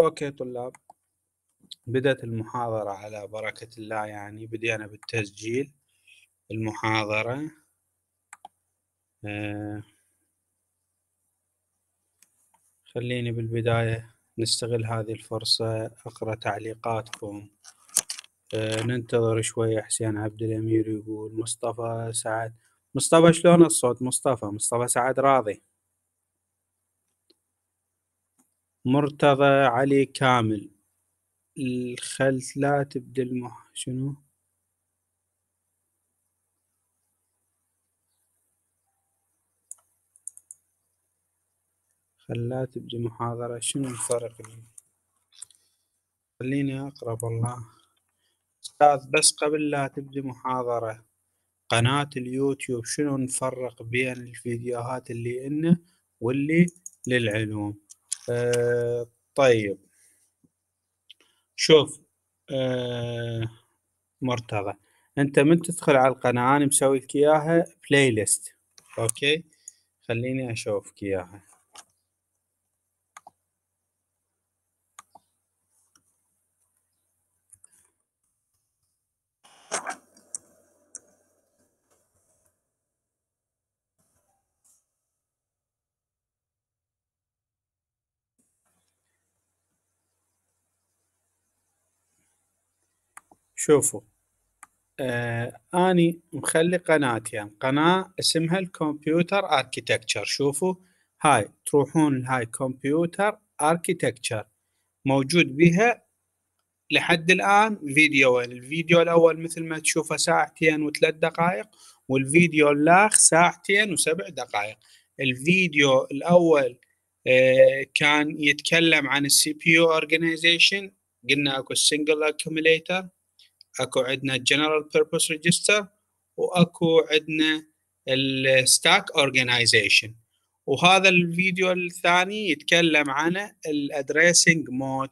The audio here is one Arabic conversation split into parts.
اوكي طلاب بدأت المحاضرة على بركة الله يعني بدينا بالتسجيل المحاضرة آه، خليني بالبداية نستغل هذه الفرصة أقرأ تعليقاتكم آه، ننتظر شوية حسين عبد الأمير يقول مصطفى سعد مصطفى شلون الصوت مصطفى مصطفى سعد راضي مرتضى علي كامل الخلس لا تبدي المح شنو خلاه تبدي محاضرة شنو الفرق خليني أقرب الله أستاذ بس قبل لا تبدي محاضرة قناة اليوتيوب شنو نفرق بين الفيديوهات اللي إنه واللي للعلوم آه، طيب شوف آه، مرتضى انت من تدخل على القناه انا مسوي لك اياها بلاي ليست اوكي خليني اشوفك اياها شوفوا آه اني مخلي قناتين يعني قناه اسمها الكمبيوتر اركيتكتشر شوفوا هاي تروحون هاي كمبيوتر اركيتكتشر موجود بها لحد الان فيديوين الفيديو الاول مثل ما تشوفه ساعتين وثلاث دقائق والفيديو الاخ ساعتين وسبع دقائق الفيديو الاول آه، كان يتكلم عن السي بي يو اورجانيزيشن قلنا اكو السنجل اكيوميليتر اكو عندنا جنرال بيربس ريجستر واكو عندنا الستاك اورجنايزيشن وهذا الفيديو الثاني يتكلم عن الادريسنج آه، مود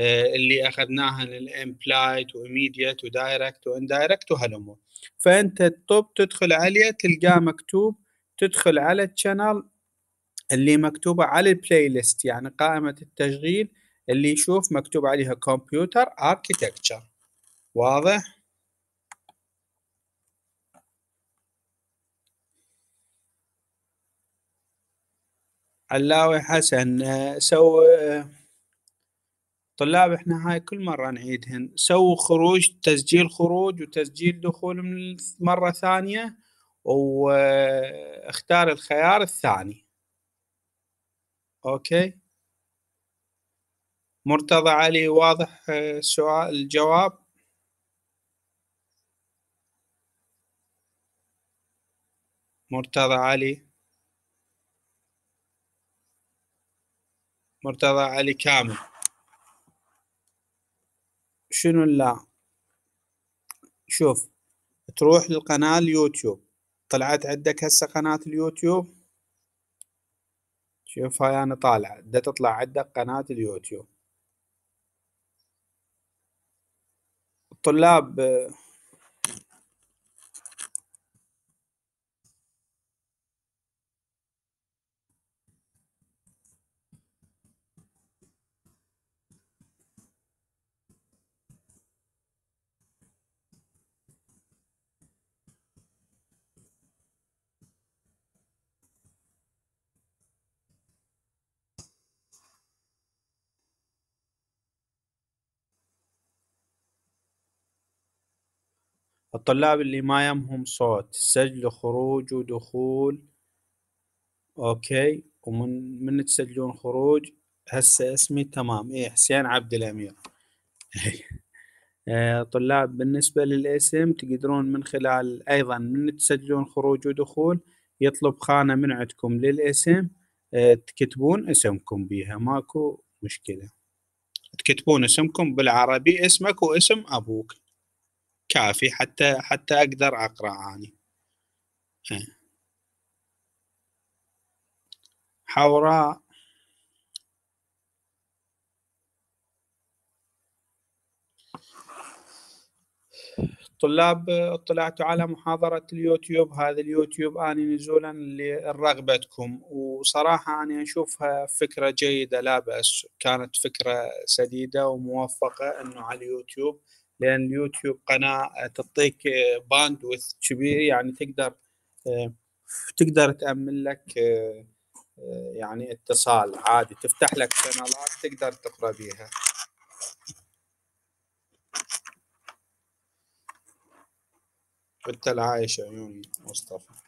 اللي اخذناها الامبلايت واميديت ودايركت واندايركت وهالامور فانت الطب تدخل عليه تلقاه مكتوب تدخل على الشانل اللي مكتوبه على البلاي ليست يعني قائمه التشغيل اللي يشوف مكتوب عليها كمبيوتر اركيتكتشر واضح علاوي حسن آه، سو آه، طلاب احنا هاي كل مرة نعيدهن سووا خروج تسجيل خروج وتسجيل دخول من مرة ثانية واختار الخيار الثاني اوكي مرتضى علي واضح السؤال آه، الجواب مرتضى علي مرتضى علي كامل شنو لا شوف تروح للقناة اليوتيوب طلعت عندك هسه قناة اليوتيوب شوف هاي انا طالعة دا تطلع عندك قناة اليوتيوب الطلاب الطلاب اللي ما يمهم صوت سجل خروج ودخول اوكي ومن من تسجلون خروج هسه اسمي تمام اي حسين عبد الامير آه، طلاب بالنسبة للاسم تقدرون من خلال ايضا من تسجلون خروج ودخول يطلب خانة من عندكم للاسم آه، تكتبون اسمكم بيها ماكو مشكلة تكتبون اسمكم بالعربي اسمك واسم ابوك كافي حتى حتى اقدر اقرا اني إيه. حوراء طلاب اطلعتوا على محاضرة اليوتيوب هذا اليوتيوب أنا نزولا لرغبتكم وصراحة أنا أشوفها فكرة جيدة لا بأس كانت فكرة سديدة وموفقة أنه على اليوتيوب لان اليوتيوب قناه آه، تعطيك باندوث آه، كبير يعني تقدر آه، تقدر تامن لك يعني اتصال عادي تفتح لك قنوات تقدر تقرا بيها بالتل عايش عيوني مصطفى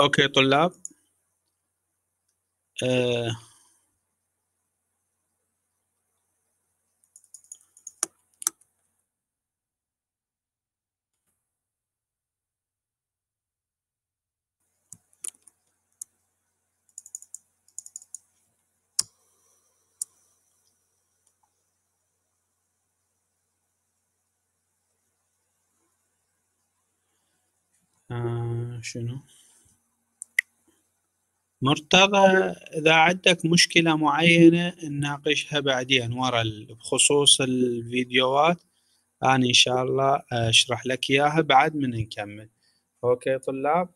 اوكي طلاب آه. آه، شنو مرتضى اذا عندك مشكله معينه نناقشها بعدين ورا بخصوص الفيديوهات انا ان شاء الله اشرح لك اياها بعد من نكمل اوكي طلاب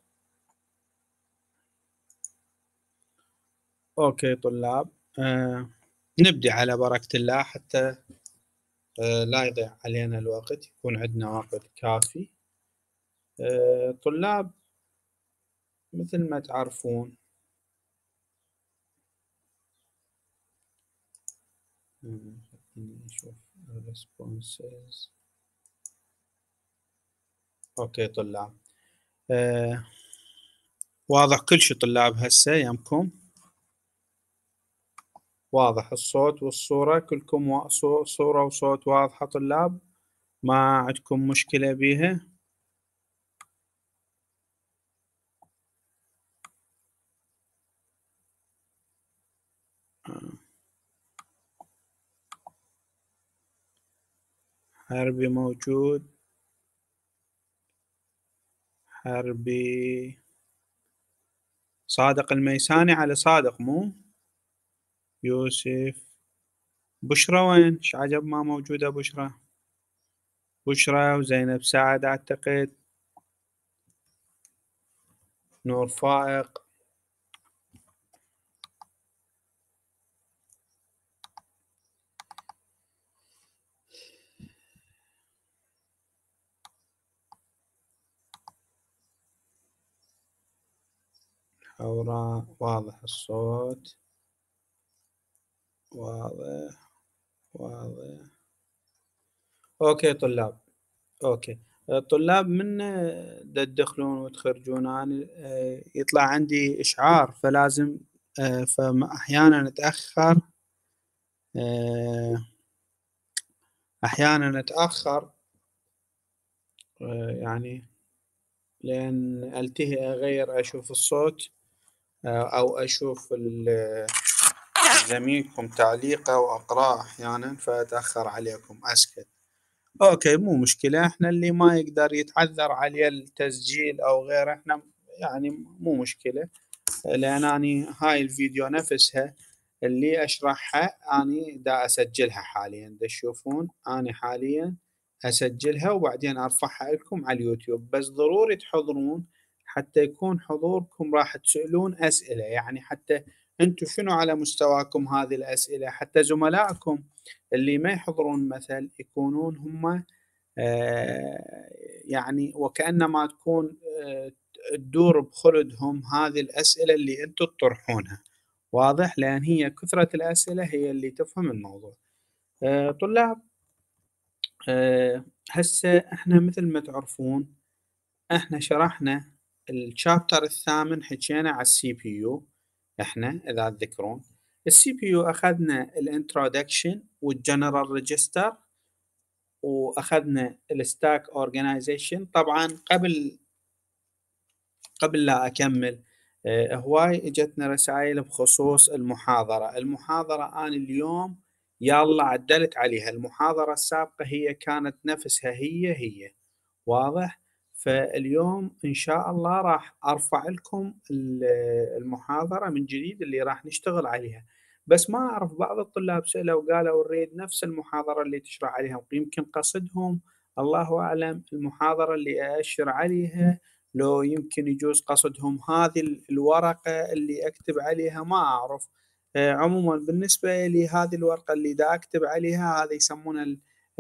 اوكي طلاب آه نبدي على بركه الله حتى آه لا يضيع علينا الوقت يكون عندنا وقت كافي آه طلاب مثل ما تعرفون خليني mm-hmm. أشوف responses أوكي طلاب آه. واضح كل شيء طلاب هسه يمكم واضح الصوت والصورة كلكم صورة وصوت واضحة طلاب ما عندكم مشكلة بيها حربي موجود حربي صادق الميساني على صادق مو يوسف بشرى وين ايش عجب ما موجودة بشرى بشرى وزينب سعد اعتقد نور فائق حوراء واضح الصوت واضح واضح اوكي طلاب اوكي الطلاب من تدخلون وتخرجون انا آه، يطلع عندي اشعار فلازم آه، فاحيانا اتاخر احيانا اتاخر آه، يعني لان التهي اغير اشوف الصوت او اشوف زميلكم تعليقه واقراه احيانا فاتاخر عليكم اسكت اوكي مو مشكله احنا اللي ما يقدر يتعذر عليه التسجيل او غيره احنا يعني مو مشكله لان اني هاي الفيديو نفسها اللي اشرحها اني دا اسجلها حاليا دا تشوفون اني حاليا اسجلها وبعدين ارفعها لكم على اليوتيوب بس ضروري تحضرون حتى يكون حضوركم راح تسالون اسئله يعني حتى انتم شنو على مستواكم هذه الاسئله حتى زملائكم اللي ما يحضرون مثل يكونون هم آه، يعني وكانما تكون آه، تدور بخلدهم هذه الاسئله اللي انتم تطرحونها واضح لان هي كثره الاسئله هي اللي تفهم الموضوع آه، طلاب هسه احنا مثل ما تعرفون احنا شرحنا الشابتر الثامن حكينا على السي بي يو احنا اذا تذكرون السي بي يو اخذنا الانترودكشن والجنرال ريجستر واخذنا الستاك اورجنايزيشن طبعا قبل قبل لا اكمل اه هواي اجتنا رسائل بخصوص المحاضره المحاضره انا اليوم يلا عدلت عليها المحاضره السابقه هي كانت نفسها هي هي واضح فاليوم ان شاء الله راح ارفع لكم المحاضره من جديد اللي راح نشتغل عليها بس ما اعرف بعض الطلاب سالوا قالوا نريد نفس المحاضره اللي تشرح عليها يمكن قصدهم الله اعلم المحاضره اللي ااشر عليها لو يمكن يجوز قصدهم هذه الورقه اللي اكتب عليها ما اعرف آه، عموما بالنسبه لي هذه الورقه اللي دا اكتب عليها هذا يسمونها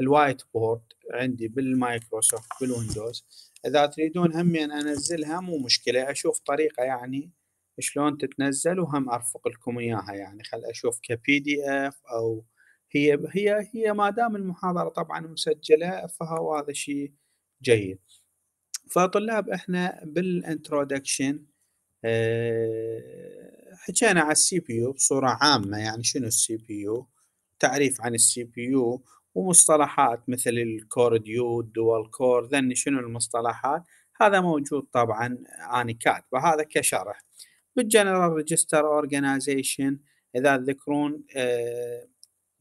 الوايت بورد عندي بالمايكروسوفت بالويندوز اذا تريدون همين انزلها مو مشكله اشوف طريقه يعني شلون تتنزل وهم ارفق لكم اياها يعني خل اشوف كبي دي اف او هي هي هي ما دام المحاضره طبعا مسجله فهو هذا شيء جيد فطلاب احنا بالانترودكشن اه حكينا على السي بي يو بصوره عامه يعني شنو السي بي يو تعريف عن السي بي يو ومصطلحات مثل الكورديو الدول كور ذن شنو المصطلحات هذا موجود طبعا أنا كاتبه هذا كشرح بالجنرال ريجستر اورجنايزيشن اذا تذكرون آه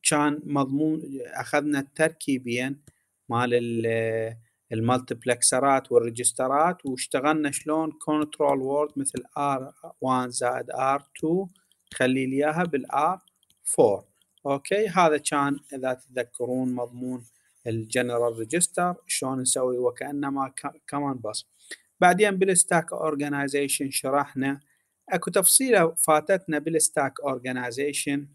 كان مضمون اخذنا التركيبين مال آه، المالتبلكسرات والريجسترات واشتغلنا شلون كنترول وورد مثل ار 1 زائد ار 2 خلي لي اياها بالار 4 اوكي هذا كان اذا تتذكرون مضمون الجنرال ريجستر شلون نسوي وكانما كمان بس بعدين بالستاك اورجنايزيشن شرحنا اكو تفصيله فاتتنا بالستاك اورجنايزيشن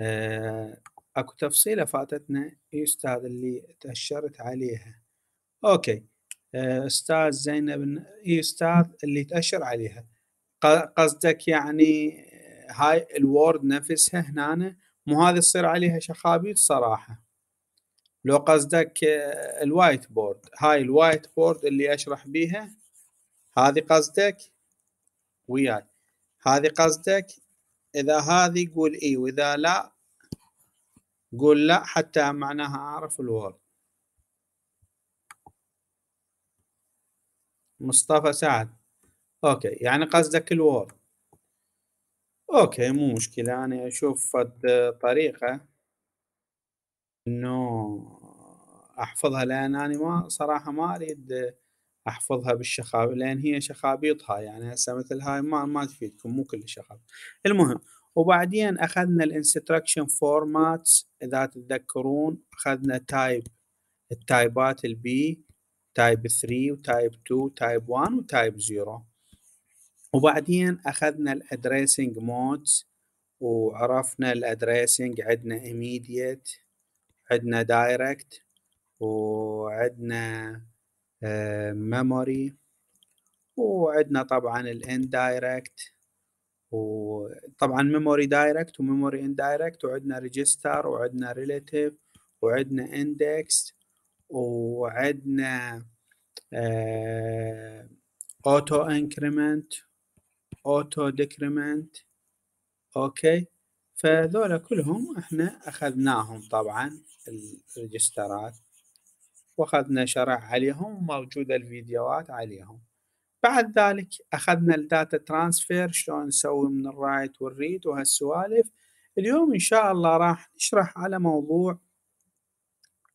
آه، اكو تفصيله فاتتنا يا استاذ اللي تاشرت عليها اوكي آه، استاذ زينب يا استاذ اللي تاشر عليها قصدك يعني هاي الوورد نفسها هنا مو هذا تصير عليها شخابيط صراحه لو قصدك آه، الوايت بورد هاي الوايت بورد اللي اشرح بيها هذه قصدك وياي هذه قصدك اذا هذه قول اي واذا لا قول لا حتى معناها اعرف الوورد مصطفى سعد اوكي يعني قصدك الوورد أوكي مو مشكلة، أنا أشوف فد طريقة إنه أحفظها، لأن انا ما صراحة ما أريد أحفظها بالشخابيط، لأن هي شخابيطها يعني هسه مثل هاي ما ما تفيدكم مو كل شخابيط، المهم وبعدين أخذنا الinstruction فورمات إذا تتذكرون أخذنا تايب التايبات البي تايب 3 وتايب 2 تايب 1 وتايب 0. وبعدين اخذنا الادريسنج مودز وعرفنا الادريسنج عندنا ايميديت عندنا دايركت وعندنا ميموري آه، وعندنا طبعا الاندايركت وطبعا ميموري دايركت وميموري اندايركت وعندنا ريجستر وعندنا ريليتيف وعندنا اندكس وعندنا اوتو آه، انكريمنت اوتو ديكريمنت اوكي فذولا كلهم احنا اخذناهم طبعا الريجسترات واخذنا شرح عليهم موجودة الفيديوهات عليهم بعد ذلك اخذنا الداتا ترانسفير شلون نسوي من الرايت والريد وهالسوالف اليوم ان شاء الله راح نشرح على موضوع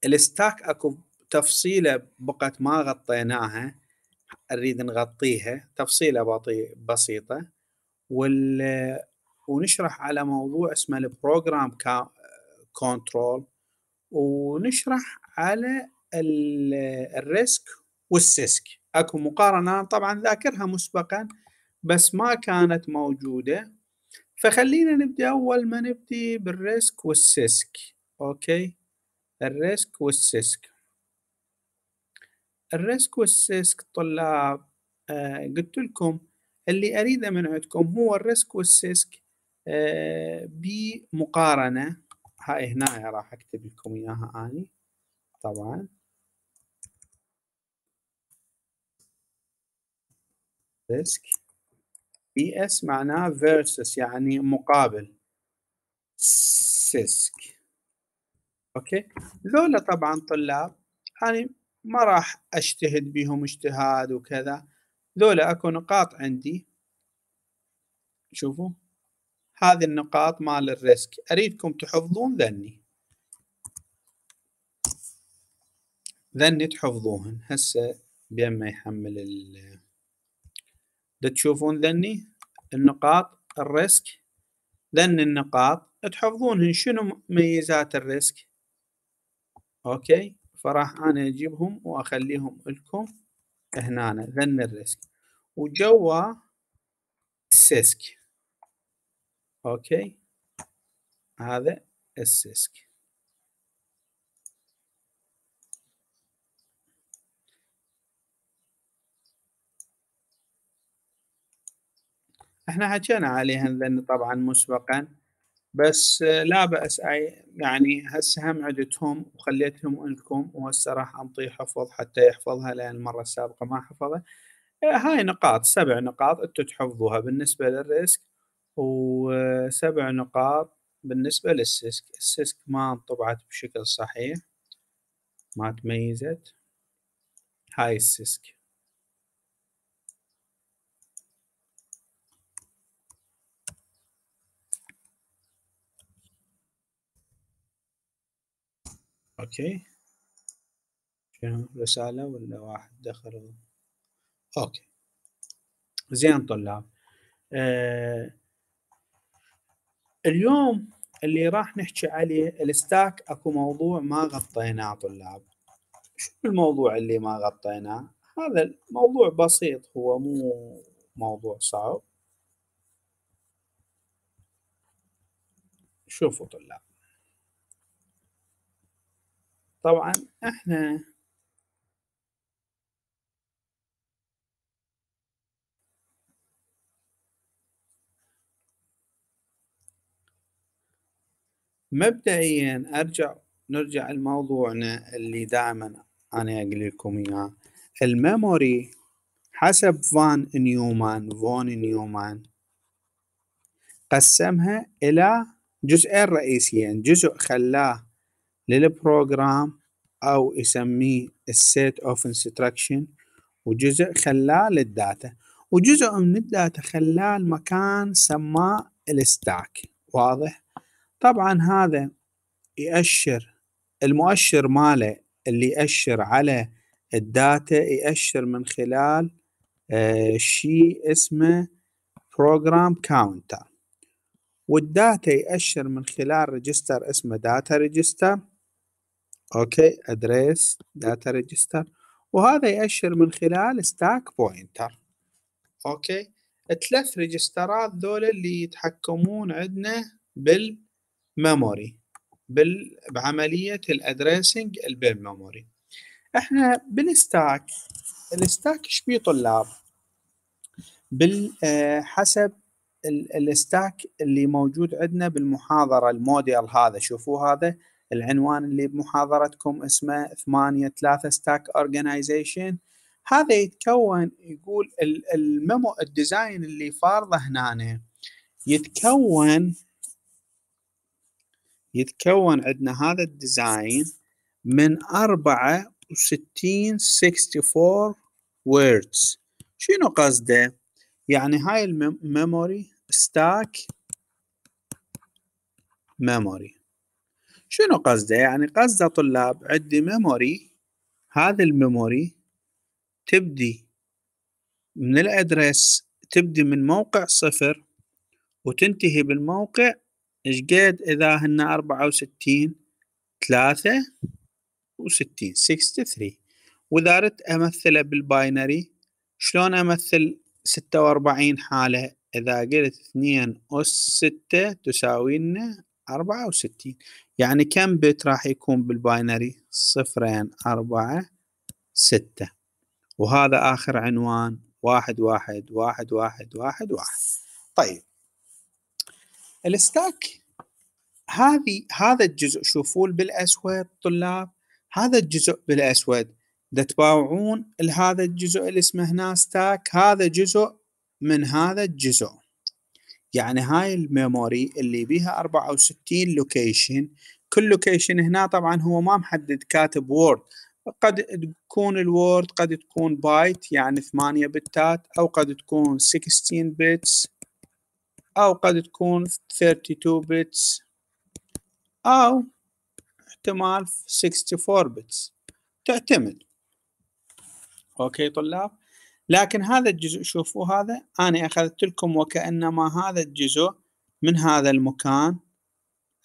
الستاك اكو تفصيله بقت ما غطيناها نريد نغطيها تفصيله بسيطه وال ونشرح على موضوع اسمه البروجرام كنترول ونشرح على الريسك والسيسك اكو مقارنه طبعا ذاكرها مسبقا بس ما كانت موجوده فخلينا نبدا اول ما نبدي بالريسك والسيسك اوكي الريسك والسيسك الريسك والسيسك طلاب آه قلت لكم اللي اريده من عندكم هو الريسك والسيسك آه بمقارنه هاي هنا راح اكتب لكم اياها اني طبعا ريسك بي اس معناه فيرسس يعني مقابل سيسك اوكي ذولا طبعا طلاب يعني ما راح اجتهد بيهم اجتهاد وكذا ذولا اكو نقاط عندي شوفوا هذه النقاط مال الريسك اريدكم تحفظون ذني ذني تحفظوهن هسه ما يحمل ال تشوفون ذني النقاط الريسك ذني النقاط تحفظونهن شنو مميزات الريسك اوكي فراح انا اجيبهم واخليهم لكم هنا ذن الريسك وجوا السيسك اوكي هذا السيسك احنا حكينا عليهم ذن طبعا مسبقا بس لا باس يعني هسه هم عدتهم وخليتهم لكم وهسه راح انطيه حفظ حتى يحفظها لان المره السابقه ما حفظها هاي نقاط سبع نقاط انتم تحفظوها بالنسبه للريسك وسبع نقاط بالنسبه للسيسك السيسك ما انطبعت بشكل صحيح ما تميزت هاي السيسك اوكي شنو رسالة ولا واحد دخل اوكي زين طلاب آه اليوم اللي راح نحكي عليه الستاك اكو موضوع ما غطيناه طلاب شو الموضوع اللي ما غطيناه هذا الموضوع بسيط هو مو موضوع صعب شوفوا طلاب طبعا احنا مبدئيا ارجع نرجع لموضوعنا اللي دائما انا اقول لكم اياه الميموري حسب فان نيومان فون نيومان قسمها الى جزئين رئيسيين جزء خلاه للبروجرام أو يسميه السيت اوف انستراكشن وجزء خلاه الداتا وجزء من الداتا خلاه لمكان سماه الستاك واضح طبعا هذا يأشر المؤشر ماله اللي يأشر على الداتا يأشر من خلال آه شيء اسمه بروجرام كاونتر والداتا يأشر من خلال ريجستر اسمه داتا ريجستر اوكي ادريس داتا ريجستر وهذا يأشر من خلال ستاك بوينتر اوكي ثلاث ريجسترات دول اللي يتحكمون عندنا بالميموري بال... بعملية الادريسنج بالميموري احنا بالستاك الستاك ايش بيه طلاب بالحسب آه، الستاك اللي موجود عندنا بالمحاضرة الموديل هذا شوفوا هذا العنوان اللي بمحاضرتكم اسمه 8 3 ستاك اورجنايزيشن هذا يتكون يقول الميمو الديزاين اللي فارضه هنا يتكون يتكون عندنا هذا الديزاين من 64 64 words شنو قصده يعني هاي الميموري ستاك ميموري شنو قصده يعني قصده طلاب عندي ميموري هذا الميموري تبدي من الادرس تبدي من موقع صفر وتنتهي بالموقع قد إذا هن أربعة وستين ثلاثة وستين 63 وإذا ردت أمثله بالباينري شلون أمثل ستة وأربعين حالة إذا قلت 2 أس ستة تساوي لنا 64 يعني كم بت راح يكون بالباينري صفرين أربعة ستة وهذا آخر عنوان واحد واحد واحد واحد واحد واحد طيب الستاك هذه هذا الجزء شوفوه بالأسود طلاب هذا الجزء بالأسود دا تباوعون لهذا الجزء اللي اسمه هنا ستاك هذا جزء من هذا الجزء يعني هاي الميموري اللي بيها 64 لوكيشن كل لوكيشن هنا طبعا هو ما محدد كاتب وورد قد تكون الوورد قد تكون بايت يعني 8 بتات او قد تكون 16 بيتس او قد تكون 32 بيتس او احتمال 64 بيتس تعتمد اوكي طلاب لكن هذا الجزء شوفوا هذا أنا أخذت لكم وكأنما هذا الجزء من هذا المكان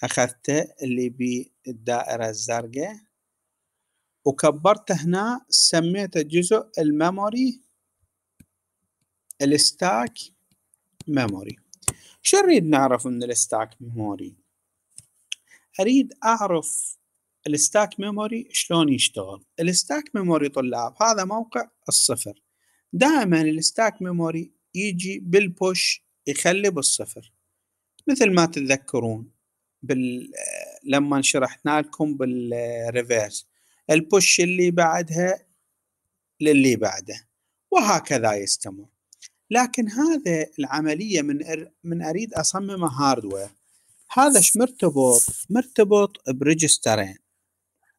أخذته اللي بالدائرة الزرقاء وكبرته هنا سميته جزء الميموري الستاك ميموري شو نريد نعرف من الستاك ميموري أريد أعرف الستاك ميموري شلون يشتغل الستاك ميموري طلاب هذا موقع الصفر دائما الستاك ميموري يجي بالبوش يخلي بالصفر مثل ما تتذكرون بال لما شرحنا لكم بالريفيرس البوش اللي بعدها للي بعده وهكذا يستمر لكن هذا العملية من أر... من أريد أصممه هاردوير هذا ش مرتبط؟ مرتبط بريجسترين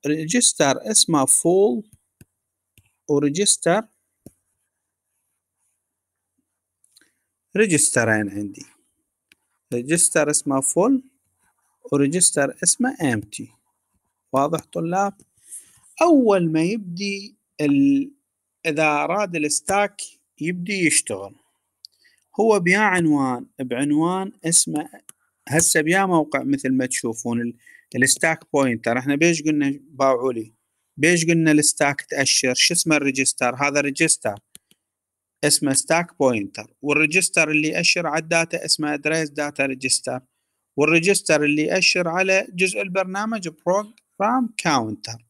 ريجستر اسمه فول وريجستر ريجسترين عندي ريجستر اسمه فول وريجستر اسمه امتي واضح طلاب اول ما يبدي ال... اذا اراد الستاك يبدي يشتغل هو بيا عنوان بعنوان اسمه هسه بيا موقع مثل ما تشوفون ال... الستاك بوينتر احنا بيش قلنا باعولي بيش قلنا الستاك تأشر شو اسمه الريجستر هذا ريجستر اسمه ستاك بوينتر والريجستر اللي يأشر على الداتا اسمه ادريس داتا ريجستر والريجستر اللي يأشر على جزء البرنامج بروجرام كاونتر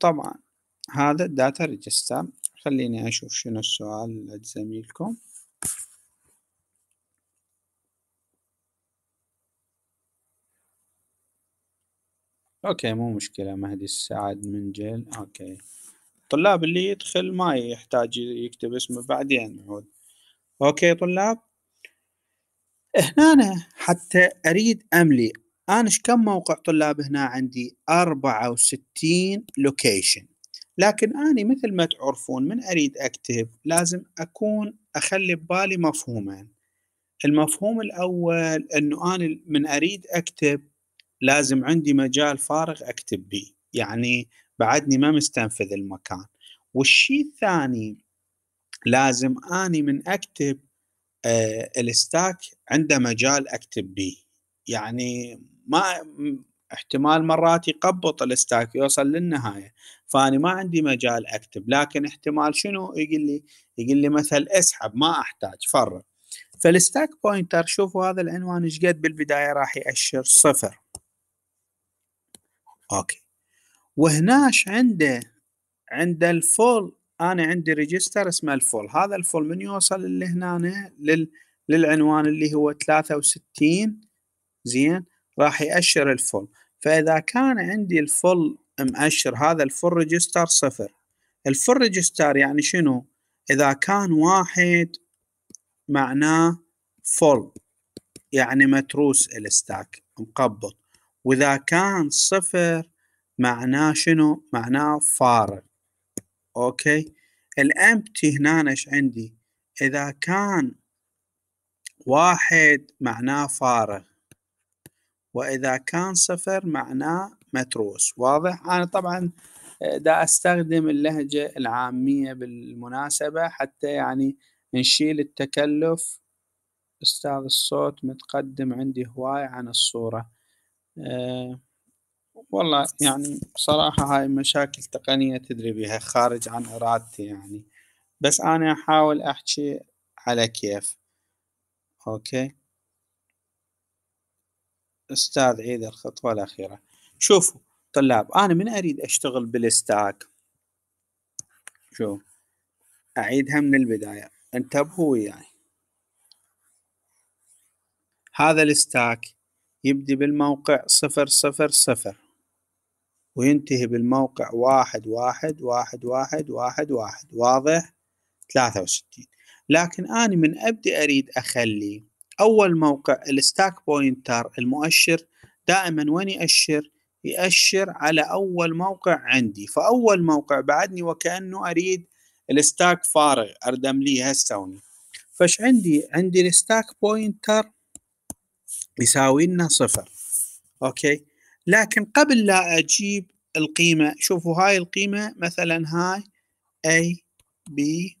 طبعا هذا الداتا ريجستر خليني اشوف شنو السؤال زميلكم اوكي مو مشكلة مهدي السعد من جيل اوكي الطلاب اللي يدخل ما يحتاج يكتب اسمه بعدين يعود اوكي طلاب هنا حتى اريد املي انا كم موقع طلاب هنا عندي 64 لوكيشن لكن أنا مثل ما تعرفون من أريد أكتب لازم أكون أخلي ببالي مفهومين المفهوم الأول أنه أنا من أريد أكتب لازم عندي مجال فارغ أكتب به يعني بعدني ما مستنفذ المكان والشيء الثاني لازم اني من اكتب آه الستاك عنده مجال اكتب به يعني ما احتمال مرات يقبط الستاك يوصل للنهايه فاني ما عندي مجال اكتب لكن احتمال شنو يقول لي يقول لي مثل اسحب ما احتاج فرغ فالستاك بوينتر شوفوا هذا العنوان ايش قد بالبدايه راح يأشر صفر اوكي وهناش عنده عند الفول انا عندي ريجستر اسمه الفول هذا الفول من يوصل اللي هنا لل للعنوان اللي هو 63 زين راح يأشر الفول فإذا كان عندي الفول مأشر هذا الفول ريجستر صفر الفول ريجستر يعني شنو إذا كان واحد معناه فول يعني متروس الستاك مقبض وإذا كان صفر معناه شنو؟ معناه فارغ اوكي الامبتي هنا ايش عندي؟ اذا كان واحد معناه فارغ واذا كان صفر معناه متروس واضح؟ انا طبعا آه، دا استخدم اللهجة العامية بالمناسبة حتى يعني نشيل التكلف استاذ الصوت متقدم عندي هواي عن الصورة أه والله يعني بصراحة هاي مشاكل تقنية تدري بيها خارج عن إرادتي يعني بس أنا أحاول أحجي على كيف أوكي أستاذ عيد الخطوة الأخيرة شوفوا طلاب أنا من أريد أشتغل بالستاك شوف أعيدها من البداية انتبهوا وياي يعني. هذا الستاك يبدي بالموقع صفر صفر صفر وينتهي بالموقع واحد واحد واحد واحد واحد واحد واضح؟ ثلاثة وستين لكن أنا من أبدي أريد أخلي أول موقع الستاك بوينتر المؤشر دائما وين يأشر؟ يأشر على أول موقع عندي فأول موقع بعدني وكأنه أريد الستاك فارغ أردم لي هسوني فش عندي عندي الستاك بوينتر يساوي لنا صفر أوكي لكن قبل لا اجيب القيمه شوفوا هاي القيمه مثلا هاي اي بي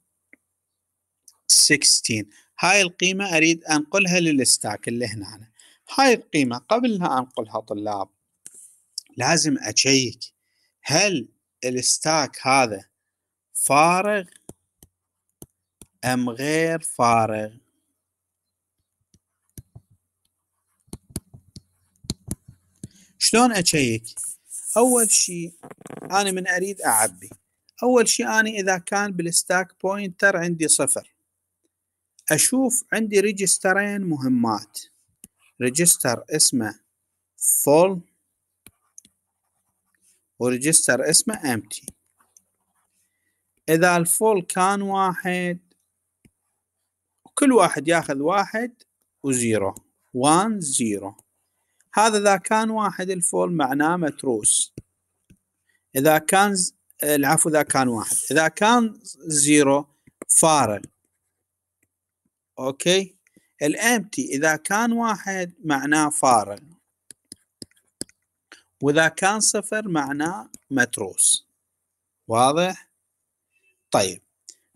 16 هاي القيمه اريد انقلها للستاك اللي هنا أنا. هاي القيمه قبل لا انقلها طلاب لازم اشيك هل الستاك هذا فارغ ام غير فارغ شلون أشيك أول شيء أنا من أريد أعبي أول شيء أنا إذا كان بالستاك بوينتر عندي صفر أشوف عندي ريجسترين مهمات ريجستر اسمه فول وريجستر اسمه امتي إذا الفول كان واحد كل واحد ياخذ واحد وزيرو وان زيرو هذا إذا كان واحد الفول معناه متروس إذا كان العفو إذا كان واحد إذا كان زيرو فارغ أوكي الامتي إذا كان واحد معناه فارغ وإذا كان صفر معناه متروس واضح؟ طيب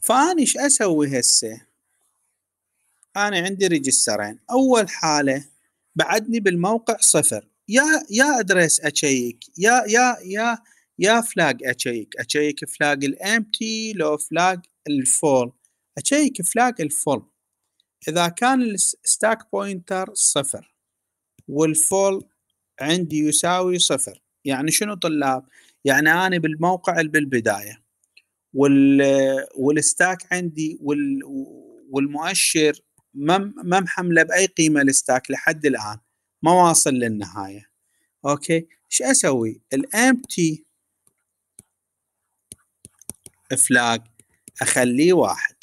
فأنا إيش أسوي هسه؟ أنا عندي ريجسترين أول حالة بعدني بالموقع صفر يا يا ادريس اشيك يا يا يا يا فلاج اشيك اشيك فلاج الامتي لو فلاج الفول اشيك فلاج الفول اذا كان الستاك بوينتر صفر والفول عندي يساوي صفر يعني شنو طلاب يعني انا بالموقع اللي بالبدايه وال والستاك عندي وال والمؤشر ما محمله باي قيمه الستاك لحد الان ما واصل للنهايه اوكي ايش اسوي الامبتي فلاج اخليه واحد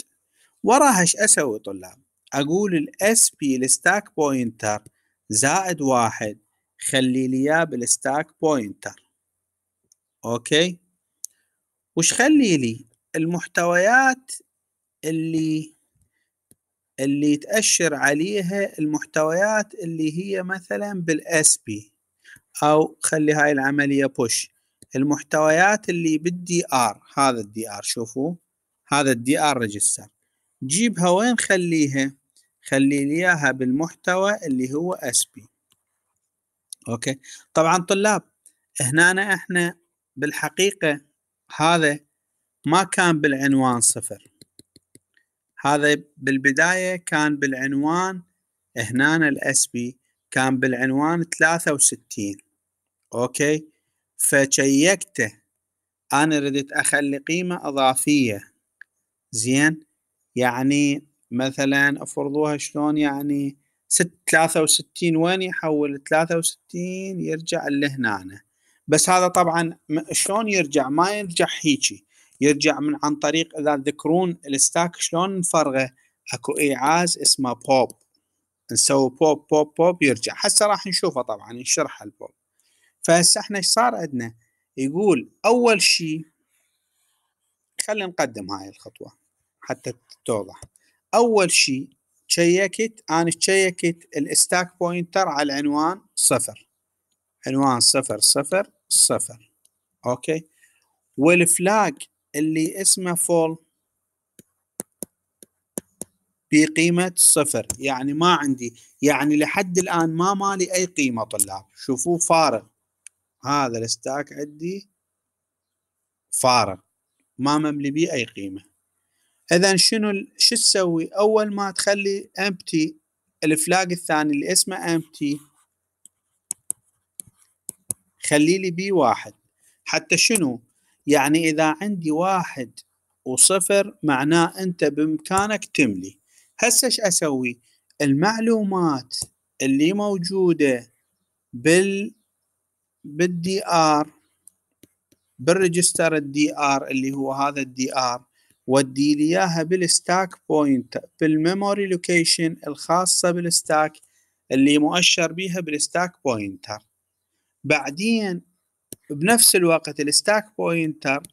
وراها ايش اسوي طلاب اقول الاس بي الستاك بوينتر زائد واحد خلي لي اياه بالستاك بوينتر اوكي وش خلي لي المحتويات اللي اللي تأشر عليها المحتويات اللي هي مثلا بالاس بي او خلي هاي العملية بوش المحتويات اللي بالدي ار هذا الدي ار شوفوا هذا الدي ار ريجستر جيبها وين خليها خلي ليها اياها بالمحتوى اللي هو اس بي اوكي طبعا طلاب هنا احنا بالحقيقة هذا ما كان بالعنوان صفر هذا بالبدايه كان بالعنوان هنا الاس بي كان بالعنوان 63 اوكي فشيكته انا ردت اخلي قيمه اضافيه زين يعني مثلا افرضوها شلون يعني ست 63 وين يحول 63 يرجع لهنا بس هذا طبعا شلون يرجع ما يرجع هيجي يرجع من عن طريق اذا تذكرون الستاك شلون نفرغه اكو ايعاز اسمه بوب نسوي بوب بوب بوب يرجع هسه راح نشوفه طبعا نشرح البوب فهسه احنا ايش صار عندنا يقول اول شيء خلينا نقدم هاي الخطوه حتى توضح اول شيء تشيكت انا تشيكت الستاك بوينتر على العنوان صفر عنوان صفر صفر صفر اوكي والفلاج اللي اسمه فول بقيمة صفر يعني ما عندي يعني لحد الآن ما مالي أي قيمة طلاب شوفوا فارغ هذا الستاك عندي فارغ ما مملي بيه أي قيمة إذا شنو شو تسوي أول ما تخلي empty الفلاج الثاني اللي اسمه empty خلي لي بي واحد حتى شنو يعني إذا عندي واحد وصفر معناه أنت بإمكانك تملي هسه ايش أسوي المعلومات اللي موجودة بال بالدي ار بالريجستر الدي ار اللي هو هذا الدي ار ودي لي اياها بالستاك بوينت بالميموري لوكيشن الخاصه بالستاك اللي مؤشر بيها بالستاك بوينتر بعدين بنفس الوقت الستاك بوينتر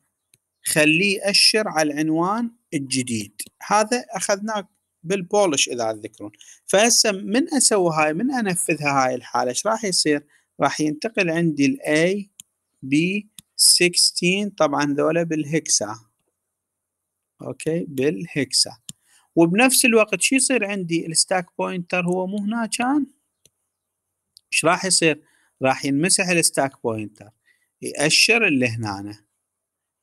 خليه يأشر على العنوان الجديد هذا اخذناه بالبولش اذا تذكرون فهسه من اسوي هاي من انفذها هاي الحاله ايش راح يصير راح ينتقل عندي A B 16 طبعا ذولا بالهكسا اوكي بالهكسا وبنفس الوقت شو يصير عندي الستاك بوينتر هو مو هنا كان ايش راح يصير راح ينمسح الستاك بوينتر يأشر اللي هنا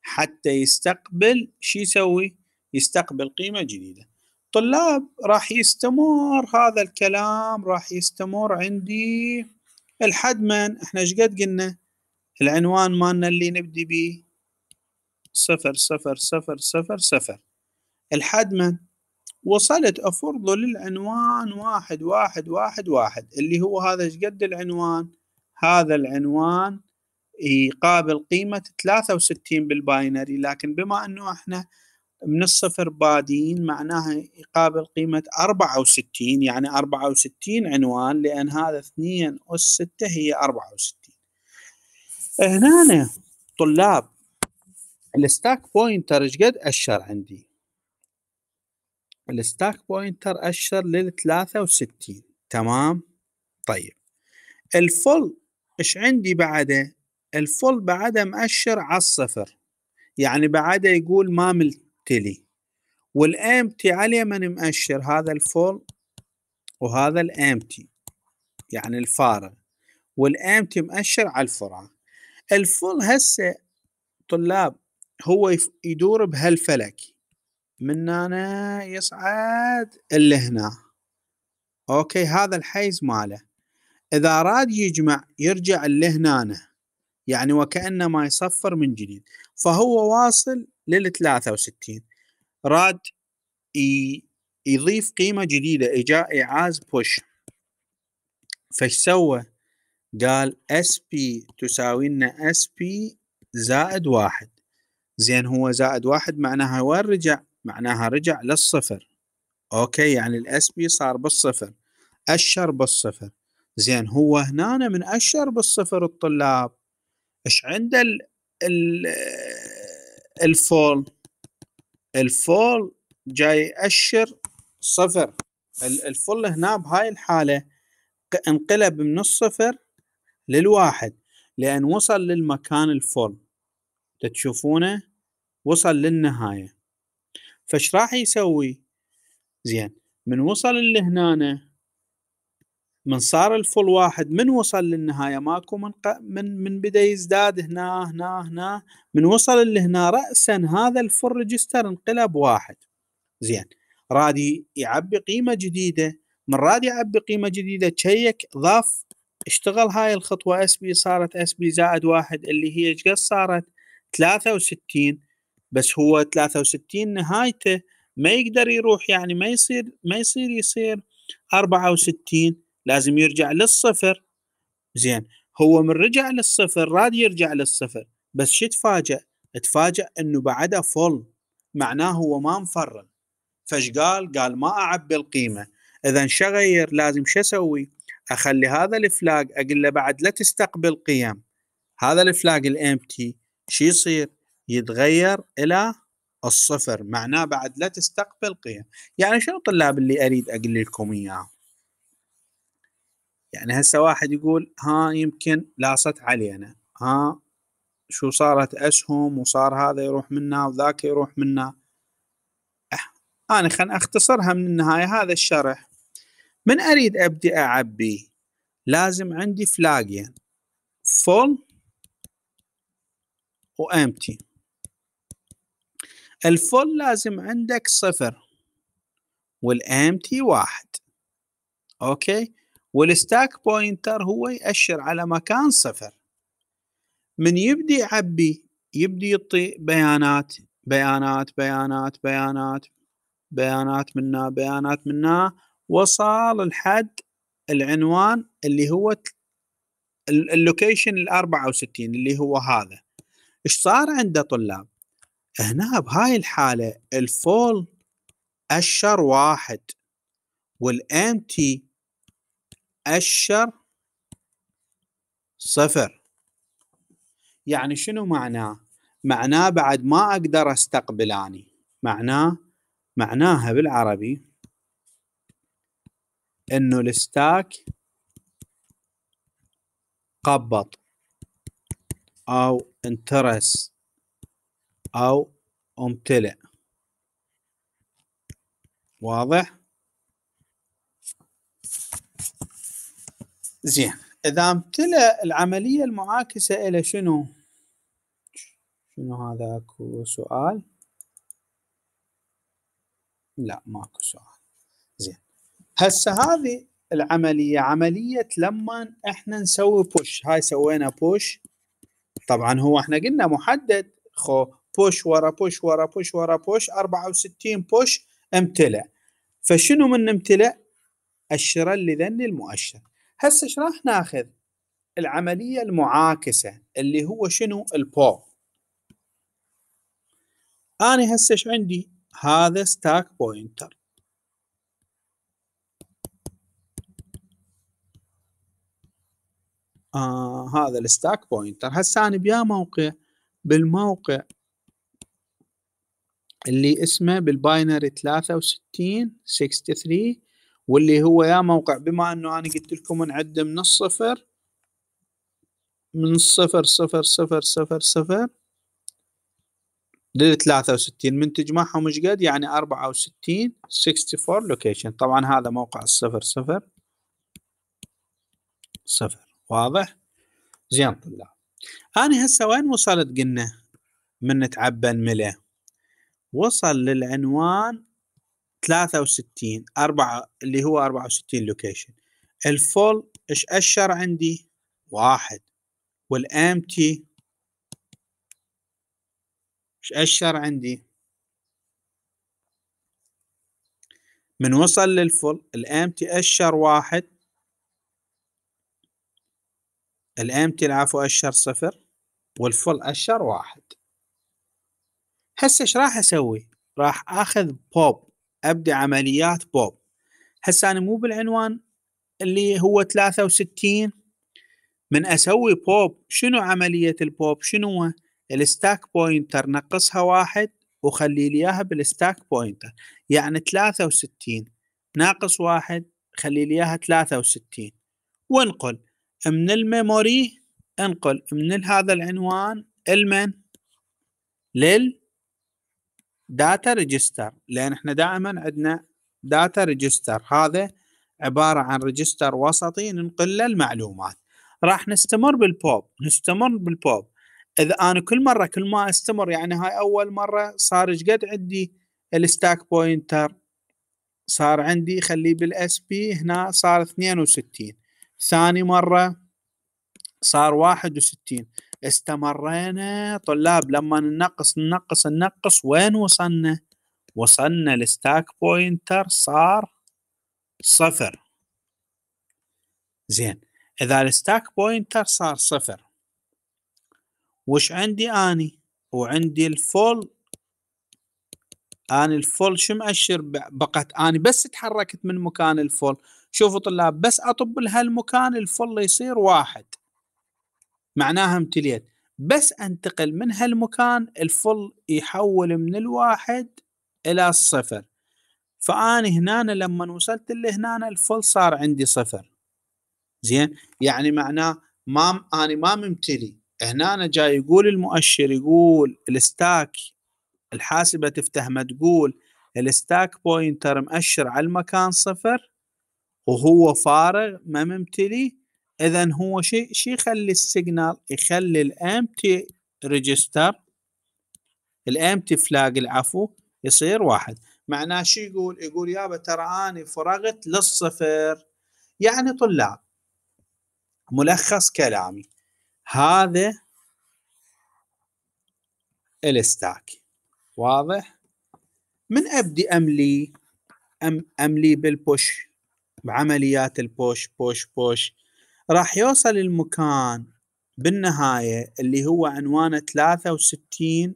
حتى يستقبل شو يسوي يستقبل قيمة جديدة طلاب راح يستمر هذا الكلام راح يستمر عندي الحد من احنا ايش قد قلنا العنوان مالنا اللي نبدي به صفر صفر صفر صفر صفر الحد من وصلت افرض للعنوان واحد واحد واحد واحد اللي هو هذا ايش قد العنوان هذا العنوان يقابل قيمة 63 بالباينري لكن بما أنه إحنا من الصفر بادين معناها يقابل قيمة 64 يعني 64 عنوان لأن هذا 2 أس 6 هي 64 هنا طلاب الستاك بوينتر ايش قد أشر عندي الستاك بوينتر أشر لل 63 تمام طيب الفل ايش عندي بعده الفول بعده مأشر على الصفر يعني بعدها يقول ما ملتلي والامتي على من مأشر هذا الفول وهذا الامتي يعني الفارغ والامتي مأشر على الفرعه الفول هسه طلاب هو يدور بهالفلك من هنا يصعد اللي هنا اوكي هذا الحيز ماله اذا راد يجمع يرجع اللي هنا يعني وكأنما يصفر من جديد فهو واصل لل 63 راد يضيف قيمة جديدة إجاء إعاز بوش فش سوى قال اس بي تساوي لنا اس بي زائد واحد زين هو زائد واحد معناها وين رجع معناها رجع للصفر اوكي يعني الاس بي صار بالصفر اشر بالصفر زين هو هنا من اشر بالصفر الطلاب ايش عنده ال الفول الفول جاي يأشر صفر الفول هنا بهاي الحالة انقلب من الصفر للواحد لأن وصل للمكان الفول تشوفونه وصل للنهاية فش راح يسوي زين من وصل لهنا من صار الفول واحد من وصل للنهاية ماكو من ق... من من بدأ يزداد هنا هنا هنا من وصل لهنا رأسا هذا الفول ريجستر انقلب واحد زين راد يعبي قيمة جديدة من راد يعبي قيمة جديدة تشيك ضاف اشتغل هاي الخطوة اس بي صارت اس بي زائد واحد اللي هي ايش قد صارت 63 بس هو 63 نهايته ما يقدر يروح يعني ما يصير ما يصير يصير 64 لازم يرجع للصفر زين هو من رجع للصفر راد يرجع للصفر بس شو تفاجأ تفاجأ انه بعده فول معناه هو ما مفرغ فش قال قال ما اعبي القيمه اذا شغير لازم شو اسوي اخلي هذا الفلاج اقول له بعد لا تستقبل قيم هذا الفلاج الامتي شو يصير يتغير الى الصفر معناه بعد لا تستقبل قيم يعني شنو طلاب اللي اريد اقول لكم اياه يعني هسه واحد يقول ها يمكن لاصت علينا ها شو صارت أسهم وصار هذا يروح منا وذاك يروح منا أه. أنا خلنا أختصرها من النهاية هذا الشرح من أريد أبدي أعبي لازم عندي فلاجين فول وامتي الفول لازم عندك صفر والامتي واحد اوكي والستاك بوينتر هو يأشر على مكان صفر من يبدي يعبي يبدي يعطي بيانات بيانات بيانات بيانات بيانات منا بيانات منا وصل لحد العنوان اللي هو اللوكيشن ال 64 اللي هو هذا ايش صار عنده طلاب هنا بهاي الحالة الفول أشر واحد والامتي مؤشر صفر يعني شنو معناه معناه بعد ما أقدر أستقبل أني معناه معناها بالعربي انه الستاك قبط او انترس او امتلئ واضح زين اذا امتلأ العمليه المعاكسه الى شنو؟ شنو هذا اكو سؤال؟ لا ماكو سؤال زين هسه هذه العمليه عمليه لما احنا نسوي بوش هاي سوينا بوش طبعا هو احنا قلنا محدد خو بوش ورا بوش ورا بوش ورا بوش 64 بوش امتلأ فشنو من امتلأ؟ اللي ذني المؤشر هسه ايش راح ناخذ العمليه المعاكسه اللي هو شنو البول انا هسه ايش عندي هذا ستاك بوينتر آه هذا الستاك بوينتر هسه انا بيا موقع بالموقع اللي اسمه بالباينري 63 63 واللي هو يا موقع بما انه انا قلت لكم نعدم من الصفر من الصفر صفر صفر صفر صفر للثلاثة وستين من تجمعهم ايش قد يعني أربعة وستين 64 لوكيشن طبعا هذا موقع الصفر صفر صفر واضح زين طلاب أنا هسه وين وصلت قلنا من تعبى مله وصل للعنوان 63 4 اللي هو 64 لوكيشن الفول ايش اشر عندي واحد والامتي ايش اشر عندي من وصل للفول الامتي اشر واحد الامتي العفو اشر صفر والفول اشر واحد هسه ايش راح اسوي راح اخذ بوب ابدا عمليات بوب هسه انا مو بالعنوان اللي هو 63 من اسوي بوب شنو عمليه البوب شنو الستاك بوينتر نقصها واحد وخلي لي اياها بالستاك بوينتر يعني 63 ناقص واحد خلي لي اياها 63 وانقل من الميموري انقل من هذا العنوان المن لل داتا ريجستر لان احنا دائما عندنا داتا ريجستر هذا عباره عن ريجستر وسطي ننقل له المعلومات راح نستمر بالبوب نستمر بالبوب اذا انا كل مره كل ما استمر يعني هاي اول مره صار ايش قد عندي الستاك بوينتر صار عندي خليه بالاس بي هنا صار 62 ثاني مره صار 61 استمرينا طلاب لما ننقص ننقص ننقص وين وصلنا وصلنا الستاك بوينتر صار صفر زين اذا الستاك بوينتر صار صفر وش عندي اني وعندي الفول اني الفول شو مؤشر بقت اني بس تحركت من مكان الفول شوفوا طلاب بس اطب لهالمكان الفول يصير واحد معناها امتليت بس انتقل من هالمكان الفل يحول من الواحد الى الصفر فأنا هنا لما وصلت لهنا الفل صار عندي صفر زين يعني معناه ما أنا ما ممتلي هنا جاي يقول المؤشر يقول الستاك الحاسبة تفتهمه تقول الستاك بوينتر مؤشر على المكان صفر وهو فارغ ما ممتلي اذا هو شيء شي يخلي السيجنال يخلي الامتي ريجستر الامتي فلاج العفو يصير واحد معناه شو يقول يقول يابا ترى اني فرغت للصفر يعني طلاب ملخص كلامي هذا الستاك واضح من ابدي املي أم املي بالبوش بعمليات البوش بوش بوش راح يوصل المكان بالنهاية اللي هو عنوانه 63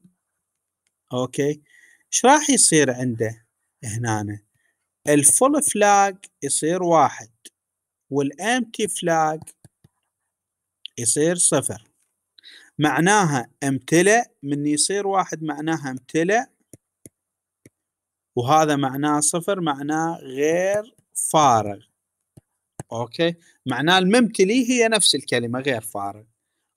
اوكي ايش راح يصير عنده هنا الفول فلاج يصير واحد والامتي فلاج يصير صفر معناها امتلأ من يصير واحد معناها امتلأ وهذا معناه صفر معناه غير فارغ اوكي معناه الممتلي هي نفس الكلمه غير فارغ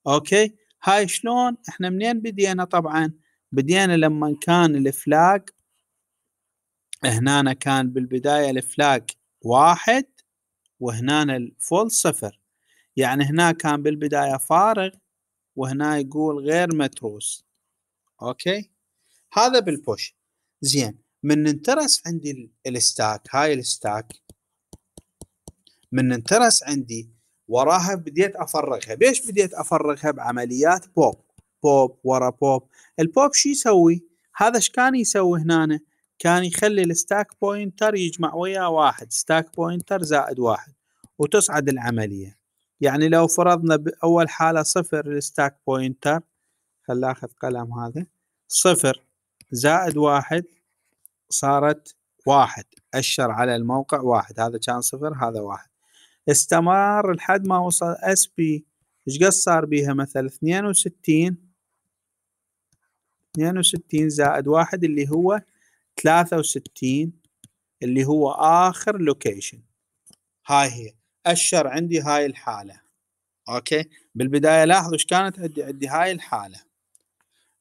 اوكي هاي شلون احنا منين بدينا طبعا بدينا لما كان الفلاج هنا كان بالبدايه الفلاج واحد وهنا الفول صفر يعني هنا كان بالبدايه فارغ وهنا يقول غير متروس اوكي هذا بالبوش زين من انترس عندي الستاك هاي الستاك من انترس عندي وراها بديت افرغها بيش بديت افرغها بعمليات بوب بوب ورا بوب البوب شو يسوي هذا ايش كان يسوي هنا كان يخلي الستاك بوينتر يجمع وياه واحد ستاك بوينتر زائد واحد وتصعد العملية يعني لو فرضنا بأول حالة صفر الستاك بوينتر خل اخذ قلم هذا صفر زائد واحد صارت واحد أشر على الموقع واحد هذا كان صفر هذا واحد استمر لحد ما وصل اس بي ايش قد صار بيها مثلا 62 62 زائد واحد اللي هو 63 اللي هو اخر لوكيشن هاي هي اشر عندي هاي الحاله اوكي بالبدايه لاحظوا ايش كانت عندي عندي هاي الحاله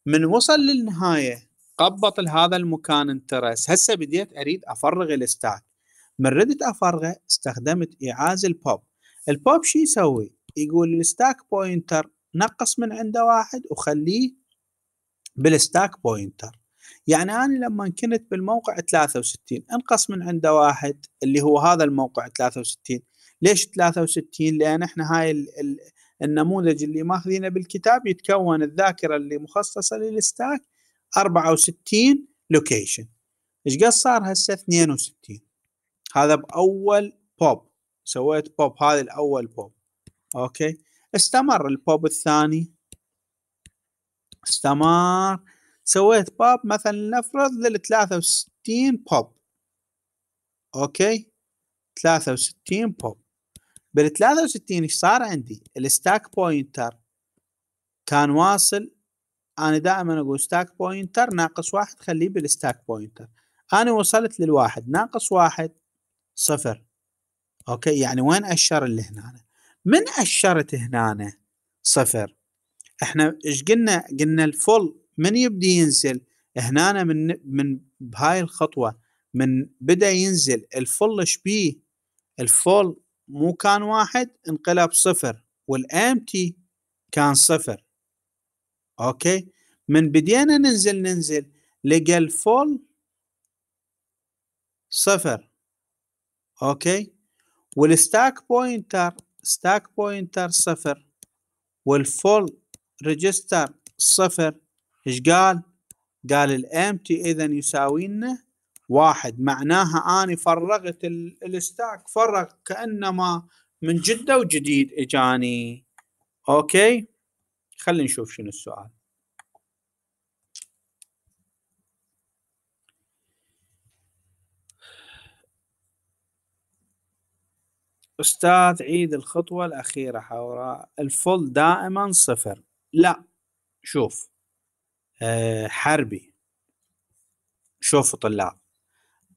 من وصل للنهايه قبط لهذا المكان انترس هسه بديت اريد افرغ الستاك من ردت افرغه استخدمت اعاز البوب البوب شو يسوي يقول الستاك بوينتر نقص من عنده واحد وخليه بالستاك بوينتر يعني أنا لما كنت بالموقع 63 انقص من عنده واحد اللي هو هذا الموقع 63 ليش 63 لأن احنا هاي الـ الـ النموذج اللي ماخذينه بالكتاب يتكون الذاكرة اللي مخصصة للستاك 64 لوكيشن ايش قد صار هسه 62 هذا باول بوب سويت بوب هذا الاول بوب اوكي استمر البوب الثاني استمر سويت بوب مثلا نفرض لل 63 بوب اوكي 63 بوب بال 63 ايش صار عندي؟ الستاك بوينتر كان واصل انا دائما اقول ستاك بوينتر ناقص واحد خليه بالستاك بوينتر انا وصلت للواحد ناقص واحد صفر اوكي يعني وين اشر اللي هنا من اشرت هنا صفر احنا ايش قلنا قلنا الفل من يبدي ينزل هنا من من بهاي الخطوه من بدا ينزل الفل ايش بيه الفول مو كان واحد انقلب صفر والامتي كان صفر اوكي من بدينا ننزل ننزل لقى الفول صفر اوكي والستاك بوينتر ستاك بوينتر صفر والفول ريجستر صفر ايش قال؟ قال الامتي اذا يساوي لنا واحد معناها اني فرغت الستاك فرغ كانما من جده وجديد اجاني اوكي خلينا نشوف شنو السؤال أستاذ عيد الخطوة الأخيرة حوراء الفل دائما صفر لا شوف أه حربي شوفوا طلاب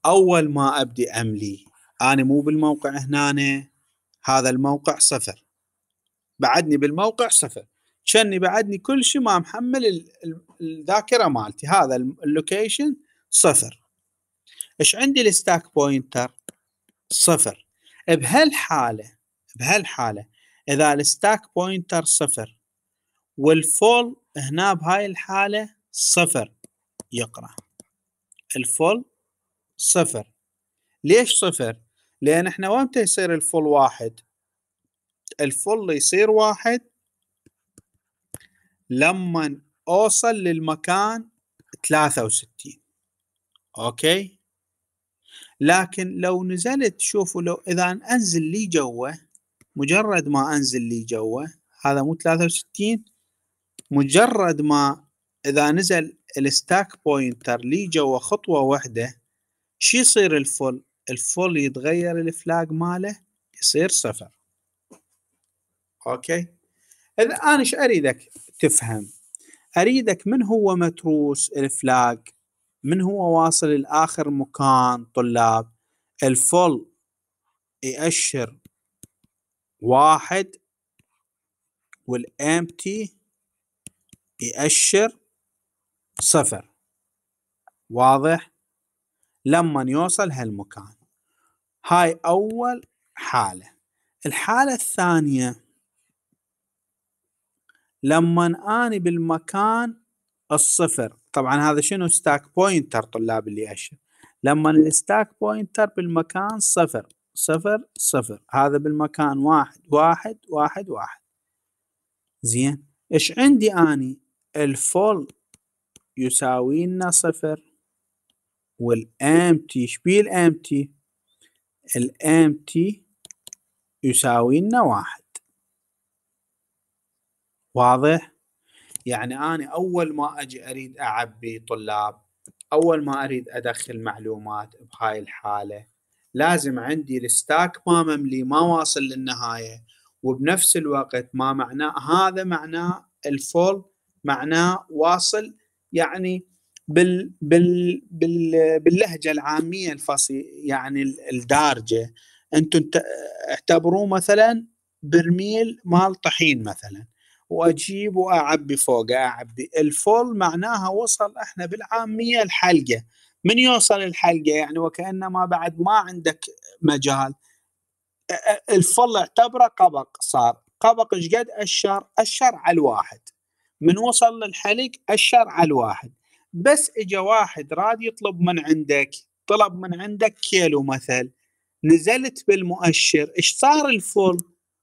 أول ما أبدي أملي أنا مو بالموقع هنا هذا الموقع صفر بعدني بالموقع صفر شني بعدني كل شيء ما محمل الذاكره مالتي هذا اللوكيشن صفر ايش عندي الستاك بوينتر صفر بهالحاله بهالحاله اذا الستاك بوينتر صفر والفول هنا بهاي الحاله صفر يقرا الفول صفر ليش صفر؟ لان احنا وين يصير الفول واحد؟ الفول يصير واحد لما اوصل للمكان 63 اوكي لكن لو نزلت شوفوا لو اذا انزل لي جوه مجرد ما انزل لي جوه هذا مو 63 مجرد ما اذا نزل الستاك بوينتر لي جوه خطوه واحده شو يصير الفل الفل يتغير الفلاج ماله يصير صفر اوكي اذا انا ايش اريدك تفهم اريدك من هو متروس الفلاج من هو واصل لآخر مكان طلاب الفل يأشر واحد والامتي يأشر صفر واضح لما يوصل هالمكان هاي أول حالة الحالة الثانية لما أني بالمكان الصفر طبعا هذا شنو ستاك بوينتر طلاب اللي اشر لما الستاك بوينتر بالمكان صفر صفر صفر هذا بالمكان واحد واحد واحد واحد زين ايش عندي اني الفول يساوي لنا صفر والامتي ايش بيه الامتي الامتي يساوي لنا واحد واضح يعني انا اول ما اجي اريد اعبي طلاب اول ما اريد ادخل معلومات بهاي الحاله لازم عندي الستاك ما مملي ما واصل للنهايه وبنفس الوقت ما معناه هذا معناه الفول معناه واصل يعني بال بال بال باللهجه العاميه الفصي يعني الدارجه انتم اعتبروه مثلا برميل مال طحين مثلا واجيب واعبي فوق اعبي الفول معناها وصل احنا بالعاميه الحلقه من يوصل الحلقه يعني وكانما بعد ما عندك مجال الفل اعتبره قبق صار قبق ايش قد اشر اشر على الواحد من وصل للحلق اشر على الواحد بس اجى واحد راد يطلب من عندك طلب من عندك كيلو مثل نزلت بالمؤشر ايش صار الفل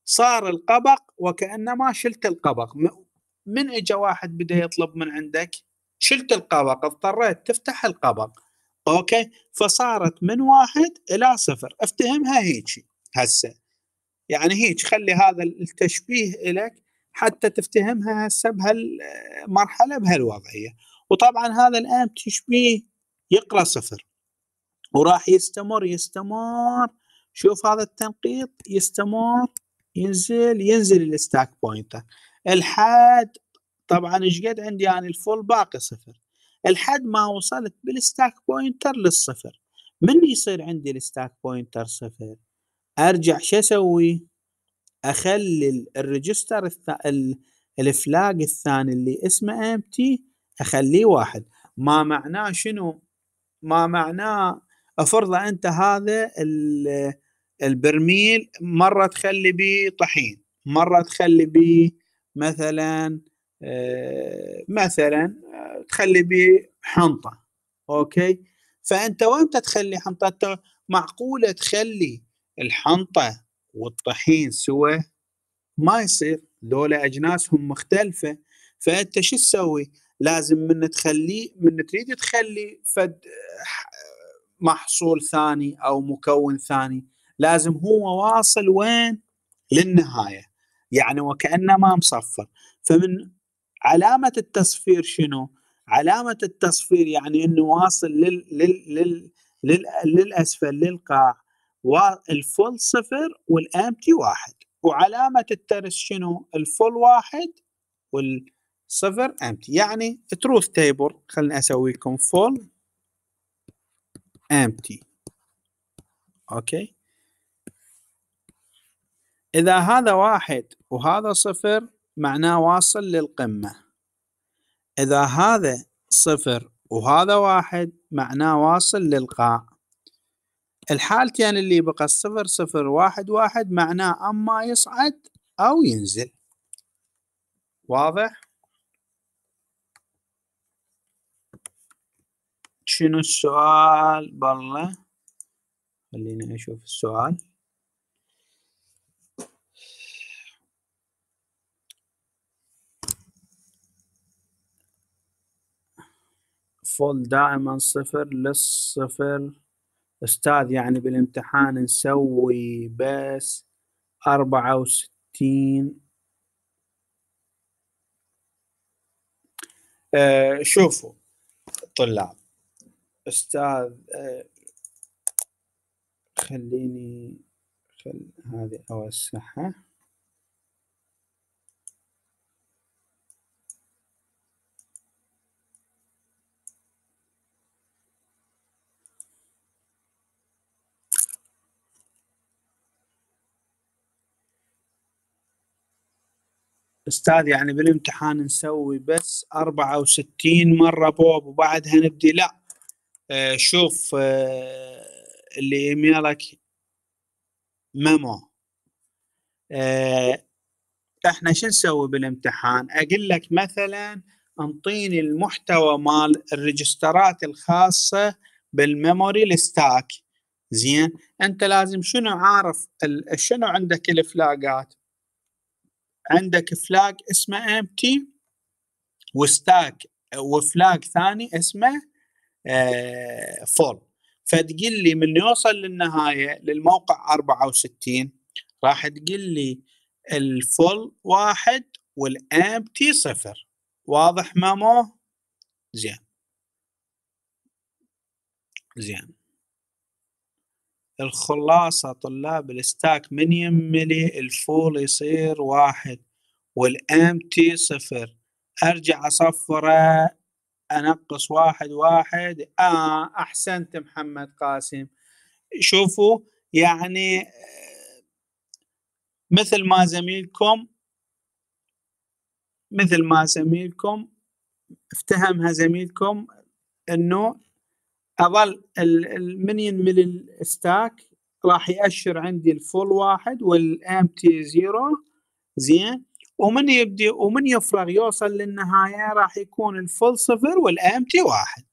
صار القبق وكانما شلت القبق من اجى واحد بدا يطلب من عندك شلت القبق اضطريت تفتح القبق اوكي فصارت من واحد الى صفر افتهمها هيك هسه يعني هيك خلي هذا التشبيه لك حتى تفتهمها هسه بهالمرحله بهالوضعيه وطبعا هذا الان تشبيه يقرا صفر وراح يستمر يستمر شوف هذا التنقيط يستمر ينزل ينزل الستاك بوينتر الحد طبعا ايش قد عندي يعني الفول باقي صفر الحد ما وصلت بالستاك بوينتر للصفر من يصير عندي الستاك بوينتر صفر ارجع شو اسوي اخلي الريجستر الث... الفلاج الثاني اللي اسمه امتي اخليه واحد ما معناه شنو ما معناه افرض انت هذا ال البرميل مره تخلي به طحين مره تخلي به مثلا آه، مثلا آه، تخلي به حنطه اوكي فانت وين تخلي حنطه معقوله تخلي الحنطه والطحين سوا ما يصير ذولا اجناسهم مختلفه فانت شو تسوي؟ لازم من تخليه من تريد تخلي فد آه، محصول ثاني او مكون ثاني لازم هو واصل وين للنهايه يعني وكانه ما مصفر فمن علامه التصفير شنو علامه التصفير يعني انه واصل لل لل لل لل للاسفل للقاع والفل صفر والامتي واحد وعلامه الترس شنو الفل واحد والصفر امتي يعني تروث تيبل خليني اسوي لكم فول امتي اوكي إذا هذا واحد وهذا صفر معناه واصل للقمة إذا هذا صفر وهذا واحد معناه واصل للقاع الحالتين اللي بقى الصفر صفر واحد واحد معناه أما يصعد أو ينزل واضح؟ شنو السؤال بالله خليني أشوف السؤال فول دائما صفر للصفر أستاذ يعني بالامتحان نسوي بس أربعة وستين أه شوفوا طلاب أستاذ أه خليني خل... هذه أوسعها استاذ يعني بالامتحان نسوي بس 64 مره بوب وبعدها نبدي لا آه، شوف آه، اللي ايميلك ميمو آه، احنا شو نسوي بالامتحان؟ اقول لك مثلا انطيني المحتوى مال الريجسترات الخاصه بالميموري الستاك زين انت لازم شنو عارف شنو عندك الفلاجات عندك فلاج اسمه امتي وستاك وفلاج ثاني اسمه فول آه، فتقول لي من يوصل للنهايه للموقع 64 راح تقول لي الفول واحد والامتي صفر واضح مامو زين زين الخلاصة طلاب الستاك من يملي الفول يصير واحد والامتي صفر ارجع اصفره انقص واحد واحد اه احسنت محمد قاسم شوفوا يعني مثل ما زميلكم مثل ما زميلكم افتهمها زميلكم انه اظل المنين من الستاك راح ياشر عندي الفول واحد والامتي زيرو زين ومن يبدي ومن يفرغ يوصل للنهايه راح يكون الفول صفر والامتي واحد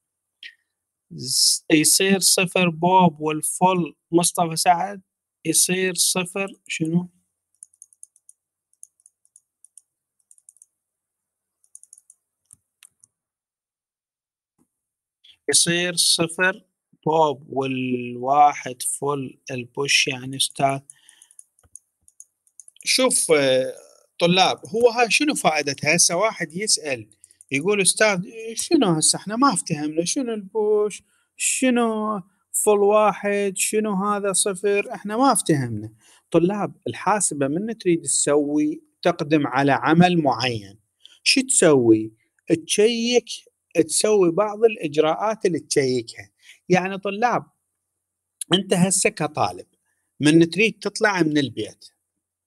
يصير صفر بوب والفول مصطفى سعد يصير صفر شنو يصير صفر بوب والواحد فول البوش يعني استاذ شوف آه، طلاب هو هاي شنو فائدتها هسه واحد يسأل يقول استاذ شنو هسه احنا ما افتهمنا شنو البوش شنو فل واحد شنو هذا صفر احنا ما افتهمنا طلاب الحاسبة من تريد تسوي تقدم على عمل معين شو تسوي تشيك تسوي بعض الاجراءات اللي تشيكها يعني طلاب انت هسه كطالب من تريد تطلع من البيت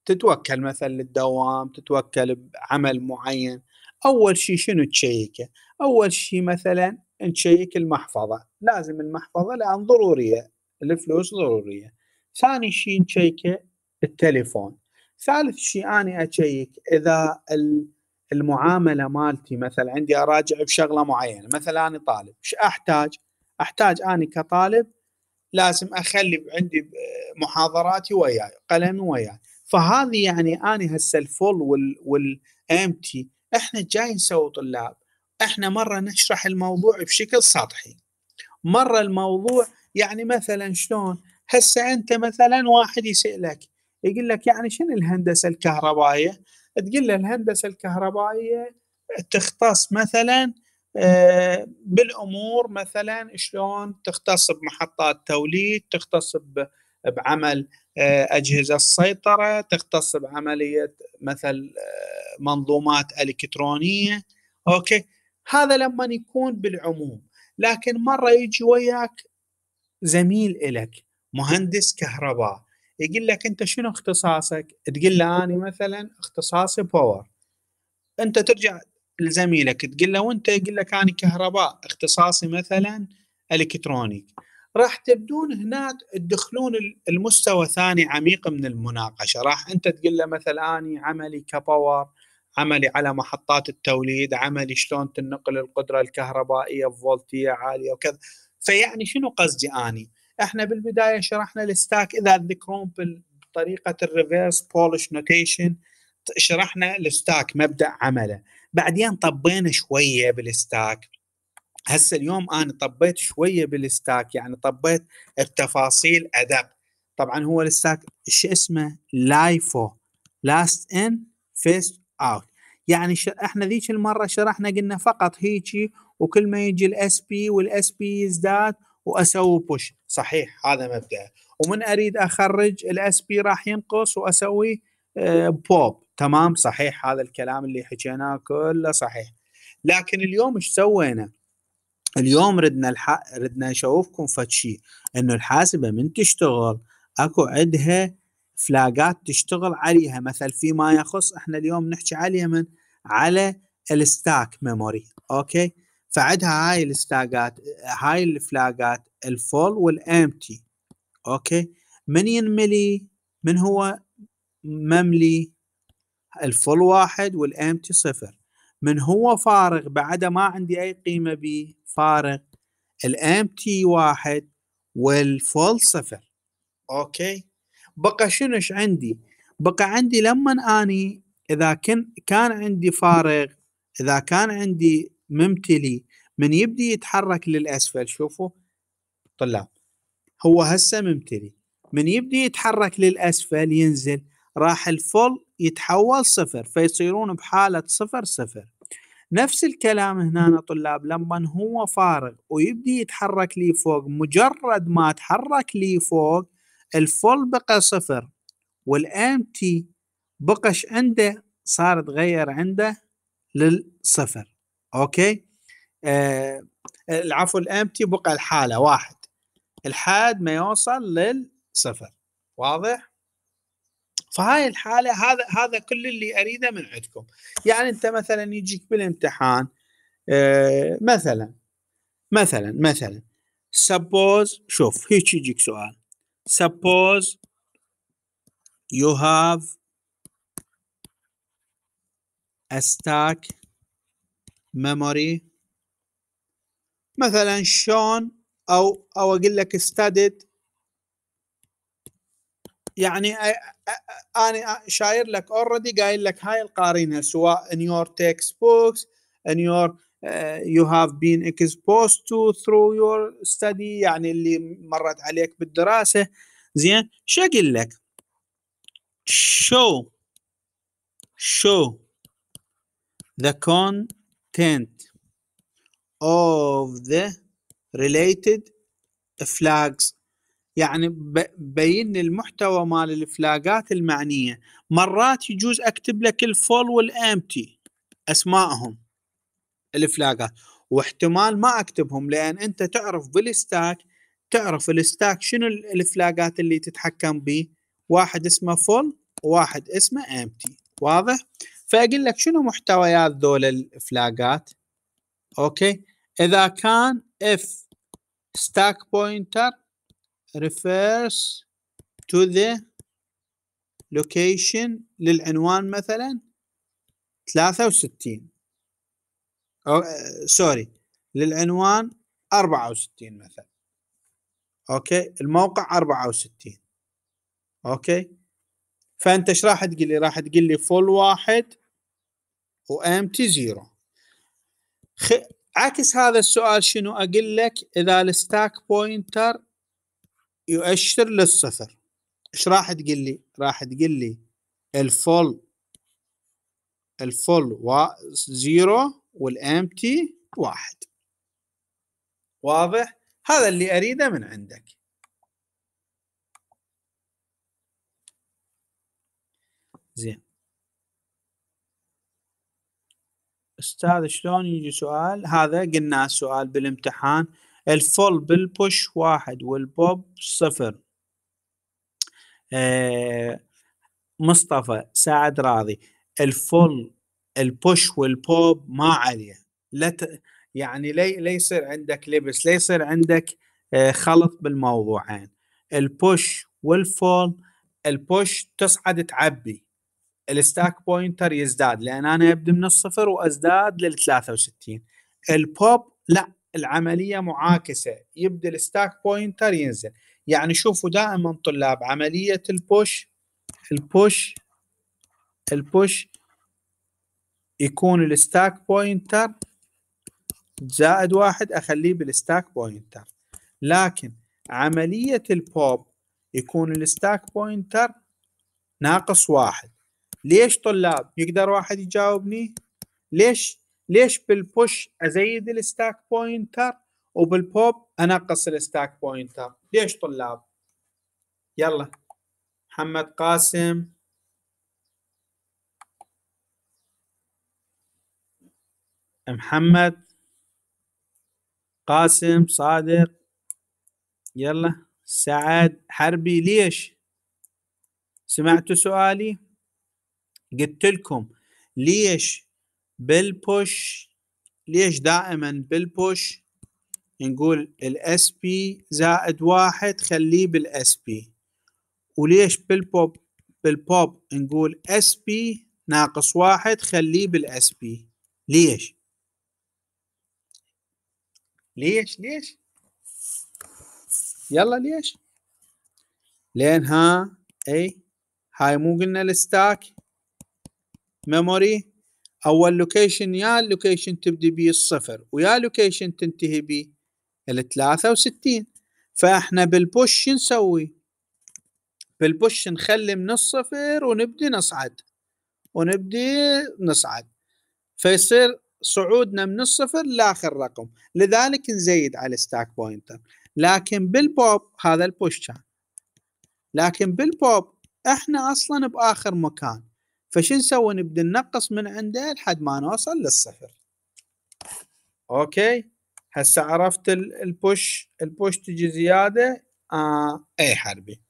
تتوكل مثلا للدوام تتوكل بعمل معين اول شيء شنو تشيكه اول شيء مثلا نشيك المحفظه لازم المحفظه لان ضروريه الفلوس ضروريه ثاني شيء نشيكه التليفون ثالث شيء اني اشيك اذا ال المعامله مالتي مثلا عندي اراجع بشغله معينه مثلا انا طالب ايش احتاج؟ احتاج انا كطالب لازم اخلي عندي محاضراتي وياي قلمي وياي فهذه يعني انا هسه الفول وال والامتي احنا جاي نسوي طلاب احنا مره نشرح الموضوع بشكل سطحي مره الموضوع يعني مثلا شلون هسه انت مثلا واحد يسالك يقول لك يعني شنو الهندسه الكهربائيه؟ تقول له الهندسه الكهربائيه تختص مثلا آه، بالامور مثلا شلون تختص بمحطات توليد تختص بعمل آه، اجهزه السيطره تختص بعمليه مثل آه، منظومات الكترونيه اوكي هذا لما يكون بالعموم لكن مره يجي وياك زميل لك مهندس كهرباء يقول لك انت شنو اختصاصك تقول له انا مثلا اختصاصي باور انت ترجع لزميلك تقول له وانت يقول لك انا كهرباء اختصاصي مثلا الكترونيك راح تبدون هنا تدخلون المستوى ثاني عميق من المناقشه راح انت تقول له مثلا اني عملي كباور عملي على محطات التوليد عملي شلون تنقل القدره الكهربائيه فولتيه عاليه وكذا فيعني شنو قصدي اني احنا بالبدايه شرحنا الستاك اذا تذكرون بطريقه الريفيرس بولش نوتيشن شرحنا الستاك مبدا عمله بعدين طبينا شويه بالستاك هسه اليوم انا طبيت شويه بالستاك يعني طبيت التفاصيل ادق طبعا هو الستاك شو اسمه لايفو لاست ان فيست اوت يعني احنا ذيك المره شرحنا قلنا فقط هيجي وكل ما يجي الاس بي والاس بي يزداد واسوي بوش صحيح هذا مبدأ ومن اريد اخرج الاس بي راح ينقص واسوي بوب آه، تمام صحيح هذا الكلام اللي حكيناه كله صحيح لكن اليوم ايش سوينا؟ اليوم ردنا الح... ردنا نشوفكم فد شيء انه الحاسبه من تشتغل اكو عندها فلاجات تشتغل عليها مثل فيما يخص احنا اليوم نحكي عليها من على الستاك ميموري اوكي فعدها هاي الستاجات هاي الفلاجات الفول والامتي اوكي من ينملي من هو مملي الفول واحد والامتي صفر من هو فارغ بعد ما عندي اي قيمه به فارغ الامتي واحد والفول صفر اوكي بقى شنش عندي بقى عندي لما اني اذا كان عندي فارغ اذا كان عندي ممتلي من يبدي يتحرك للاسفل شوفوا طلاب هو هسه ممتلي من يبدي يتحرك للاسفل ينزل راح الفل يتحول صفر فيصيرون بحاله صفر صفر نفس الكلام هنا طلاب لما هو فارغ ويبدي يتحرك لي فوق مجرد ما تحرك لي فوق الفل بقى صفر والامتي بقش عنده صار تغير عنده للصفر اوكي آه،, آه العفو الامتي بقى الحاله واحد الحاد ما يوصل للصفر واضح فهاي الحاله هذا هذا كل اللي اريده من عندكم يعني انت مثلا يجيك بالامتحان آه مثلا مثلا مثلا سبوز شوف هيك يجيك سؤال سبوز يو هاف a stack ميموري مثلا شون او او اقول لك استادد يعني انا شاير لك اوريدي قايل لك هاي القارينه سواء ان يور تكست بوكس ان يور يو هاف بين اكسبوست تو ثرو يور ستدي يعني اللي مرت عليك بالدراسه زين شو اقول لك؟ شو شو ذا كون extent of the related flags يعني بين المحتوى مال الفلاجات المعنيه مرات يجوز اكتب لك الفول والامتي اسمائهم الفلاجات واحتمال ما اكتبهم لان انت تعرف بالستاك تعرف الستاك شنو الفلاجات اللي تتحكم به واحد اسمه فول وواحد اسمه امتي واضح فاقول لك شنو محتويات ذول الفلاجات اوكي اذا كان اف stack pointer refers to the location للعنوان مثلا 63 أو سوري للعنوان 64 مثلا اوكي الموقع 64 اوكي فانت ايش راح تقول لي راح تقول لي فول واحد وامتي زيرو خ... عكس هذا السؤال شنو اقول لك اذا الستاك بوينتر يؤشر للصفر ايش راح تقول لي راح تقول لي الفول الفول و... زيرو والامتي واحد واضح هذا اللي اريده من عندك زين استاذ شلون يجي سؤال هذا قلنا السؤال بالامتحان الفول بالبوش واحد والبوب صفر آه مصطفى سعد راضي الفول البوش والبوب ما عليه لا ت... يعني لي... لا يصير عندك لبس لا يصير عندك آه خلط بالموضوعين البوش والفول البوش تصعد تعبي الستاك بوينتر يزداد لان انا ابدا من الصفر وازداد لل 63 البوب لا العمليه معاكسه يبدا الستاك بوينتر ينزل يعني شوفوا دائما طلاب عمليه البوش البوش البوش يكون الستاك بوينتر زائد واحد اخليه بالستاك بوينتر لكن عمليه البوب يكون الستاك بوينتر ناقص واحد ليش طلاب يقدر واحد يجاوبني ليش ليش بالبوش ازيد الستاك بوينتر وبالبوب انقص الستاك بوينتر ليش طلاب يلا محمد قاسم محمد قاسم صادق يلا سعد حربي ليش سمعتوا سؤالي قلت لكم ليش بالبوش ليش دائما بالبوش نقول الاس بي زائد واحد خليه بالاس بي وليش بالبوب بالبوب نقول اس بي ناقص واحد خليه بالاس بي ليش ليش ليش يلا ليش لان ها اي هاي مو قلنا الستاك ميموري اول لوكيشن يا اللوكيشن تبدي بيه الصفر ويا لوكيشن تنتهي بيه ال 63 فاحنا بالبوش شو نسوي؟ بالبوش نخلي من الصفر ونبدي نصعد ونبدي نصعد فيصير صعودنا من الصفر لاخر رقم لذلك نزيد على ستاك بوينتر لكن بالبوب هذا البوش كان لكن بالبوب احنا اصلا باخر مكان فش نسوي نبدا ننقص من عنده لحد ما نوصل للصفر اوكي هسه عرفت البوش البوش تجي زياده آه اي حربي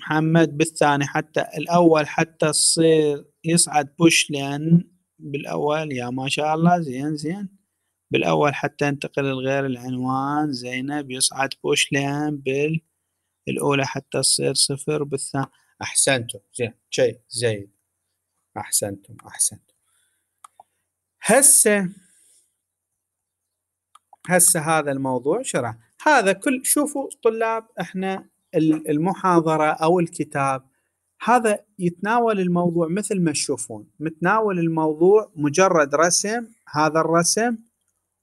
محمد بالثاني حتى الاول حتى تصير يصعد بوش لان بالاول يا ما شاء الله زين زين بالاول حتى انتقل لغير العنوان زينب يصعد بوش لان بالاولى حتى تصير صفر بالثاني أحسنتم زين شيء زين أحسنتم أحسنتم هسه هسه هذا الموضوع شرح هذا كل شوفوا طلاب احنا المحاضرة أو الكتاب هذا يتناول الموضوع مثل ما تشوفون متناول الموضوع مجرد رسم هذا الرسم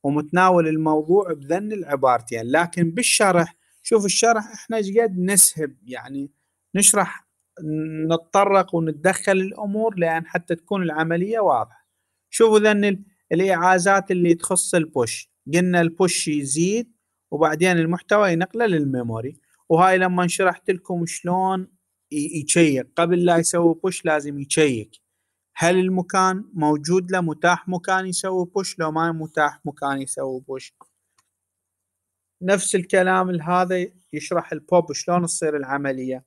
ومتناول الموضوع بذن العبارتين لكن بالشرح شوف الشرح احنا ايش قد نسهب يعني نشرح نتطرق ونتدخل الامور لان حتى تكون العمليه واضحه شوفوا ذن الاعازات اللي تخص البوش قلنا البوش يزيد وبعدين المحتوى ينقله للميموري وهاي لما شرحت لكم شلون يشيك قبل لا يسوي بوش لازم يشيك هل المكان موجود له متاح مكان يسوي بوش لو ما متاح مكان يسوي بوش نفس الكلام هذا يشرح البوب شلون تصير العمليه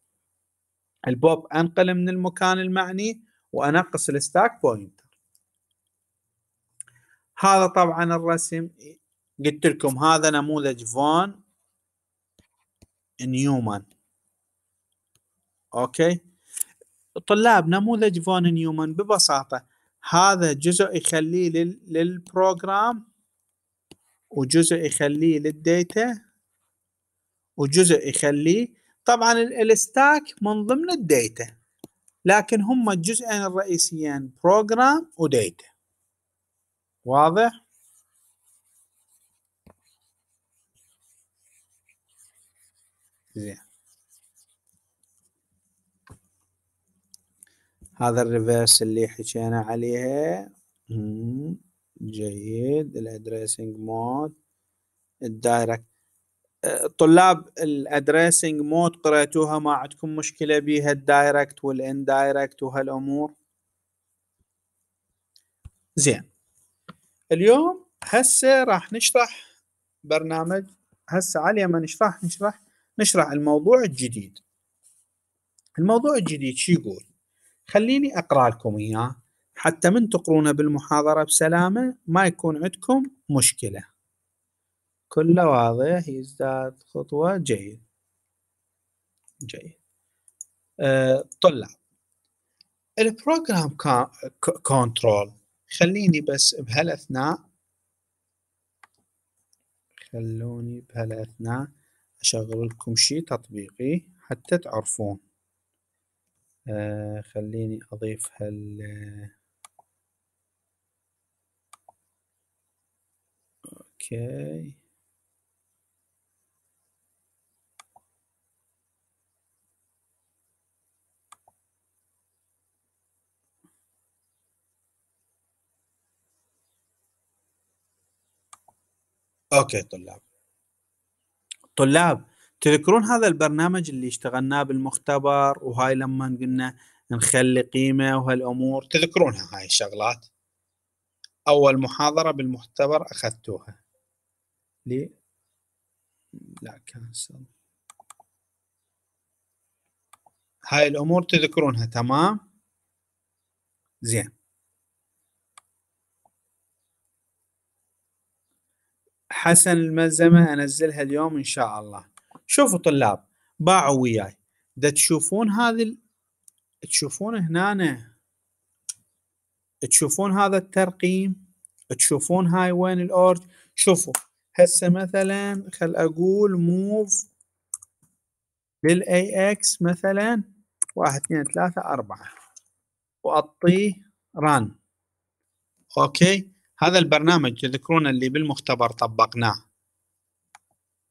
البوب انقله من المكان المعني وانقص الستاك بوينتر هذا طبعا الرسم قلت لكم هذا نموذج فون نيومان اوكي طلاب نموذج فون نيومان ببساطه هذا جزء يخليه لل... للبروجرام وجزء يخليه للديتا وجزء يخليه طبعا الستاك من ضمن الديتا لكن هم الجزئين الرئيسيين بروجرام وديتا واضح زين هذا الريفرس اللي حكينا عليها جيد الادريسنج مود الدايركت طلاب الادريسنج مود قريتوها ما عندكم مشكله بيها الدايركت والاندايركت وهالامور زين اليوم هسه راح نشرح برنامج هسه على ما نشرح نشرح نشرح الموضوع الجديد الموضوع الجديد شو يقول خليني اقرا لكم اياه حتى من تقرونه بالمحاضره بسلامه ما يكون عندكم مشكله كله واضح يزداد خطوة جيد جيد آه، طلاب طلع البروجرام كونترول خليني بس بهالاثناء خلوني بهالاثناء اشغل لكم شي تطبيقي حتى تعرفون أه خليني اضيف هال آه، اوكي أوكي طلاب. طلاب تذكرون هذا البرنامج اللي اشتغلناه بالمختبر وهاي لما قلنا نخلي قيمة وهالأمور تذكرونها هاي الشغلات أول محاضرة بالمختبر أخذتوها لي لا كانسل هاي الأمور تذكرونها تمام زين حسن الملزمه انزلها اليوم ان شاء الله شوفوا طلاب باعوا وياي دا تشوفون هذه ال... تشوفون هنا تشوفون هذا الترقيم تشوفون هاي وين الاورج شوفوا هسه مثلا خل اقول موف للاي اكس مثلا واحد اثنين ثلاثة أربعة وأعطيه ران أوكي هذا البرنامج تذكرون اللي بالمختبر طبقناه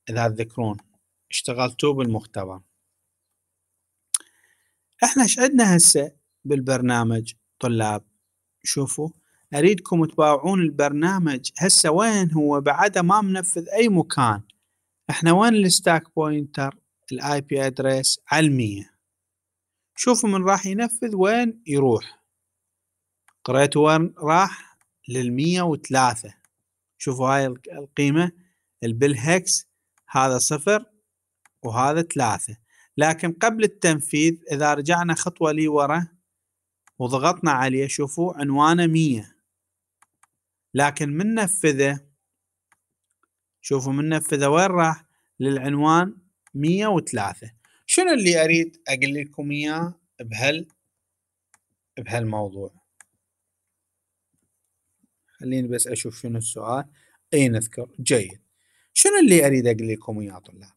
اذا تذكرون اشتغلتوه بالمختبر احنا شعدنا هسه بالبرنامج طلاب شوفوا اريدكم تباوعون البرنامج هسه وين هو بعده ما منفذ اي مكان احنا وين الستاك بوينتر الاي بي ادريس علمية شوفوا من راح ينفذ وين يروح قريتوا وين راح للمية وثلاثة شوفوا هاي القيمة البالهكس هذا صفر وهذا ثلاثة لكن قبل التنفيذ إذا رجعنا خطوة لي ورا وضغطنا عليه شوفوا عنوانه مية لكن من نفذه شوفوا من نفذه وين راح للعنوان مية وثلاثة شنو اللي أريد أقول لكم إياه بهال بهالموضوع خليني بس اشوف شنو السؤال اي نذكر جيد شنو اللي اريد اقول لكم اياه طلاب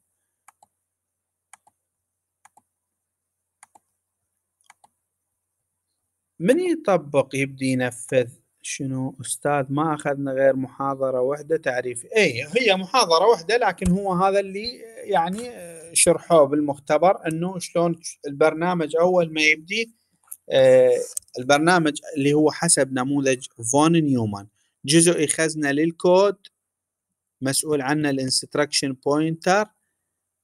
من يطبق يبدي ينفذ شنو استاذ ما اخذنا غير محاضره واحده تعريف اي هي محاضره واحده لكن هو هذا اللي يعني شرحوه بالمختبر انه شلون البرنامج اول ما يبدي آه، البرنامج اللي هو حسب نموذج فون نيومان جزء يخزنه للكود مسؤول عنه الانستركشن بوينتر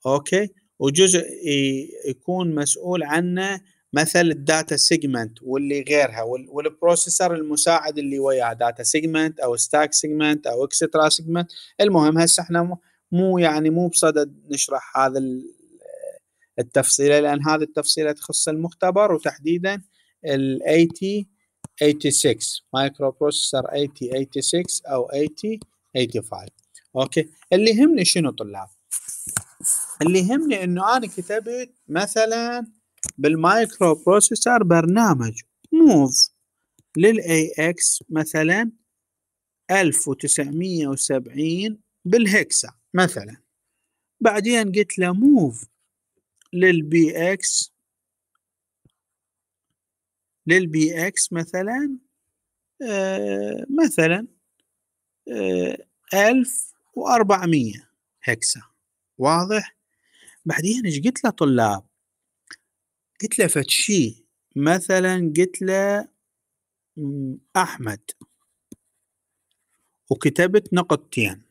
اوكي وجزء يكون مسؤول عنه مثل الداتا سيجمنت واللي غيرها والبروسيسر المساعد اللي وياه داتا سيجمنت او ستاك سيجمنت او اكسترا سيجمنت المهم هسه احنا مو يعني مو بصدد نشرح هذا التفصيله لان هذه التفصيله تخص المختبر وتحديدا ال 8086 مايكرو بروسيسور 8086 او 8085 اوكي اللي يهمني شنو طلاب اللي يهمني انه انا كتبت مثلا بالمايكرو بروسيسور برنامج موف للاي اكس مثلا 1970 بالهكسا مثلا بعدين قلت له موف للبي اكس للبي اكس مثلا آه، مثلا آه، ألف وأربعمية هكسة واضح بعدين ايش قلت له طلاب قلت له فتشي مثلا قلت له أحمد وكتبت نقطتين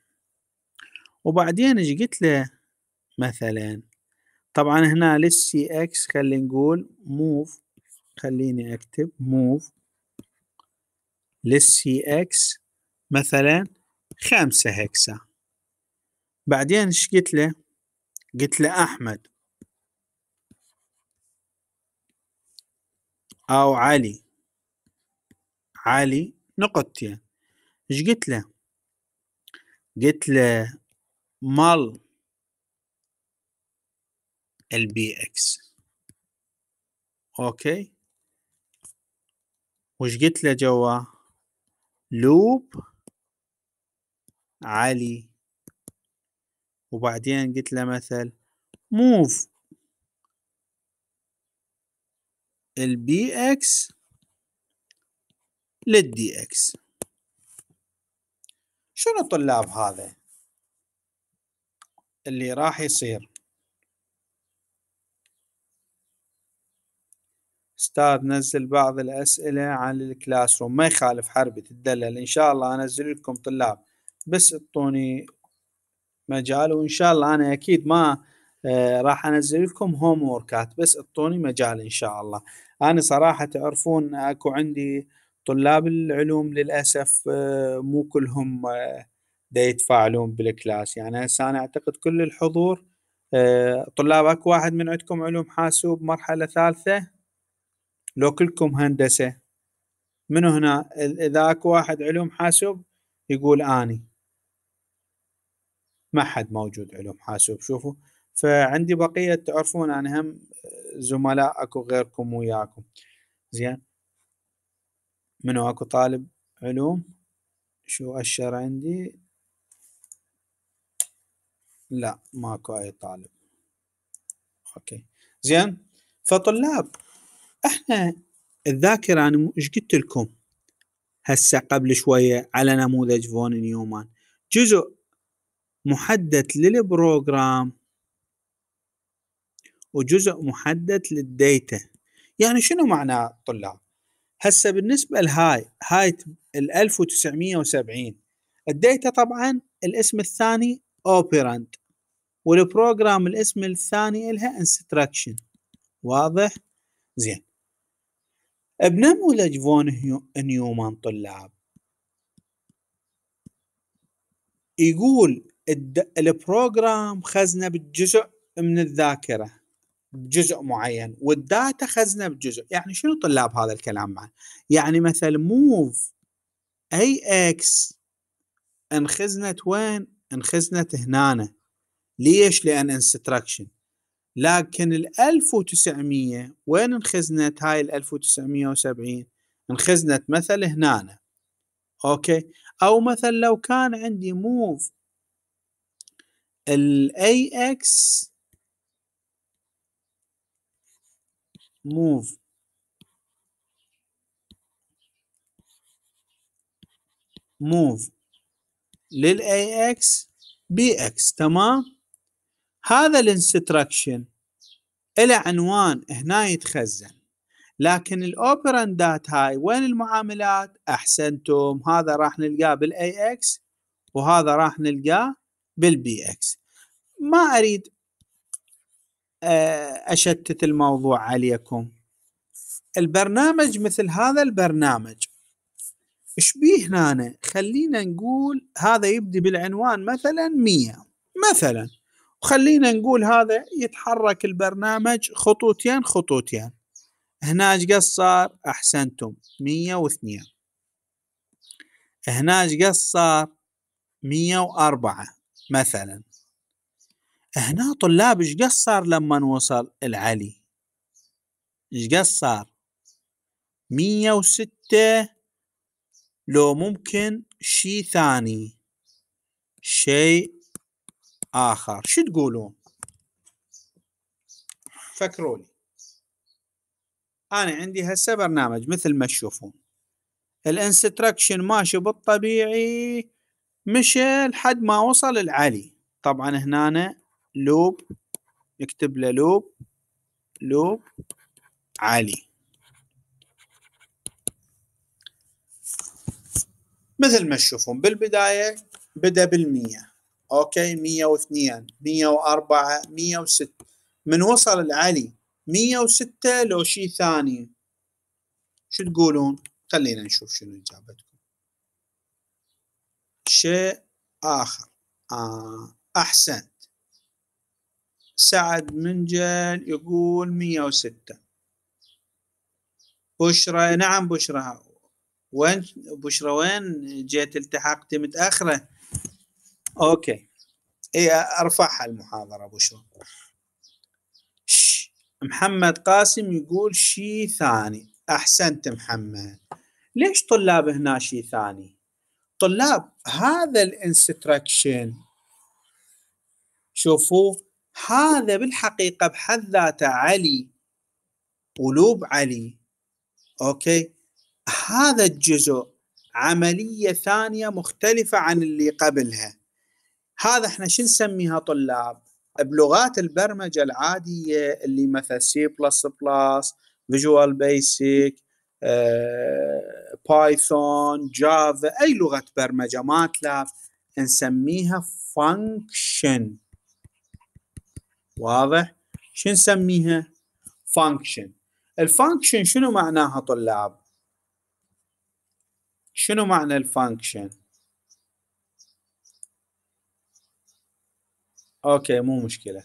وبعدين ايش قلت له مثلا طبعا هنا للسي اكس خلينا نقول موف خليني اكتب موف للسي اكس مثلا خمسة هكسا بعدين ايش قلت له قلت له احمد او علي علي نقطتين ايش قلت له قلت له مال البي اكس اوكي وش قلت له جوا لوب علي وبعدين قلت له مثل موف البي اكس للدي اكس شنو الطلاب هذا اللي راح يصير استاذ نزل بعض الاسئله عن الكلاس روم ما يخالف حربي تدلل ان شاء الله انزل لكم طلاب بس اعطوني مجال وان شاء الله انا اكيد ما آه راح انزل لكم هوم وركات بس اعطوني مجال ان شاء الله انا صراحه تعرفون اكو عندي طلاب العلوم للاسف آه مو كلهم آه دا يتفاعلون بالكلاس يعني هسه انا اعتقد كل الحضور آه، طلاب اكو واحد من عندكم علوم حاسوب مرحله ثالثه لو كلكم هندسه منو هنا اذا اكو واحد علوم حاسوب يقول اني ما حد موجود علوم حاسوب شوفوا فعندي بقيه تعرفون انا هم زملاء اكو غيركم وياكم زين منو اكو طالب علوم شو اشر عندي لا ماكو اي طالب اوكي زين فطلاب احنا الذاكره انا ايش قلت لكم هسه قبل شويه على نموذج فون نيومان جزء محدد للبروجرام وجزء محدد للديتا يعني شنو معناه طلاب هسه بالنسبه لهاي هاي ال 1970 الديتا طبعا الاسم الثاني اوبيرانت والبروجرام الاسم الثاني لها انستراكشن واضح زين بنموذج فون نيومان طلاب يقول البروجرام خزنه بجزء من الذاكره بجزء معين والداتا خزنه بجزء يعني شنو طلاب هذا الكلام معه يعني مثل موف اي اكس انخزنت وين انخزنت هنا ليش لان انستراكشن لكن ال 1900 وين انخزنت هاي ال 1970 انخزنت مثل هنا اوكي او مثلا لو كان عندي موف الاي اكس موف موف للاي اكس بي اكس تمام هذا الانستركشن إلى عنوان هنا يتخزن لكن الاوبرندات هاي وين المعاملات احسنتم هذا راح نلقاه بالاي اكس وهذا راح نلقاه بالبي اكس ما اريد آه، اشتت الموضوع عليكم البرنامج مثل هذا البرنامج شبيه هنا خلينا نقول هذا يبدي بالعنوان مثلا 100 مثلا وخلينا نقول هذا يتحرك البرنامج خطوتين خطوتين هنا ايش قد صار احسنتم واثنين هنا ايش قد صار واربعة مثلا هنا طلاب ايش قد صار لما نوصل العلي ايش قد صار وستة لو ممكن شيء ثاني شيء آخر شو تقولون فكروا لي أنا عندي هسه برنامج مثل ما تشوفون الانستركشن ماشي بالطبيعي مشى لحد ما وصل العلي طبعا هنا لوب نكتب له لوب لوب علي مثل ما تشوفون بالبداية بدأ بالمية اوكي 102 104 106 من وصل العلي 106 لو شيء ثاني شو تقولون خلينا نشوف شنو اجابتكم شيء اخر آه. احسنت سعد منجل يقول 106 بشرى نعم بشرى وين بشرى وين جيت التحقتي متاخره اوكي اي ارفعها المحاضره ابو شو محمد قاسم يقول شيء ثاني احسنت محمد ليش طلاب هنا شيء ثاني طلاب هذا الانستراكشن شوفوا هذا بالحقيقة بحد ذاته علي قلوب علي أوكي هذا الجزء عملية ثانية مختلفة عن اللي قبلها هذا احنا شو نسميها طلاب بلغات البرمجه العاديه اللي مثل سي بلس بلس فيجوال بيسك بايثون جافا اي لغه برمجه ماتلاب نسميها فانكشن واضح شو نسميها فانكشن الفانكشن شنو معناها طلاب شنو معنى الفانكشن اوكي مو مشكله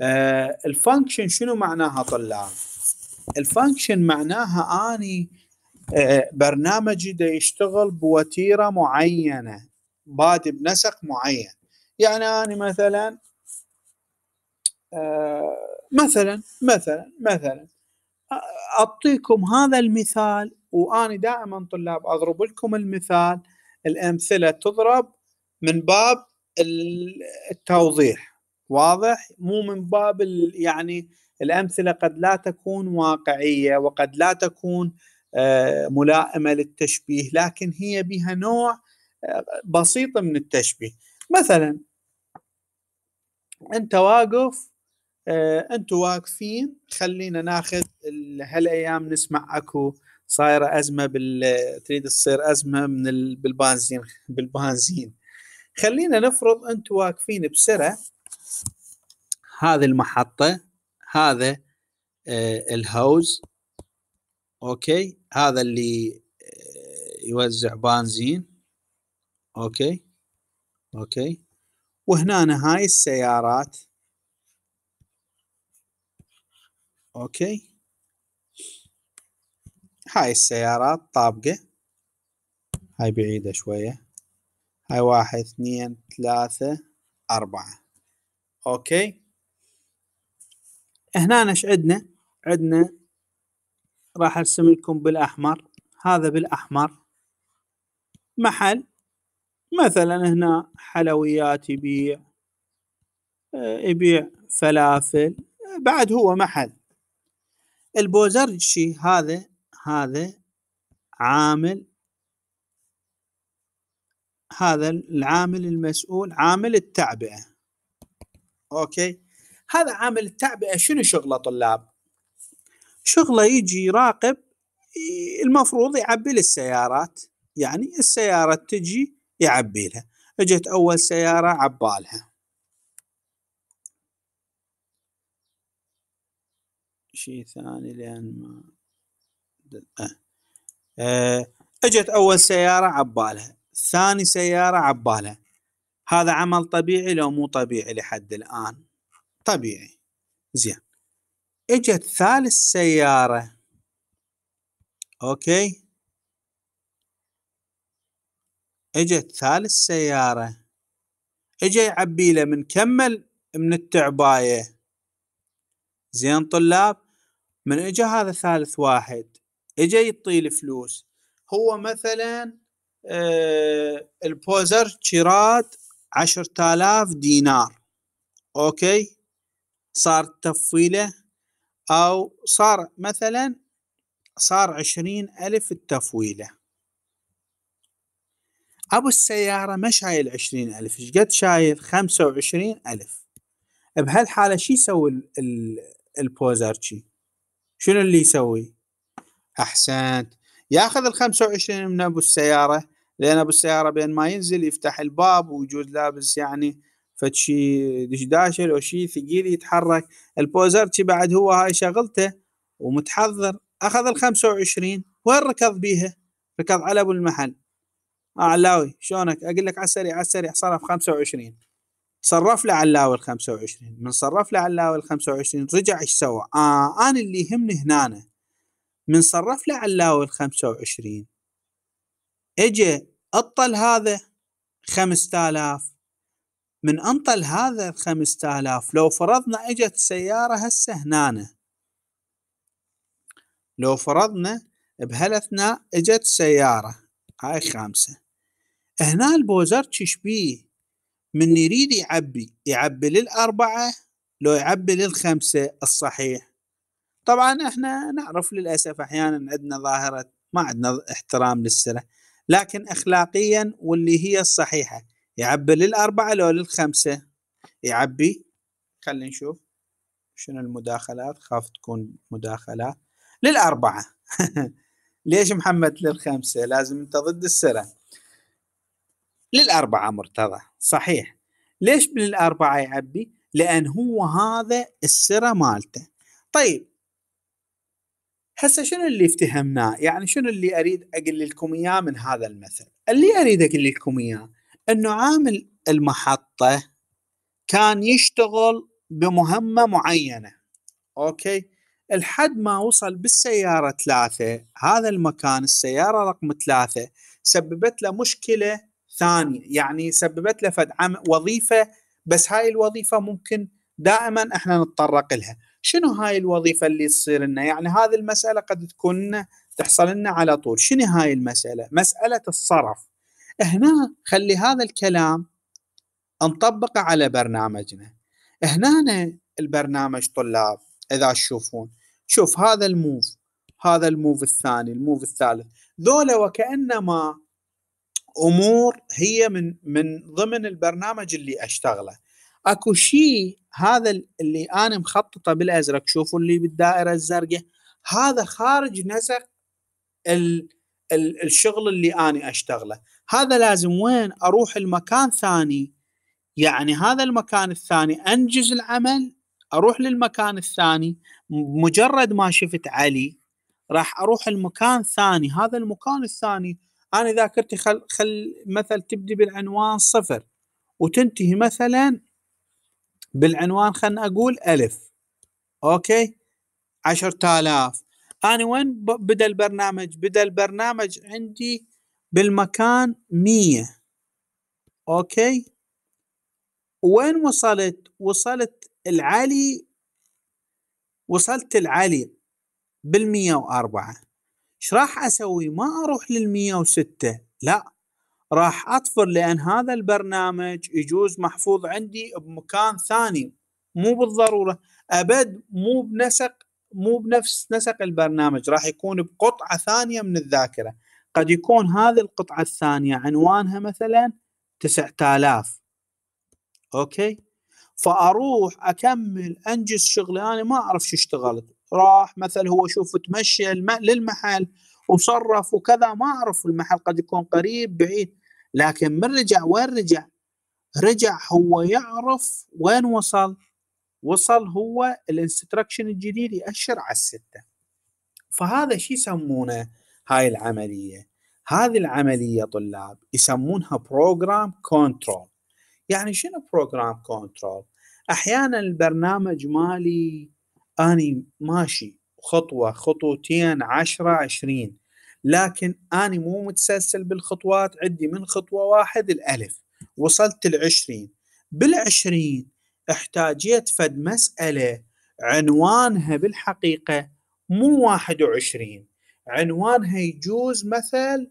آه، الفانكشن شنو معناها طلاب الفانكشن معناها اني آه، برنامجي دا يشتغل بوتيره معينه بادي بنسق معين يعني اني مثلا آه، مثلا مثلا مثلا اعطيكم هذا المثال واني دائما طلاب اضرب لكم المثال الامثله تضرب من باب التوضيح واضح مو من باب يعني الامثله قد لا تكون واقعيه وقد لا تكون آه، ملائمه للتشبيه لكن هي بها نوع آه، بسيط من التشبيه مثلا انت واقف آه، انتم واقفين خلينا ناخذ هالايام نسمع اكو صايره ازمه بال تريد تصير ازمه من ال... بالبنزين بالبنزين خلينا نفرض انتم واقفين بسره هذه المحطه هذا آه، الهوز اوكي هذا اللي آه، يوزع بنزين اوكي اوكي وهنا هاي السيارات اوكي هاي السيارات طابقه هاي بعيده شويه هاي واحد اثنين ثلاثة أربعة أوكي هنا ايش عندنا عندنا راح ارسم لكم بالأحمر هذا بالأحمر محل مثلا هنا حلويات يبيع آه، يبيع فلافل بعد هو محل البوزرجي هذا هذا عامل هذا العامل المسؤول عامل التعبئه اوكي هذا عامل التعبئه شنو شغله طلاب شغله يجي يراقب المفروض يعبي للسيارات يعني السياره تجي يعبي لها اجت اول سياره عبالها شيء ثاني لان ما آه. آه، اجت اول سياره عبالها ثاني سيارة عبالة هذا عمل طبيعي لو مو طبيعي لحد الآن طبيعي زين اجت ثالث سيارة اوكي اجت ثالث سيارة اجى يعبيله من كمل من التعباية زين طلاب من اجى هذا ثالث واحد اجى يطيل فلوس هو مثلا آه، البوزر شراد آلاف دينار اوكي صار تفويله او صار مثلا صار عشرين ألف التفويلة أبو السيارة ما شايل عشرين ألف قد شايل خمسة وعشرين ألف بهالحالة شو يسوي شي شنو اللي يسوي أحسنت ياخذ الخمسة وعشرين من أبو السيارة لان ابو السياره بين ما ينزل يفتح الباب ويجوز لابس يعني فتشي دشداشل او شيء ثقيل يتحرك البوزرتشي بعد هو هاي شغلته ومتحضر اخذ ال 25 وين ركض بيها؟ ركض على ابو المحل آه علاوي شلونك؟ اقول لك عسري عسري صرف 25 صرف له علاوي ال 25 من صرف له علاوي ال 25 رجع ايش سوى؟ اه انا اللي يهمني هنا من صرف له علاوي ال 25 اجى أطل هذا خمسة آلاف من أنطل هذا الخمسة آلاف لو فرضنا اجت سيارة هسه هنا لو فرضنا بهالاثناء اجت سيارة هاي خامسة هنا البوزر بيه من يريد يعبي يعبي للأربعة لو يعبي للخمسة الصحيح طبعا احنا نعرف للأسف أحيانا عندنا ظاهرة ما عندنا احترام للسرعة لكن اخلاقيا واللي هي الصحيحه يعبي للاربعه لو للخمسه يعبي خلينا نشوف شنو المداخلات خاف تكون مداخلات للاربعه ليش محمد للخمسه لازم انت ضد السره للاربعه مرتضى صحيح ليش للاربعه يعبي لان هو هذا السره مالته طيب هسه شنو اللي افتهمناه؟ يعني شنو اللي اريد اقول لكم اياه من هذا المثل؟ اللي اريد اقول لكم اياه انه عامل المحطه كان يشتغل بمهمه معينه اوكي لحد ما وصل بالسياره ثلاثه هذا المكان السياره رقم ثلاثه سببت له مشكله ثانيه يعني سببت له فد وظيفه بس هاي الوظيفه ممكن دائما احنا نتطرق لها شنو هاي الوظيفه اللي تصير لنا يعني هذه المساله قد تكون تحصل لنا على طول شنو هاي المساله مساله الصرف هنا خلي هذا الكلام نطبقه على برنامجنا هنا البرنامج طلاب اذا تشوفون شوف هذا الموف هذا الموف الثاني الموف الثالث ذولا وكانما امور هي من من ضمن البرنامج اللي اشتغله اكو شيء هذا اللي انا مخططه بالازرق شوفوا اللي بالدائره الزرقاء هذا خارج نسق ال ال الشغل اللي انا اشتغله هذا لازم وين اروح المكان ثاني يعني هذا المكان الثاني انجز العمل اروح للمكان الثاني مجرد ما شفت علي راح اروح المكان ثاني هذا المكان الثاني انا ذاكرتي خل, خل مثل تبدي بالعنوان صفر وتنتهي مثلا بالعنوان خلنا اقول الف اوكي 10000 انا وين بدا البرنامج بدا البرنامج عندي بالمكان 100 اوكي وين وصلت وصلت العلي وصلت العلي بالمية وأربعة ايش راح اسوي ما اروح للمية وستة لا راح اطفر لان هذا البرنامج يجوز محفوظ عندي بمكان ثاني مو بالضروره ابد مو بنسق مو بنفس نسق البرنامج راح يكون بقطعه ثانيه من الذاكره قد يكون هذه القطعه الثانيه عنوانها مثلا 9000 اوكي فاروح اكمل انجز شغلي انا ما اعرف شو اشتغلت راح مثلا هو شوف تمشي للمحل وصرف وكذا ما اعرف المحل قد يكون قريب بعيد لكن من رجع وين رجع رجع هو يعرف وين وصل وصل هو الانستركشن الجديد يأشر على الستة فهذا شو يسمونه هاي العملية هذه العملية طلاب يسمونها بروجرام كنترول يعني شنو بروجرام كنترول أحيانا البرنامج مالي أني ماشي خطوة خطوتين عشرة عشرين لكن أنا مو متسلسل بالخطوات عندي من خطوة واحد الألف وصلت العشرين بالعشرين احتاجيت فد مسألة عنوانها بالحقيقة مو واحد وعشرين عنوانها يجوز مثل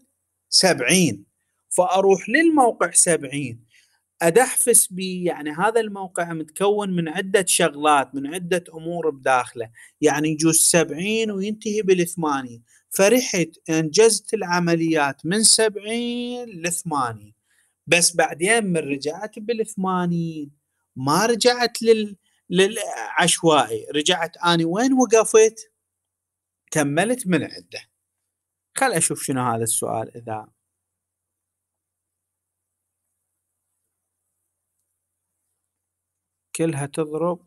سبعين فأروح للموقع سبعين أدحفس بي يعني هذا الموقع متكون من عدة شغلات من عدة أمور بداخله يعني يجوز سبعين وينتهي بالثمانين فرحت انجزت العمليات من سبعين لثمانين بس بعدين من رجعت بالثمانين ما رجعت لل للعشوائي رجعت اني وين وقفت كملت من عنده خل اشوف شنو هذا السؤال اذا كلها تضرب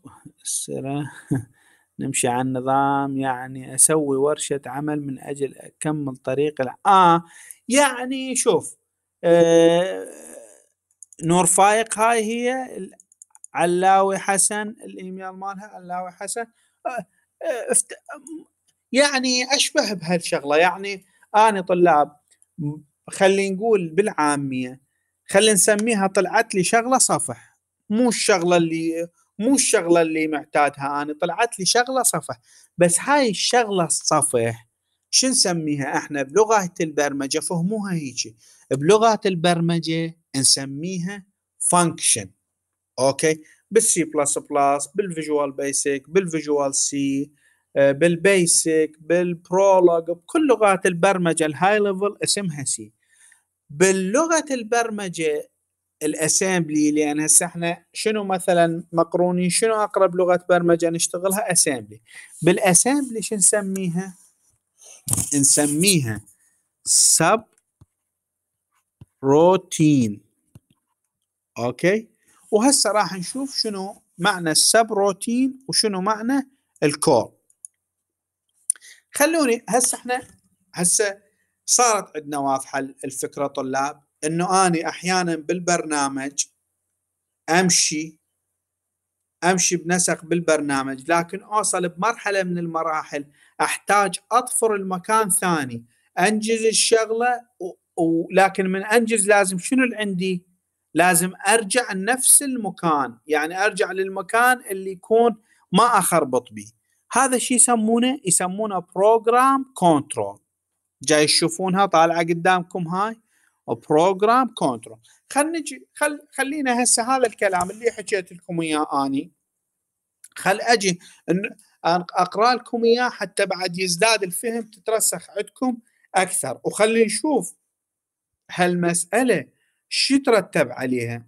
السلام نمشي على النظام يعني اسوي ورشه عمل من اجل اكمل طريق الع... اه يعني شوف آه نور فايق هاي هي علاوي حسن الايميل مالها علاوي حسن آه، آه، يعني اشبه بهالشغله يعني انا طلاب خلي نقول بالعاميه خلي نسميها طلعت لي شغله صفح مو الشغله اللي مو الشغله اللي معتادها انا طلعت لي شغله صفح بس هاي الشغله الصفح شو نسميها احنا بلغه البرمجه فهموها هيك بلغه البرمجه نسميها فانكشن اوكي بالسي بلس بلس بالفيجوال بيسك بالفيجوال سي بالبيسك بالبرولوج بكل لغات البرمجه الهاي ليفل اسمها سي باللغه البرمجه الاسامبلي لان هسه احنا شنو مثلا مقرونين شنو اقرب لغه برمجه نشتغلها اسامبلي بالاسامبلي شو نسميها نسميها سب روتين اوكي وهسه راح نشوف شنو معنى السب روتين وشنو معنى الكور خلوني هسه احنا هسه صارت عندنا واضحه الفكره طلاب انه اني احيانا بالبرنامج امشي امشي بنسق بالبرنامج لكن اوصل بمرحله من المراحل احتاج اطفر المكان ثاني انجز الشغله ولكن من انجز لازم شنو اللي عندي؟ لازم ارجع نفس المكان يعني ارجع للمكان اللي يكون ما اخربط به هذا شي يسمونه يسمونه بروجرام كنترول جاي تشوفونها طالعه قدامكم هاي بروجرام كنترول خل نجي خل خلينا هسه هذا الكلام اللي حكيت لكم اياه اني خل اجي اقرا لكم اياه حتى بعد يزداد الفهم تترسخ عندكم اكثر وخلي نشوف هالمساله شو ترتب عليها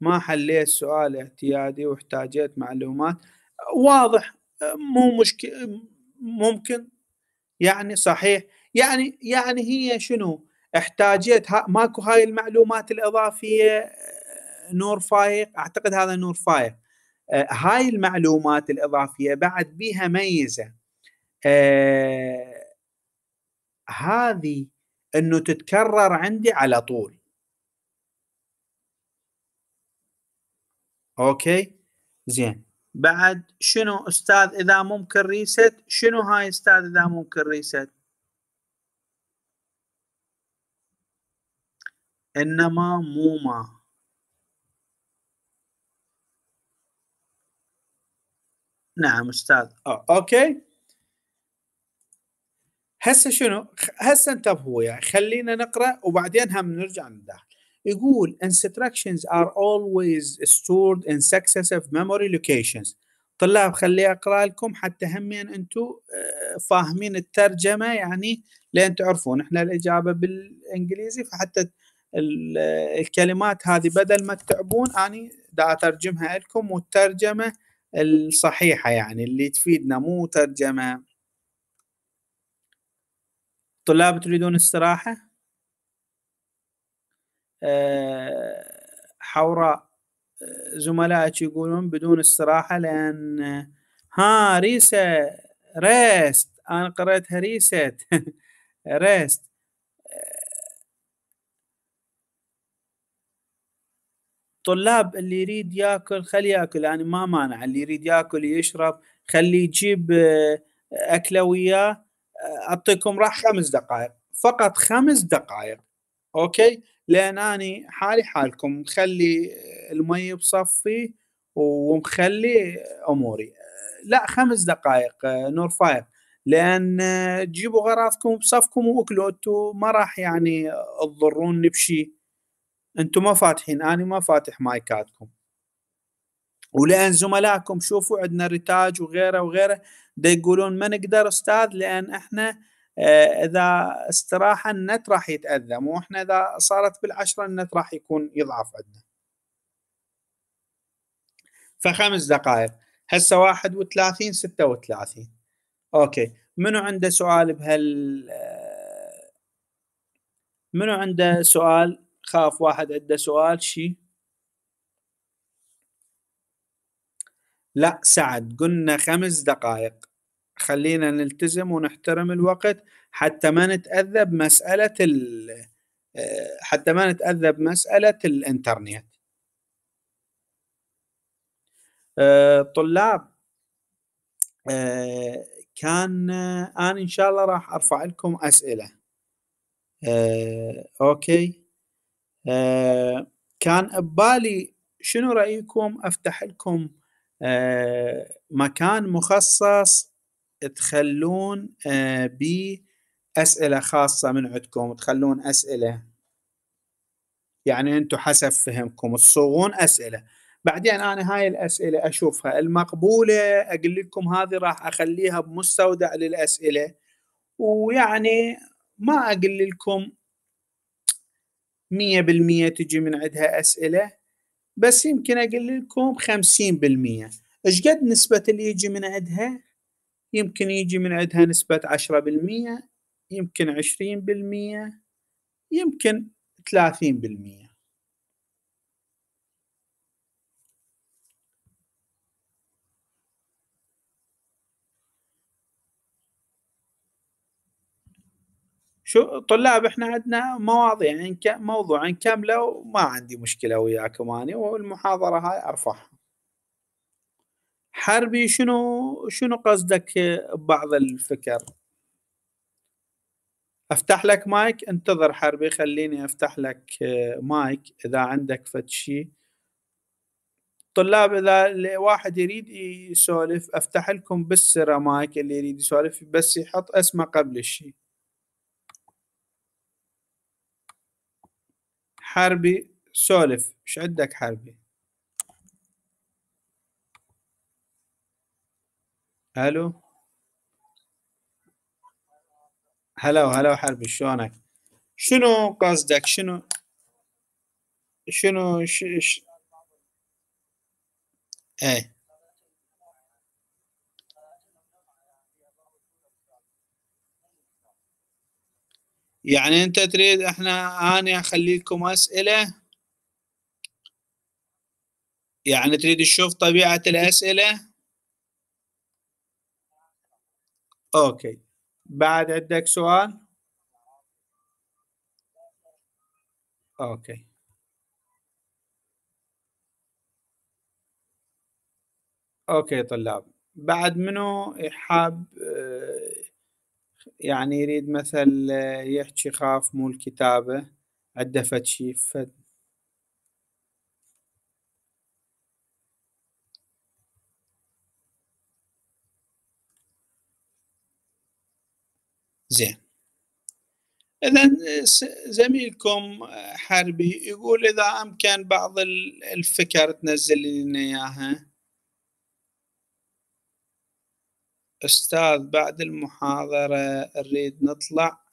ما حليت سؤال اعتيادي واحتاجيت معلومات واضح مو مشكله ممكن يعني صحيح يعني يعني هي شنو احتاجت ها ماكو هاي المعلومات الاضافيه آه، نور فايق اعتقد هذا نور فايق آه، هاي المعلومات الاضافيه بعد بها ميزه آه هذه انه تتكرر عندي على طول اوكي زين بعد شنو استاذ اذا ممكن ريست شنو هاي استاذ اذا ممكن ريست إنما موما نعم أستاذ أو. آه، أوكي هسه شنو هسه انتبهوا يا يعني. خلينا نقرأ وبعدين هم نرجع للداخل يقول instructions are always stored in successive memory locations طلاب خلي اقرا لكم حتى همين انتم آه، فاهمين الترجمه يعني لين تعرفون احنا الاجابه بالانجليزي فحتى الكلمات هذه بدل ما تتعبون اني دا اترجمها لكم والترجمه الصحيحه يعني اللي تفيدنا مو ترجمه طلاب تريدون استراحه آه، حوراء آه، زملائك يقولون بدون استراحه لان ها ريسه ريست انا قرأتها ريست ريست طلاب اللي يريد ياكل خلي ياكل يعني ما مانع اللي يريد ياكل يشرب خليه يجيب آه، اكله وياه آه، اعطيكم راح خمس دقائق فقط خمس دقائق اوكي لان اني حالي حالكم مخلي آه، المي بصفي ومخلي اموري لا خمس دقائق نور فاير لان جيبوا غراضكم بصفكم واكلوا انتم ما راح يعني تضروني بشيء انتم ما فاتحين انا ما فاتح مايكاتكم ولان زملائكم شوفوا عندنا ريتاج وغيره وغيره دا يقولون ما نقدر استاذ لان احنا آه، اذا استراحه النت راح يتاذى مو احنا اذا صارت بالعشره النت راح يكون يضعف عندنا فخمس دقائق هسه 31 36 اوكي منو عنده سؤال بهال آه، منو عنده سؤال خاف واحد عنده سؤال شيء لا سعد قلنا خمس دقائق خلينا نلتزم ونحترم الوقت حتى ما نتأذى بمسألة آه، حتى ما نتأذى بمسألة الإنترنت آه، طلاب آه، كان أنا إن شاء الله راح أرفع لكم أسئلة أوكي آه، كان ببالي شنو رايكم افتح لكم آه، مكان مخصص تخلون بيه آه، اسئله خاصه من عندكم تخلون اسئله يعني انتم حسب فهمكم تصوغون اسئله بعدين انا هاي الاسئله اشوفها المقبوله اقول لكم هذه راح اخليها بمستودع للاسئله ويعني ما اقول لكم مية بالمية تجي من عندها أسئلة بس يمكن أقول لكم خمسين بالمية إيش قد نسبة اللي يجي من عندها يمكن يجي من عندها نسبة عشرة بالمية يمكن عشرين بالمية يمكن ثلاثين بالمية شو طلاب احنا عندنا مواضيع يعني موضوع كامله وما عندي مشكله وياكم انا والمحاضره هاي ارفعها حربي شنو شنو قصدك ببعض الفكر افتح لك مايك انتظر حربي خليني افتح لك مايك اذا عندك فد شيء طلاب اذا واحد يريد يسولف افتح لكم بالسرة مايك اللي يريد يسولف بس يحط اسمه قبل الشيء حربي سولف مش عندك حربي الو هلا هلا حربي شلونك شنو قصدك شنو شنو ش... ش... ايه يعني انت تريد احنا انا اخليكم اسئله يعني تريد تشوف طبيعه الاسئله اوكي بعد عندك سؤال اوكي اوكي طلاب بعد منو حاب آه، يعني يريد مثل آه، يحكي خاف مو الكتابة عنده شي فد زين إذا آه، زميلكم آه، حربي يقول إذا أمكن بعض الفكر تنزل لنا إياها استاذ بعد المحاضرة نريد نطلع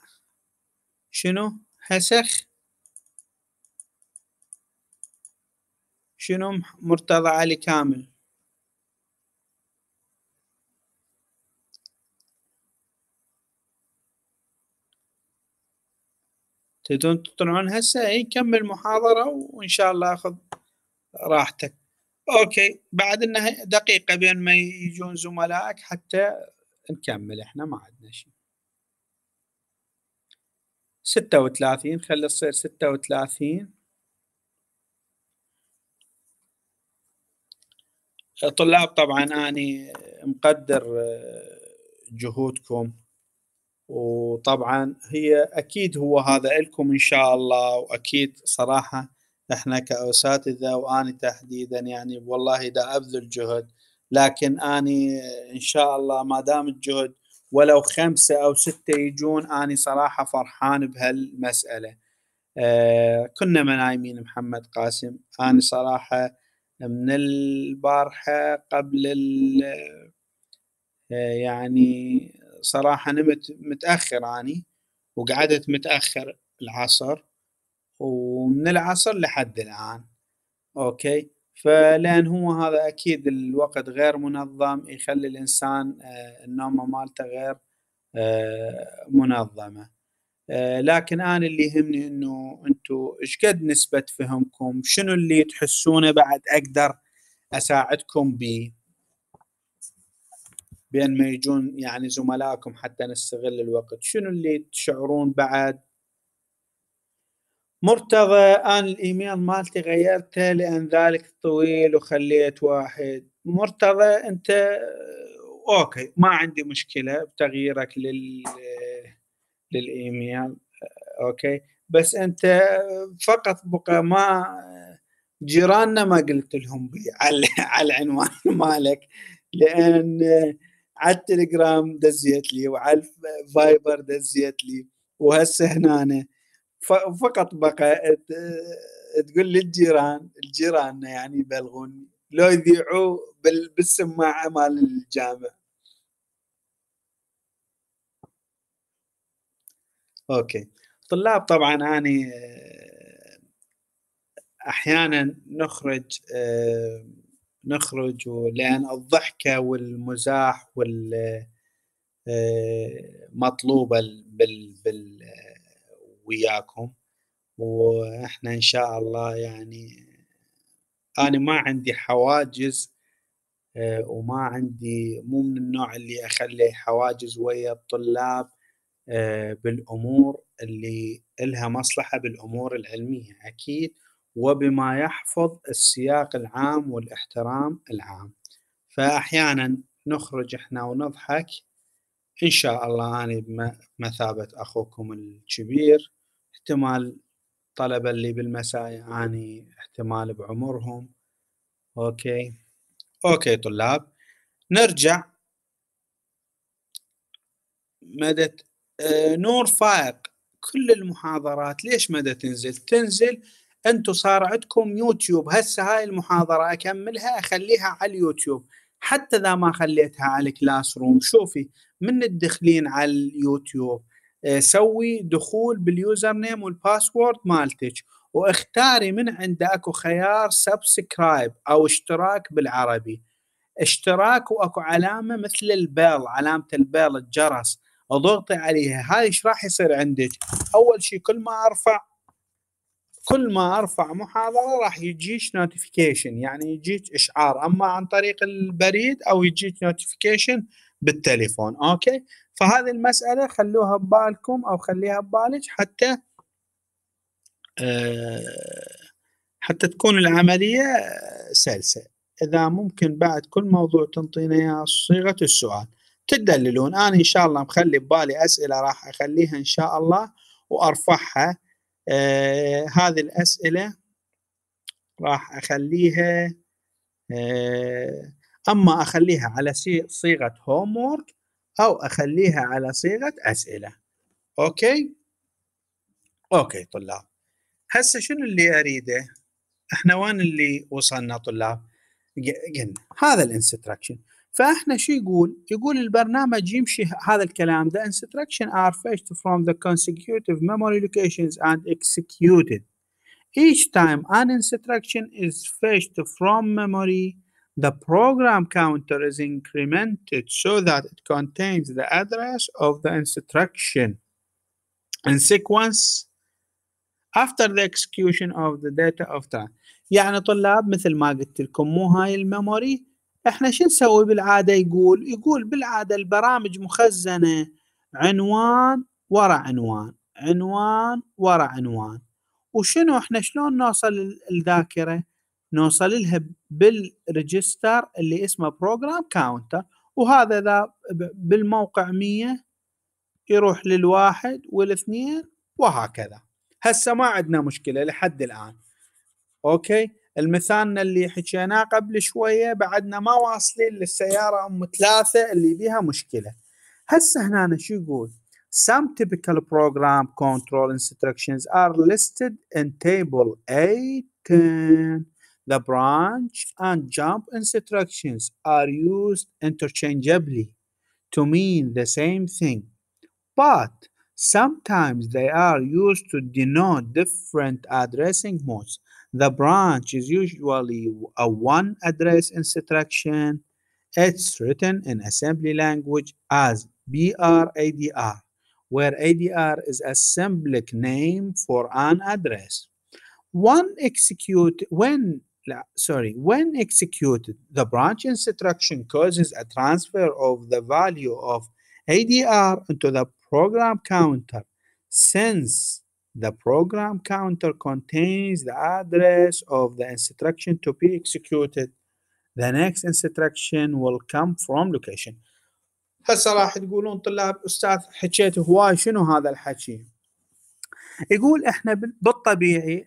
شنو هسخ شنو مرتضى علي كامل تدون تطلعون هسه كمل محاضرة وإن شاء الله أخذ راحتك اوكي بعد انها دقيقه بين ما يجون زملائك حتى نكمل احنا ما عندنا شيء 36 خلي تصير 36 طلاب طبعا اني مقدر آه، جهودكم وطبعا هي اكيد هو هذا لكم ان شاء الله واكيد صراحه احنا كاساتذه واني تحديدا يعني والله دا ابذل جهد لكن اني ان شاء الله ما دام الجهد ولو خمسه او سته يجون اني صراحه فرحان بهالمساله. آه كنا منايمين محمد قاسم اني صراحه من البارحه قبل ال آه، يعني صراحه نمت متاخر اني وقعدت متاخر العصر ومن العصر لحد الآن أوكي فلأن هو هذا أكيد الوقت غير منظم يخلي الإنسان آه، النومة مالته غير آه، منظمة آه، لكن أنا اللي يهمني أنه أنتم إيش قد نسبة فهمكم شنو اللي تحسونه بعد أقدر أساعدكم به بين ما يجون يعني زملائكم حتى نستغل الوقت شنو اللي تشعرون بعد مرتضى انا الايميل مالتي غيرته لان ذلك طويل وخليت واحد مرتضى انت اوكي ما عندي مشكله بتغييرك لل للايميل اوكي بس انت فقط بقى ما جيراننا ما قلت لهم بي على, على العنوان مالك لان على التليجرام دزيت لي وعلى الفايبر دزيت لي وهسه هنا فقط بقى تقول للجيران الجيران يعني يبلغون لو يذيعوا بالسماعه مال الجامع اوكي طلاب طبعا اني احيانا نخرج نخرج لان الضحكه والمزاح وال مطلوبه بال وياكم واحنا ان شاء الله يعني انا ما عندي حواجز آه، وما عندي مو من النوع اللي اخلي حواجز ويا الطلاب آه، بالامور اللي لها مصلحه بالامور العلميه اكيد وبما يحفظ السياق العام والاحترام العام فاحيانا نخرج احنا ونضحك ان شاء الله انا بمثابه اخوكم الكبير احتمال طلبة اللي بالمساء اني احتمال بعمرهم اوكي اوكي طلاب نرجع مدت آه، نور فائق كل المحاضرات ليش مدى تنزل تنزل انتو صار عندكم يوتيوب هسه هاي المحاضره اكملها اخليها على اليوتيوب حتى اذا ما خليتها على كلاس روم شوفي من تدخلين على اليوتيوب آه، سوي دخول باليوزر نيم والباسورد مالتك واختاري من عنده اكو خيار سبسكرايب او اشتراك بالعربي اشتراك واكو علامه مثل البيل علامه البيل الجرس اضغطي عليها هاي ايش راح يصير عندك اول شيء كل ما ارفع كل ما ارفع محاضره راح يجيك نوتيفيكيشن يعني يجيك اشعار اما عن طريق البريد او يجيك نوتيفيكيشن بالتليفون اوكي فهذه المساله خلوها ببالكم او خليها ببالك حتى آه، حتى تكون العمليه سلسه اذا ممكن بعد كل موضوع تنطينا اياه صيغه السؤال تدللون انا ان شاء الله مخلي ببالي اسئله راح اخليها ان شاء الله وارفعها آه، هذه الأسئلة راح أخليها آه، أما أخليها على صيغة هومورك أو أخليها على صيغة أسئلة أوكي أوكي طلاب هسه شنو اللي أريده احنا وين اللي وصلنا طلاب قلنا هذا الانستراكشن فاحنا شو يقول؟ يقول البرنامج يمشي هذا الكلام the instruction are fetched from the consecutive memory locations and executed. Each time an instruction is fetched from memory, the program counter is incremented so that it contains the address of the instruction. In sequence, after the execution of the data of time. يعني طلاب مثل ما قلت لكم مو هاي الميموري احنا شو نسوي بالعاده يقول يقول بالعاده البرامج مخزنه عنوان ورا عنوان عنوان ورا عنوان وشنو احنا شلون نوصل الذاكره نوصل لها بالريجستر اللي اسمه بروجرام كاونتر وهذا ذا بالموقع 100 يروح للواحد والاثنين وهكذا هسه ما عندنا مشكله لحد الان اوكي المثالنا اللي حكيناه قبل شويه بعدنا ما واصلين للسياره ام ثلاثه اللي بيها مشكله هسه هنا شو يقول Some typical program control instructions are listed in table A10. The branch and jump instructions are used interchangeably to mean the same thing, but sometimes they are used to denote different addressing modes. The branch is usually a one address instruction. It's written in assembly language as BRADR, where ADR is a symbolic name for an address. One execute when sorry when executed, the branch instruction causes a transfer of the value of ADR into the program counter since The program counter contains the address of the instruction to be executed. The next instruction will come from location. هسه راح تقولون طلاب استاذ حكيت هواي شنو هذا الحكي؟ يقول احنا بالطبيعي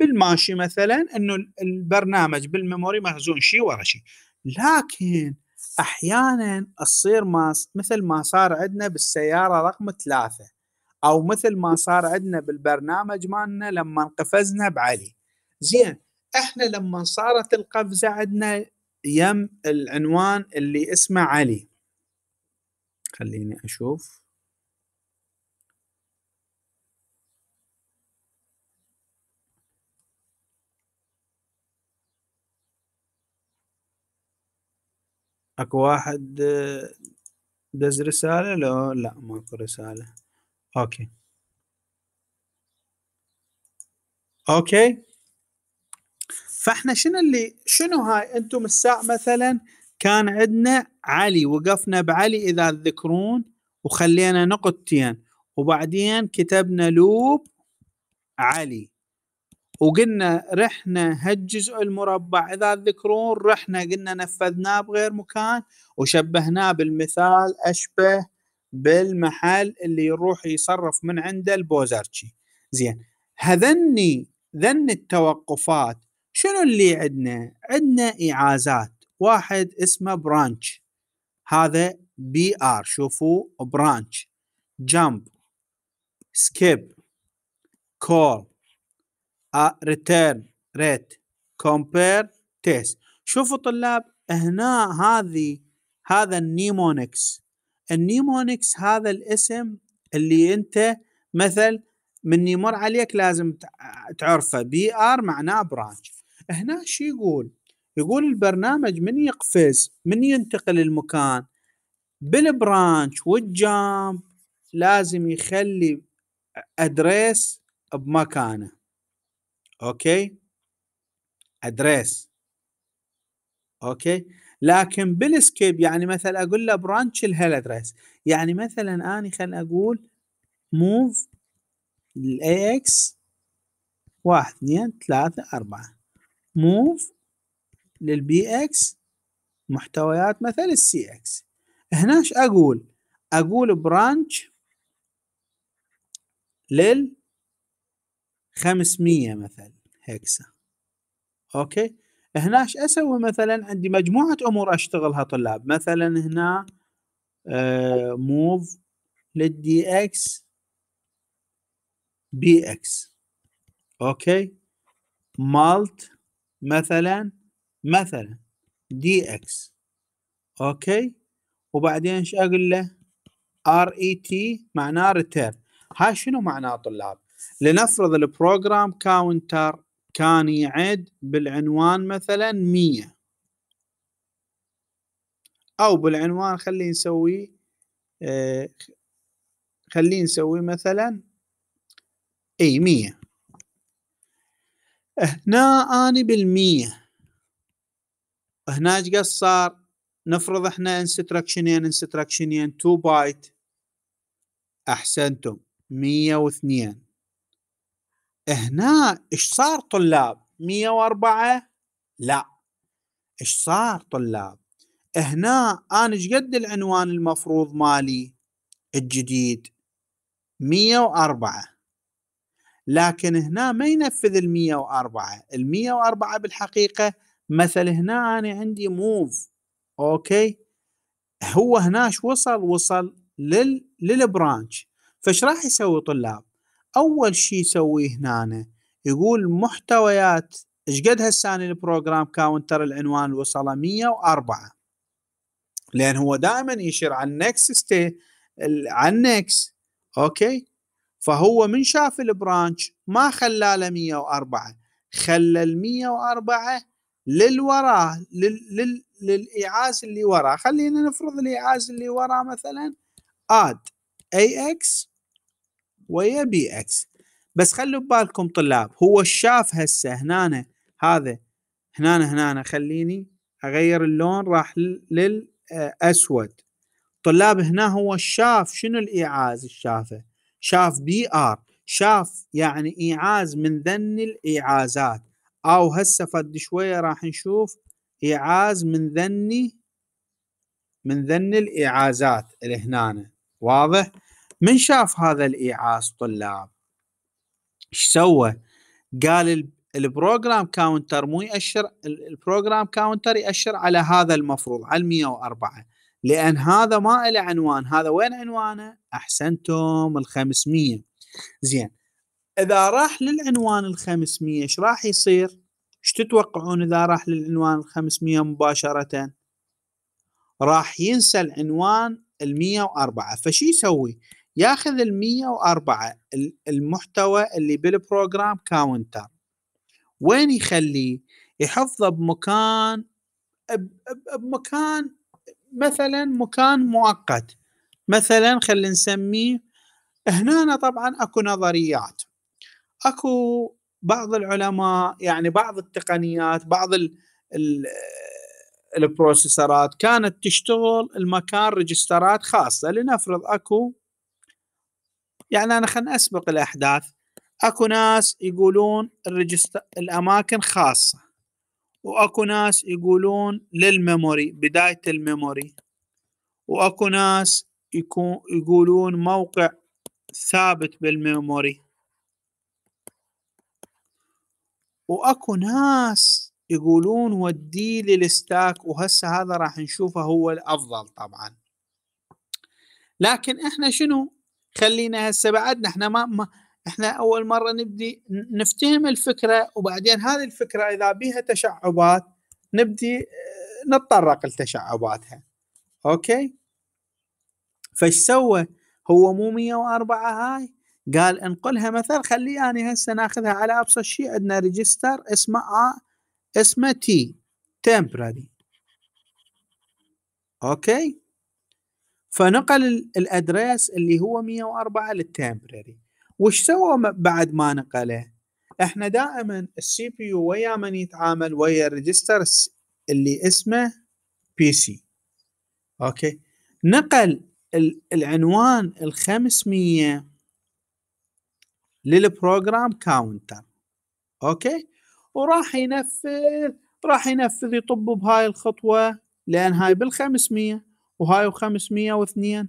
بالماشي مثلا انه البرنامج بالميموري مخزون شيء ورا شيء لكن احيانا تصير ما مثل ما صار عندنا بالسياره رقم ثلاثه او مثل ما صار عندنا بالبرنامج مالنا لما انقفزنا بعلي زين احنا لما صارت القفزه عندنا يم العنوان اللي اسمه علي خليني اشوف اكو واحد آه، دز رسالة لو لا ماكو رسالة اوكي اوكي فاحنا شنو اللي شنو هاي انتم الساعه مثلا كان عندنا علي وقفنا بعلي اذا تذكرون وخلينا نقطتين وبعدين كتبنا لوب علي وقلنا رحنا هالجزء المربع اذا تذكرون رحنا قلنا نفذناه بغير مكان وشبهناه بالمثال اشبه بالمحل اللي يروح يصرف من عنده البوزارتشي زين هذني ذن التوقفات شنو اللي عندنا عندنا اعازات واحد اسمه برانش هذا بي ار شوفوا برانش جامب سكيب كول ريتيرن ريت كومبير تيست شوفوا طلاب هنا هذه هذا النيمونكس النيمونكس هذا الاسم اللي انت مثل من يمر عليك لازم تعرفه بي ار معناه برانش هنا شو يقول يقول البرنامج من يقفز من ينتقل المكان بالبرانش والجامب لازم يخلي ادريس بمكانه اوكي ادريس اوكي لكن بالسكيب يعني مثلا اقول له برانش ادريس يعني مثلا اني خل اقول موف الاي اكس واحد اثنين ثلاثة أربعة موف للبي اكس محتويات مثل السي اكس هناش اقول اقول برانش لل 500 مثلا هيكسا اوكي هنا ايش اسوي مثلا عندي مجموعه امور اشتغلها طلاب مثلا هنا موف للدي اكس بي اكس اوكي مالت مثلا مثلا دي اكس اوكي وبعدين ايش اقول له ار اي تي معناه ريتيرن هاي شنو معناه طلاب لنفرض البروجرام كاونتر كان يعد بالعنوان مثلا مية أو بالعنوان خلي نسوي آه، خلي نسوي مثلا أي مية هنا أنا بالمية هنا ايش قد صار نفرض احنا انستراكشنين انستراكشنين تو بايت أحسنتم مية واثنين هنا ايش صار طلاب 104 لا ايش صار طلاب هنا انا ايش قد العنوان المفروض مالي الجديد 104 لكن هنا ما ينفذ ال 104 ال 104 بالحقيقه مثل هنا انا عندي موف اوكي هو هنا وصل وصل لل للبرانش فايش راح يسوي طلاب اول شيء يسويه هنا يقول محتويات ايش قد هساني البروجرام كاونتر العنوان وصله 104 لان هو دائما يشير على النكس ستيت على النكس اوكي فهو من شاف البرانش ما خلى له 104 خلى ال 104 للوراء لل لل للايعاز اللي وراه خلينا نفرض الايعاز اللي وراه مثلا اد اي اكس ويا بي اكس بس خلوا ببالكم طلاب هو الشاف هسه هنا هذا هنا هنا خليني اغير اللون راح للاسود طلاب هنا هو الشاف شنو الايعاز الشافه شاف بي ار شاف يعني ايعاز من ذن الايعازات او هسه فد شويه راح نشوف ايعاز من ذني من ذن الايعازات اللي هنا واضح من شاف هذا الايعاص طلاب ايش سوى قال البروجرام كاونتر مو يأشر البروجرام كاونتر يأشر على هذا المفروض على 104 لأن هذا ما له عنوان هذا وين عنوانه أحسنتم ال 500 زين إذا راح للعنوان ال 500 إيش راح يصير إيش تتوقعون إذا راح للعنوان ال 500 مباشرة راح ينسى العنوان ال 104 فشي يسوي ياخذ ال 104 المحتوى اللي بالبروجرام كاونتر وين يخليه؟ يحفظه بمكان بمكان مثلا مكان مؤقت مثلا خلينا نسميه هنا طبعا اكو نظريات اكو بعض العلماء يعني بعض التقنيات بعض ال ال كانت تشتغل المكان ريجسترات خاصه لنفرض اكو يعني انا خلنا اسبق الاحداث اكو ناس يقولون الاماكن خاصه واكو ناس يقولون للميموري بدايه الميموري واكو ناس يكون يقولون موقع ثابت بالميموري واكو ناس يقولون ودي للستاك وهسه هذا راح نشوفه هو الافضل طبعا لكن احنا شنو خلينا هسه بعدنا احنا ما, ما احنا اول مره نبدي نفتهم الفكره وبعدين هذه الفكره اذا بها تشعبات نبدي آه، نتطرق لتشعباتها اوكي فش سوى هو مو 104 هاي قال انقلها مثل خلي اني هسه ناخذها على ابسط شيء عندنا ريجستر اسمه آ اسمه تي تمبرري اوكي فنقل الادريس اللي هو 104 للتمبرري وش سوى بعد ما نقله احنا دائما السي بي يو ويا من يتعامل ويا الريجستر اللي اسمه بي سي اوكي نقل العنوان ال 500 للبروجرام كاونتر اوكي وراح ينفذ راح ينفذ يطب بهاي الخطوه لان هاي بال 500 وهاي 502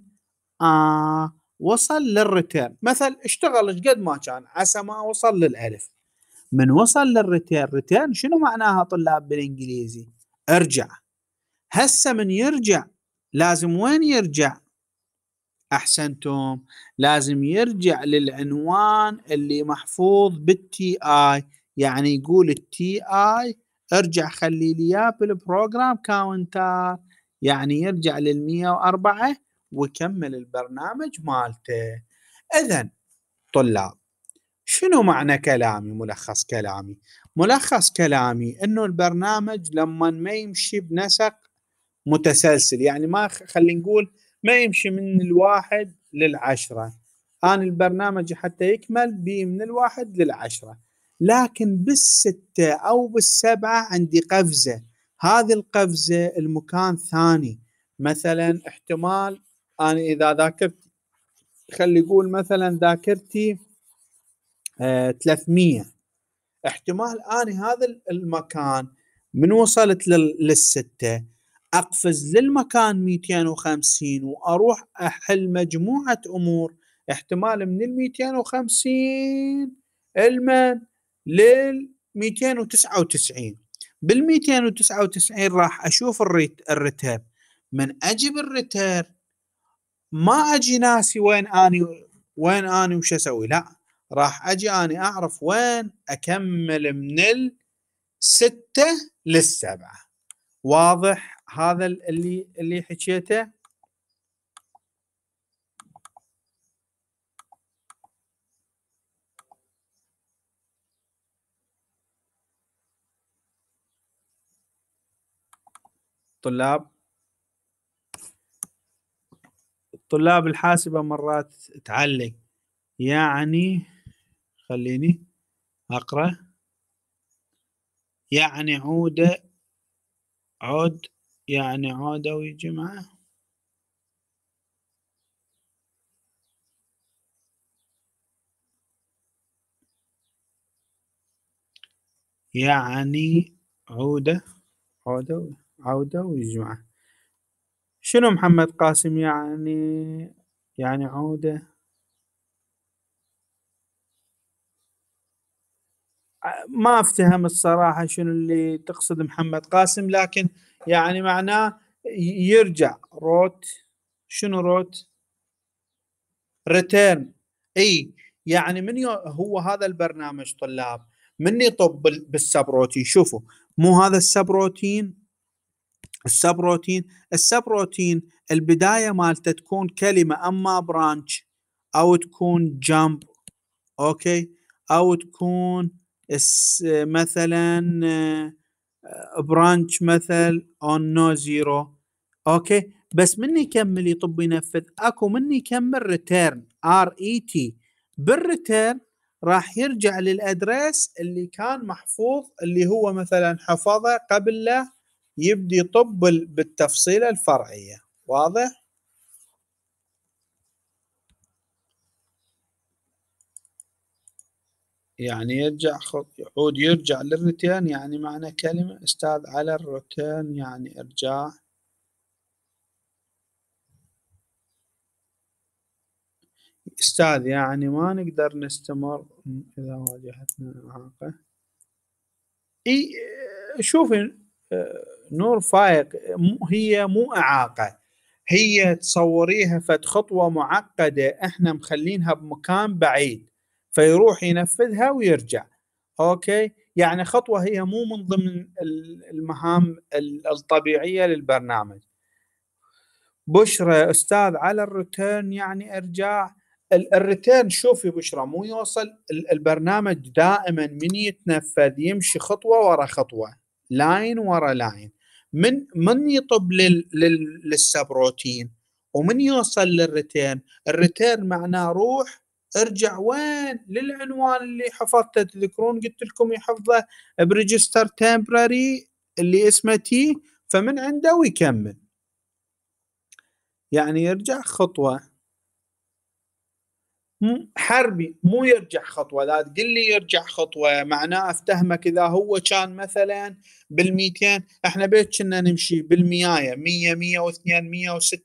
آه وصل للريتيرن مثل اشتغل ايش قد ما كان عسى ما وصل للالف من وصل للريتيرن ريتيرن شنو معناها طلاب بالانجليزي ارجع هسه من يرجع لازم وين يرجع احسنتم لازم يرجع للعنوان اللي محفوظ بالتي اي يعني يقول التي اي ارجع خلي لي اياه بالبروجرام كاونتر يعني يرجع لل 104 ويكمل البرنامج مالته اذا طلاب شنو معنى كلامي ملخص كلامي ملخص كلامي انه البرنامج لما ما يمشي بنسق متسلسل يعني ما خلينا نقول ما يمشي من الواحد للعشرة أنا البرنامج حتى يكمل بي من الواحد للعشرة لكن بالستة أو بالسبعة عندي قفزة هذه القفزه المكان ثاني مثلا احتمال انا اذا ذاكرتي خلي يقول مثلا ذاكرتي آه 300 احتمال انا هذا المكان من وصلت للسته اقفز للمكان 250 واروح احل مجموعه امور احتمال من ال 250 المن لل 299 بال 299 راح اشوف الريتير من اجيب الريتير ما اجي ناسي وين اني وين اني وش اسوي لا راح اجي اني اعرف وين اكمل من 6 لل 7 واضح هذا اللي اللي حكيته طلاب طلاب الحاسبة مرات تعلق يعني خليني أقرأ يعني عودة عود يعني عودة ويجمع يعني عودة عودة عودة ويجمع شنو محمد قاسم يعني يعني عودة ما افتهم الصراحة شنو اللي تقصد محمد قاسم لكن يعني معناه يرجع روت شنو روت ريتيرن اي يعني من هو هذا البرنامج طلاب من يطب بالسبروتين شوفوا مو هذا السبروتين السبروتين السبروتين البدايه مالته تكون كلمه اما برانش او تكون جامب اوكي او تكون مثلا برانش آه، مثل اون نو زيرو اوكي بس من يكمل يطب ينفذ اكو من يكمل ريتيرن ار اي تي بالريتيرن راح يرجع للادريس اللي كان محفوظ اللي هو مثلا حفظه قبل له يبدي يطب بالتفصيلة الفرعية واضح؟ يعني يرجع يعود يرجع للرتان يعني معنى كلمة استاذ على الرتان يعني ارجاع استاذ يعني ما نقدر نستمر اذا واجهتنا اعاقة اي شوفي نور فائق هي مو اعاقه هي تصوريها فد خطوه معقده احنا مخلينها بمكان بعيد فيروح ينفذها ويرجع اوكي يعني خطوه هي مو من ضمن المهام الطبيعيه للبرنامج بشرى استاذ على الريتيرن يعني ارجاع الريتيرن شوفي بشرى مو يوصل البرنامج دائما من يتنفذ يمشي خطوه ورا خطوه لاين ورا لاين من من يطب لل لل للسبروتين ومن يوصل للريتيرن الريتيرن معناه روح ارجع وين للعنوان اللي حفظته تذكرون قلت لكم يحفظه بريجستر تمبراري اللي اسمه تي فمن عنده ويكمل يعني يرجع خطوه حربي مو يرجع خطوه لا تقول لي يرجع خطوه معناه افتهمك اذا هو كان مثلا بال200 احنا بيت كنا نمشي بالميايه 100 102 106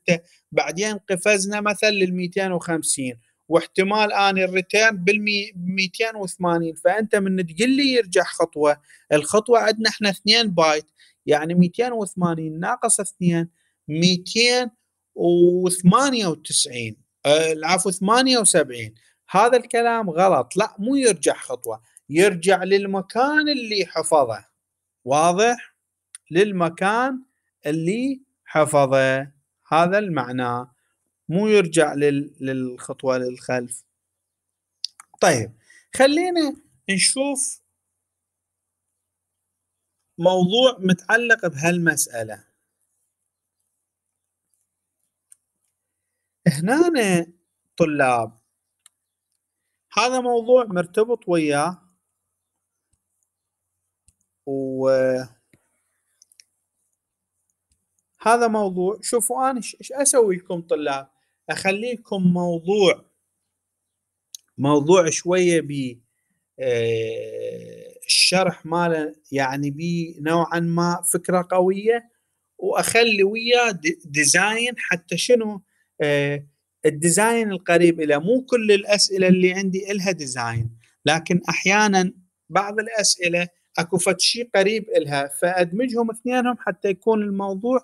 بعدين قفزنا مثلا لل250 واحتمال اني الريتيرن بال280 فانت من تقول لي يرجع خطوه الخطوه عندنا احنا 2 بايت يعني 280 ناقص 2 298 آه، العفو 78 هذا الكلام غلط لا مو يرجع خطوه يرجع للمكان اللي حفظه واضح للمكان اللي حفظه هذا المعنى مو يرجع لل... للخطوه للخلف طيب خلينا نشوف موضوع متعلق بهالمساله هنا طلاب هذا موضوع مرتبط وياه و هذا موضوع شوفوا انا ايش اسوي لكم طلاب اخليكم موضوع موضوع شويه ب آه، الشرح ماله يعني بي نوعا ما فكره قويه واخلي وياه ديزاين حتى شنو آه، الديزاين القريب إلى مو كل الأسئلة اللي عندي إلها ديزاين لكن أحيانا بعض الأسئلة أكو شيء قريب إلها فأدمجهم اثنينهم حتى يكون الموضوع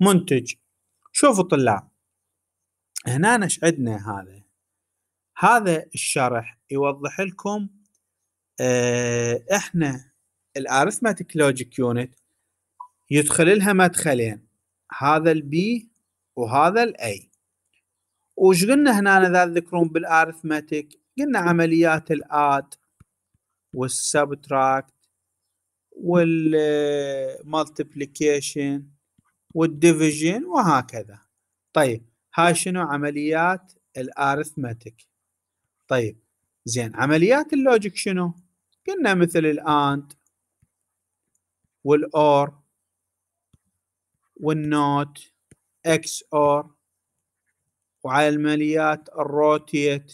منتج شوفوا طلاب هنا نش عندنا هذا هذا الشرح يوضح لكم آه، احنا الارثماتيك لوجيك يونت يدخل لها مدخلين هذا البي وهذا الاي وش قلنا هنا اذا تذكرون بالارثماتيك قلنا عمليات الاد والسبتراكت والمالتيبليكيشن والديفيجن وهكذا طيب هاي شنو عمليات الارثمتك طيب زين عمليات اللوجيك شنو قلنا مثل الاند والاور والنوت اكس اور وعمليات الروتيت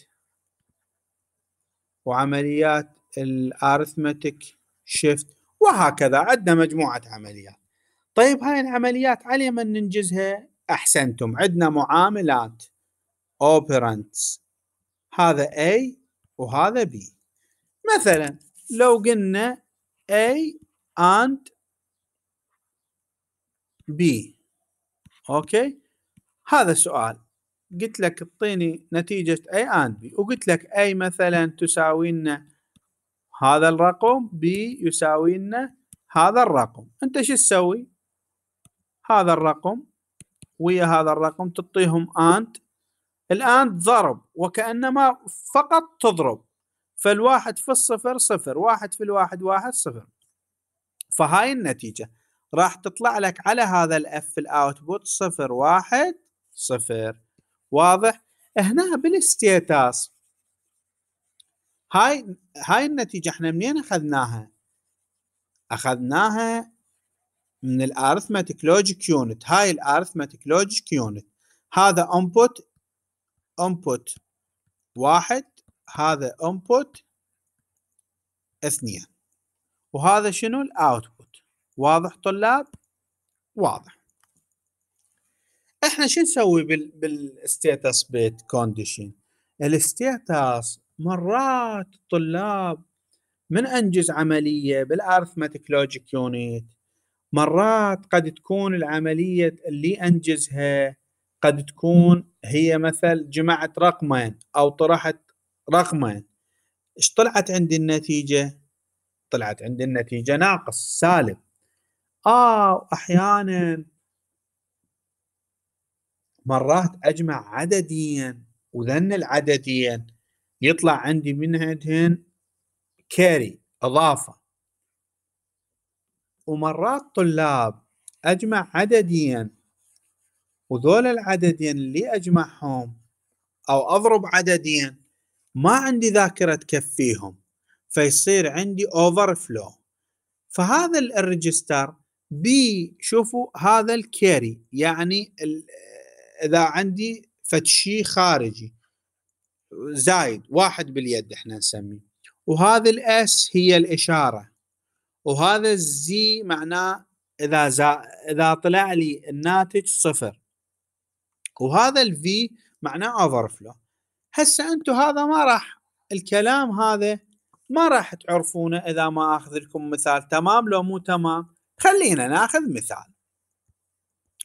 وعمليات الارثمتيك شيفت وهكذا عندنا مجموعه عمليات طيب هاي العمليات على من ننجزها احسنتم عندنا معاملات operands هذا A وهذا B مثلا لو قلنا A and B اوكي هذا سؤال قلت لك اعطيني نتيجة أي and B وقلت لك A مثلا تساوي لنا هذا الرقم B يساوي لنا هذا الرقم أنت شو تسوي هذا الرقم ويا هذا الرقم تعطيهم and الآن ضرب وكأنما فقط تضرب فالواحد في الصفر صفر واحد في الواحد واحد صفر فهاي النتيجة راح تطلع لك على هذا الاف في الاوتبوت صفر واحد صفر واضح هنا بالستيتاس هاي هاي النتيجه احنا منين اخذناها اخذناها من الارثماتيك لوجيك يونت هاي الارثماتيك لوجيك يونت هذا انبوت انبوت واحد هذا انبوت اثنين وهذا شنو الاوتبوت واضح طلاب واضح احنا شو نسوي بالستيتس بيت كونديشن الستيتس مرات الطلاب من انجز عمليه بالارثماتيك لوجيك يونيت مرات قد تكون العمليه اللي انجزها قد تكون هي مثل جمعت رقمين او طرحت رقمين ايش طلعت عندي النتيجه طلعت عندي النتيجه ناقص سالب اه احيانا مرات اجمع عدديا وذن العددين يطلع عندي منها دهن كاري اضافه ومرات طلاب اجمع عدديا وذول العددين اللي اجمعهم او اضرب عددين ما عندي ذاكره تكفيهم فيصير عندي اوفر فلو فهذا الريجستر بي شوفوا هذا الكاري يعني اذا عندي فتشي خارجي زايد واحد باليد احنا نسميه وهذا الاس هي الاشاره وهذا الزي معناه اذا زا اذا طلع لي الناتج صفر وهذا الفي معناه اوفر فلو هسه انتم هذا ما راح الكلام هذا ما راح تعرفونه اذا ما اخذ لكم مثال تمام لو مو تمام خلينا ناخذ مثال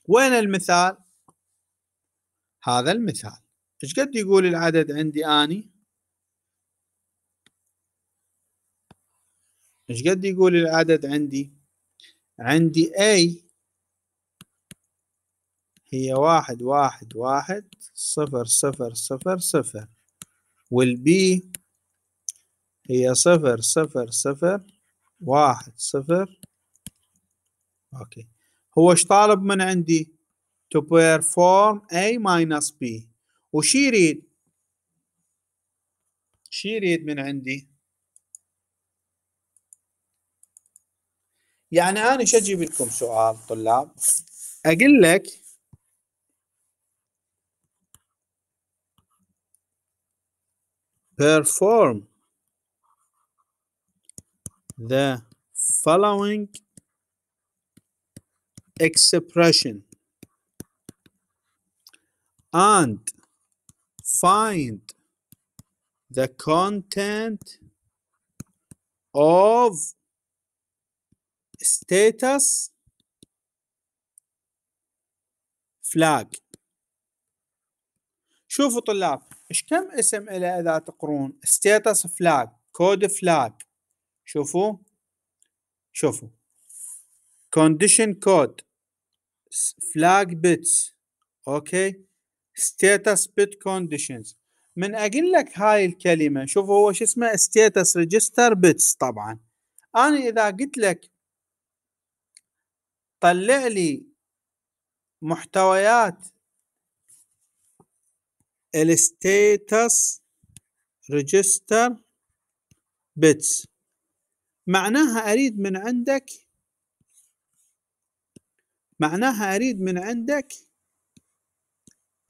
وين المثال هذا المثال ايش قد يقول العدد عندي اني ايش قد يقول العدد عندي عندي A هي واحد واحد واحد صفر صفر صفر صفر والبي هي صفر صفر صفر واحد صفر اوكي هو ايش طالب من عندي to perform A minus B وشي يريد شي يريد من عندي يعني أنا شو أجيب لكم سؤال طلاب أقول لك perform the following expression and find the content of status flag شوفوا طلاب ايش كم اسم له اذا تقرون status flag code flag شوفوا شوفوا condition code flag bits اوكي okay. status bit conditions من اقول لك هاي الكلمه شوف هو شو اسمه status register bits طبعا انا اذا قلت لك طلع لي محتويات ال status register bits معناها اريد من عندك معناها اريد من عندك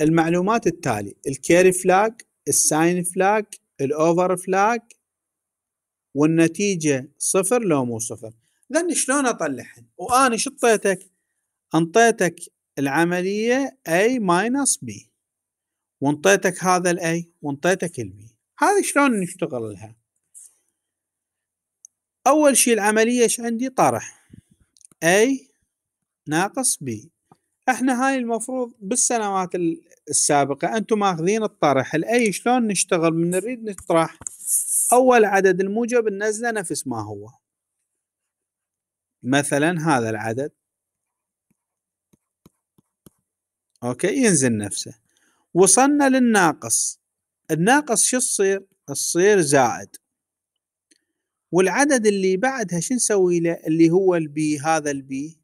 المعلومات التالي الكيري فلاج الساين فلاج الاوفر فلاج والنتيجة صفر لو مو صفر ذن شلون اطلعهن وانا شطيتك انطيتك العملية A ماينس B وانطيتك هذا الاي وانطيتك البي هذه شلون نشتغل لها اول شيء العملية ايش عندي طرح A ناقص B احنا هاي المفروض بالسنوات السابقه انتم ماخذين الطرح الاي شلون نشتغل من نريد نطرح اول عدد الموجب النزله نفس ما هو مثلا هذا العدد اوكي ينزل نفسه وصلنا للناقص الناقص شو تصير تصير زائد والعدد اللي بعدها شو نسوي له اللي هو البي هذا البي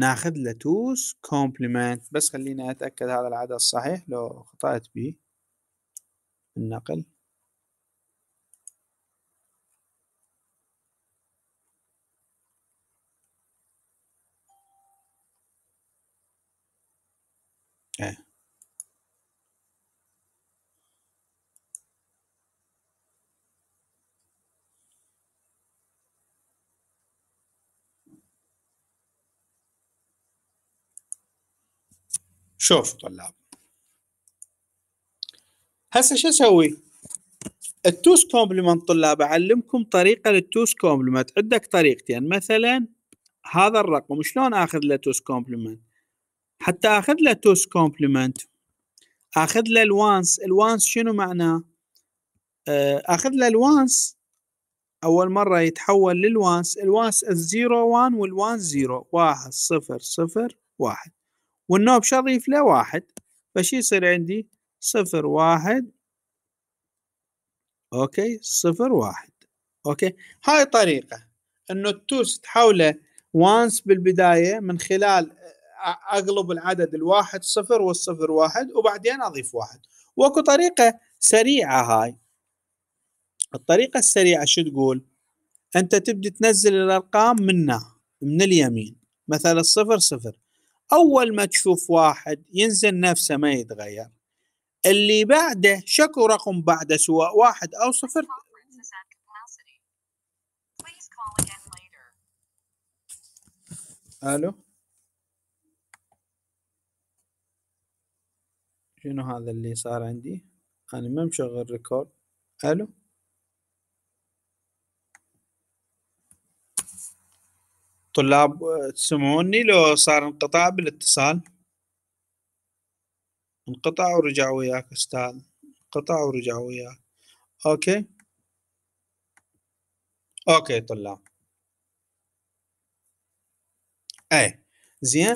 ناخذ له توس كومبلمنت بس خليني اتاكد هذا العدد صحيح لو خطأت به النقل شوف طلاب هسه شو اسوي؟ التوس كومبلمنت طلاب اعلمكم طريقه للتوس كومبلمنت عندك طريقتين مثلا هذا الرقم شلون اخذ له توس كومبلمنت؟ حتى اخذ له توس كومبلمنت اخذ له الوانس الوانس شنو معناه؟ آه، اخذ له الوانس اول مره يتحول للوانس الوانس الزيرو وان والوانس زيرو واحد صفر صفر واحد والنوب شضيف له واحد فشي يصير عندي صفر واحد اوكي صفر واحد اوكي هاي طريقة انه التوس تحوله وانس بالبداية من خلال اقلب العدد الواحد صفر والصفر واحد وبعدين اضيف واحد واكو طريقة سريعة هاي الطريقة السريعة شو تقول انت تبدي تنزل الارقام منه من اليمين مثلا الصفر صفر أول ما تشوف واحد ينزل نفسه ما يتغير اللي بعده شكو رقم بعده سواء واحد أو صفر ألو شنو هذا اللي صار عندي أنا ما مشغل ريكورد ألو طلاب تسمعوني لو صار انقطاع بالاتصال انقطع ورجع وياك استاذ انقطع ورجع وياك اوكي اوكي طلاب اي زين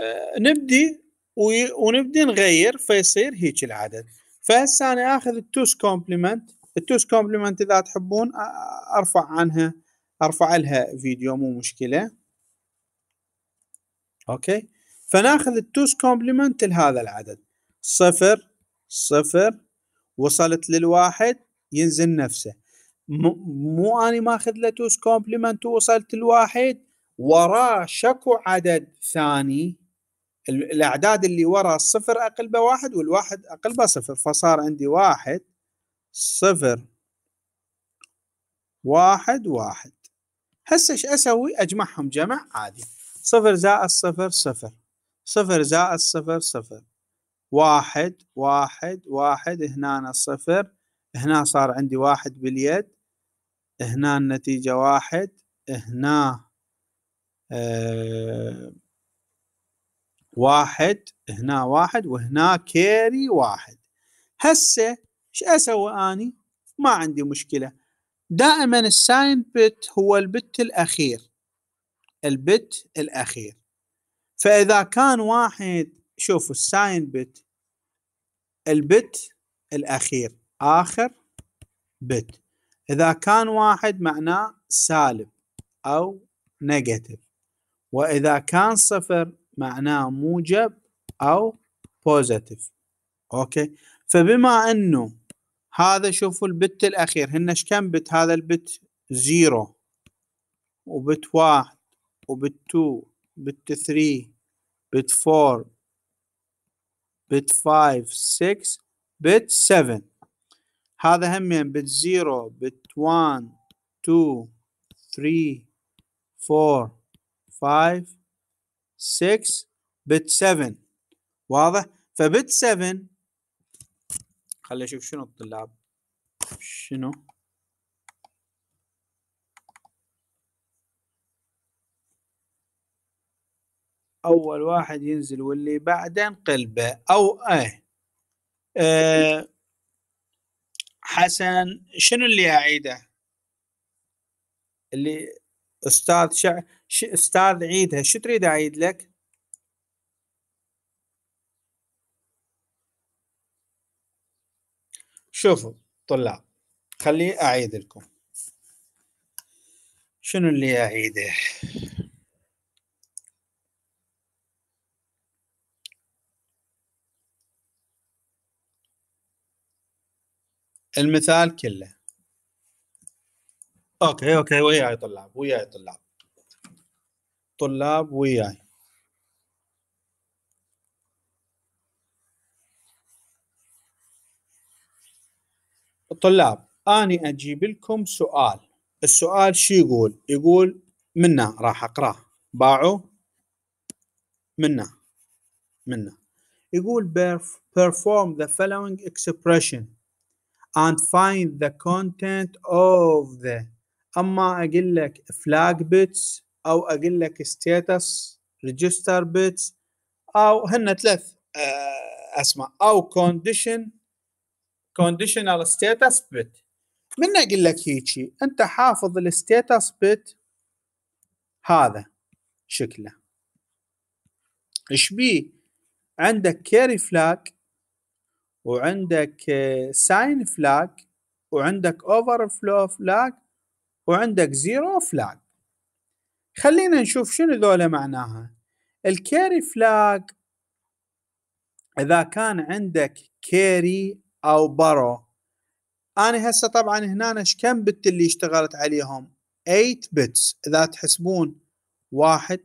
آه نبدي ونبدي نغير فيصير هيك العدد فهسه انا اخذ التوس كومبلمنت التوس كومبلمنت اذا تحبون ارفع عنها ارفع لها فيديو مو مشكله اوكي فناخذ التوز كومبلمنت لهذا العدد صفر صفر وصلت للواحد ينزل نفسه مو اني ماخذ له توز كومبلمنت ووصلت الواحد وراه شكو عدد ثاني الاعداد اللي ورا الصفر اقل بواحد والواحد اقل بصفر فصار عندي واحد صفر واحد واحد هسه ايش اسوي اجمعهم جمع عادي صفر زائد صفر صفر صفر زائد صفر صفر واحد واحد واحد هنا صفر هنا صار عندي واحد باليد هنا النتيجة واحد هنا أه واحد هنا واحد وهنا كيري واحد هسه ايش اسوي اني ما عندي مشكله دائما الساين بت هو البت الاخير البت الأخير فإذا كان واحد شوفوا الساين بت البت الأخير آخر بت إذا كان واحد معناه سالب أو نيجاتيف وإذا كان صفر معناه موجب أو بوزيتيف أوكي فبما أنه هذا شوفوا البت الأخير هن كم بت هذا البت زيرو وبت واحد وبالتو بالثري بت فور بت فايف سكس بت سفن هذا همين بت زيرو بت وان تو ثري فور فايف سكس بت سفن واضح فبت سفن خلي اشوف شنو الطلاب شنو اول واحد ينزل واللي بعده نقلبه او ايه أه حسن شنو اللي اعيده اللي استاذ شع... ش... استاذ عيدها شو تريد اعيد لك شوفوا طلاب خلي اعيد لكم شنو اللي اعيده المثال كله اوكي اوكي وياي طلاب وياي طلاب طلاب وياي طلاب اني اجيب لكم سؤال السؤال شو يقول يقول منا راح اقراه باعوا منا منا يقول perform the following expression and find the content of the اما اقول لك flag bits او اقول لك status register bits او هن ثلاث اسماء او condition conditional status bit من اقول لك هيجي انت حافظ ال status bit هذا شكله ايش بي عندك carry flag وعندك ساين آه، فلاج وعندك اوفر فلو فلاج وعندك زيرو فلاج خلينا نشوف شنو ذولا معناها الكاري فلاج اذا كان عندك كاري او برو انا هسه طبعا هنا ايش كم بت اللي اشتغلت عليهم 8 بتس اذا تحسبون واحد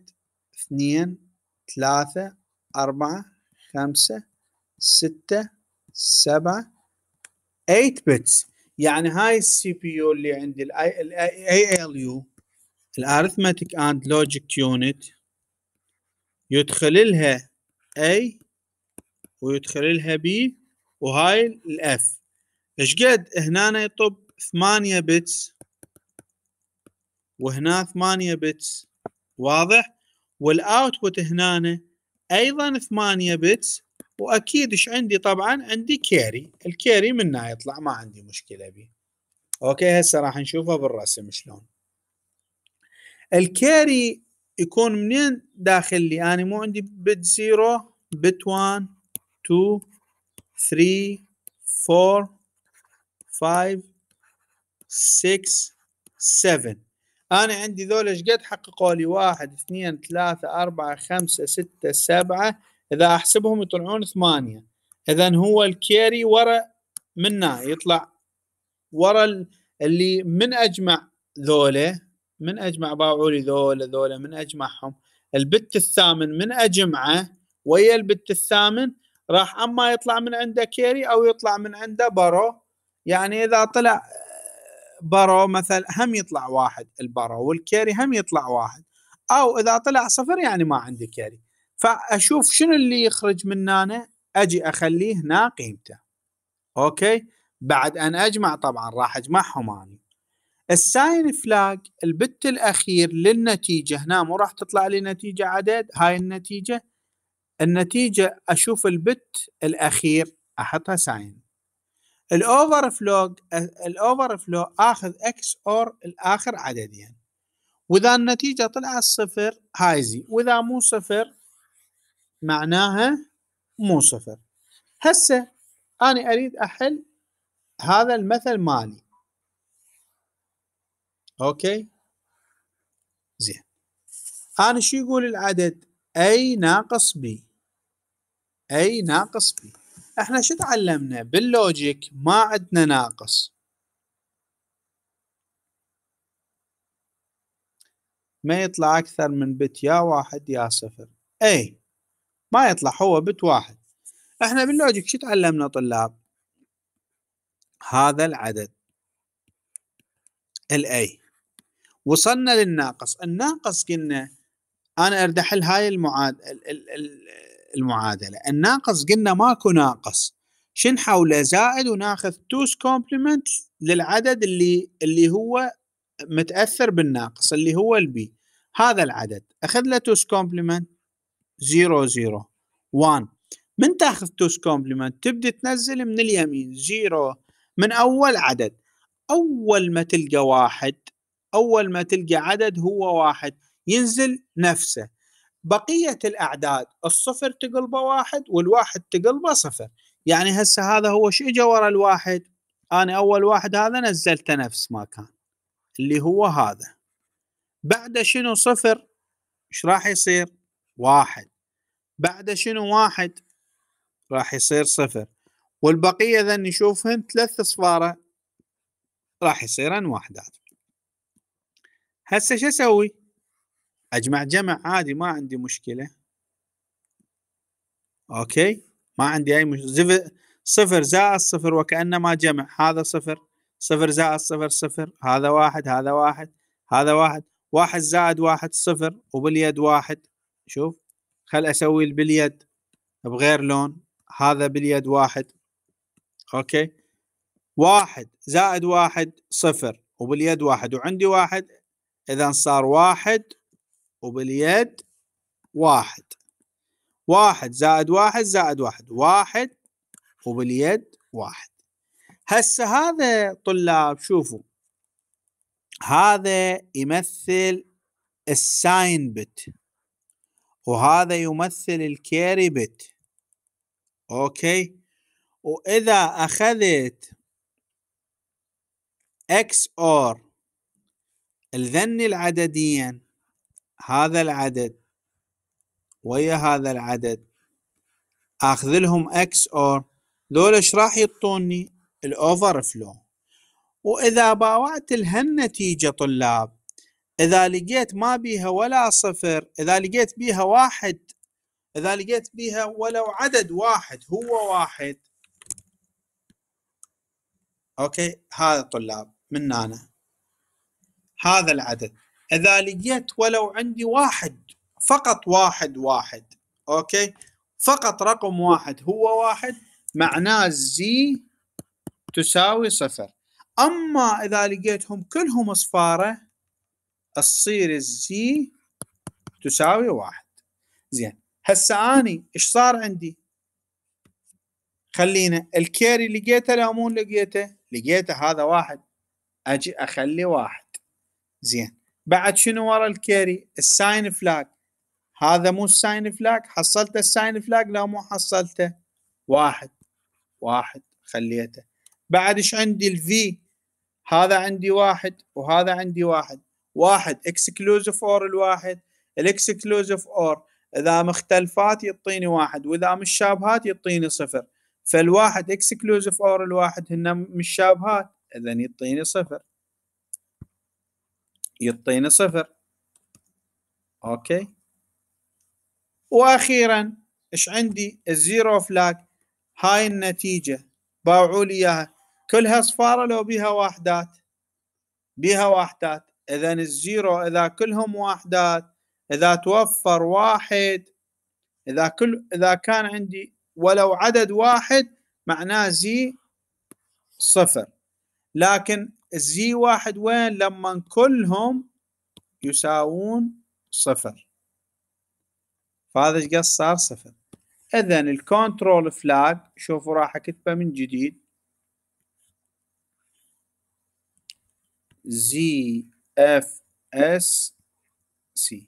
اثنين ثلاثة أربعة خمسة ستة سبعة 8 بتس يعني هاي السي بي يو اللي عندي الاي ال يو الارثماتيك اند لوجيك يونت يدخل لها A ويدخل لها B وهاي الاف ايش قد هنا يطب 8 بتس وهنا 8 بتس واضح والاوتبوت هنا ايضا 8 بتس واكيد ايش عندي طبعا عندي الكيري من منا يطلع ما عندي مشكله به اوكي هسه راح نشوفها بالرسم شلون الكيري يكون منين داخل لي انا يعني مو عندي بت 0 بت 1 2 3 4 5 6 7 انا عندي ذول ايش قد حققوا لي 1 2 3 4 5 6 7 اذا احسبهم يطلعون ثمانيه اذا هو الكيري ورا منا يطلع ورا اللي من اجمع ذوله من اجمع باعولي ذوله ذوله من اجمعهم البت الثامن من اجمعه ويا البت الثامن راح اما يطلع من عنده كيري او يطلع من عنده برو يعني اذا طلع آه، برو مثلا هم يطلع واحد البرو والكيري هم يطلع واحد او اذا طلع صفر يعني ما عندي كيري فاشوف شنو اللي يخرج من هنا اجي اخليه هنا قيمته اوكي بعد ان اجمع طبعا راح اجمعهم اني الساين فلاج البت الاخير للنتيجه هنا مو راح تطلع لي نتيجه عدد هاي النتيجه النتيجه اشوف البت الاخير احطها ساين الاوفر فلو الاوفر فلو اخذ اكس اور الاخر عددين واذا النتيجه طلعت صفر هاي زي واذا مو صفر معناها مو صفر هسه أنا أريد أحل هذا المثل مالي أوكي زين أنا شو يقول العدد أي ناقص بي أي ناقص بي احنا شو تعلمنا باللوجيك ما عندنا ناقص ما يطلع أكثر من بت يا واحد يا صفر أي ما يطلع هو بت واحد احنا باللوجيك شو تعلمنا طلاب هذا العدد الاي وصلنا للناقص الناقص قلنا انا اريد احل هاي المعادله الناقص قلنا ماكو ناقص شنحوله زائد وناخذ توس كومبلمنت للعدد اللي اللي هو متاثر بالناقص اللي هو البي هذا العدد اخذ له توس كومبلمنت 0 0 1 من تاخذ توس كومبلمنت تبدي تنزل من اليمين 0 من اول عدد اول ما تلقى واحد اول ما تلقى عدد هو واحد ينزل نفسه بقية الأعداد الصفر تقلبه واحد والواحد تقلبه صفر يعني هسه هذا هو شو جا ورا الواحد أنا أول واحد هذا نزلته نفس ما كان اللي هو هذا بعد شنو صفر ايش راح يصير واحد بعد شنو واحد راح يصير صفر والبقية اذا نشوفهن ثلاث اصفارة راح يصيرن واحدات هسه شو اسوي اجمع جمع عادي ما عندي مشكلة اوكي ما عندي اي مشكلة صفر زائد صفر وكأنما جمع هذا صفر صفر زائد صفر صفر هذا واحد هذا واحد هذا واحد واحد زائد واحد صفر وباليد واحد شوف خل اسوي باليد بغير لون هذا باليد واحد اوكي واحد زائد واحد صفر وباليد واحد وعندي واحد اذا صار واحد وباليد واحد واحد زائد واحد زائد واحد واحد وباليد واحد هسه هذا طلاب شوفوا هذا يمثل الساين بت وهذا يمثل بت اوكي واذا اخذت اكس اور الذن العدديين هذا العدد ويا هذا العدد اخذ لهم اكس اور دول ايش راح يعطوني الاوفر فلو واذا باوعت الهالنتيجه طلاب إذا لقيت ما بيها ولا صفر إذا لقيت بيها واحد إذا لقيت بيها ولو عدد واحد هو واحد أوكي هذا الطلاب من أنا هذا العدد إذا لقيت ولو عندي واحد فقط واحد واحد أوكي فقط رقم واحد هو واحد معناه زي تساوي صفر أما إذا لقيتهم كلهم صفارة تصير الزي تساوي واحد زين هسه اني ايش صار عندي خلينا الكيري لقيته لو مو لقيته لقيته هذا واحد اجي اخلي واحد زين بعد شنو ورا الكيري الساين فلاج هذا مو الساين فلاج حصلت الساين فلاج لو مو حصلته واحد واحد خليته بعد ايش عندي الفي هذا عندي واحد وهذا عندي واحد واحد اكسكلوزيف اور الواحد الاكسكلوزيف اور اذا مختلفات يعطيني واحد واذا مشابهات يعطيني صفر فالواحد اكسكلوزيف اور الواحد هن مشابهات اذا يعطيني صفر يعطيني صفر اوكي واخيرا ايش عندي الزيرو فلاج هاي النتيجه باوعوا لي اياها كلها صفاره لو بيها واحدات بيها واحدات إذا الزيرو إذا كلهم واحدات إذا توفر واحد إذا كل إذا كان عندي ولو عدد واحد معناه زي صفر لكن الزي واحد وين لما كلهم يساوون صفر فهذا ايش صار صفر اذا الكنترول فلاج شوفوا راح اكتبه من جديد زي اف اس سي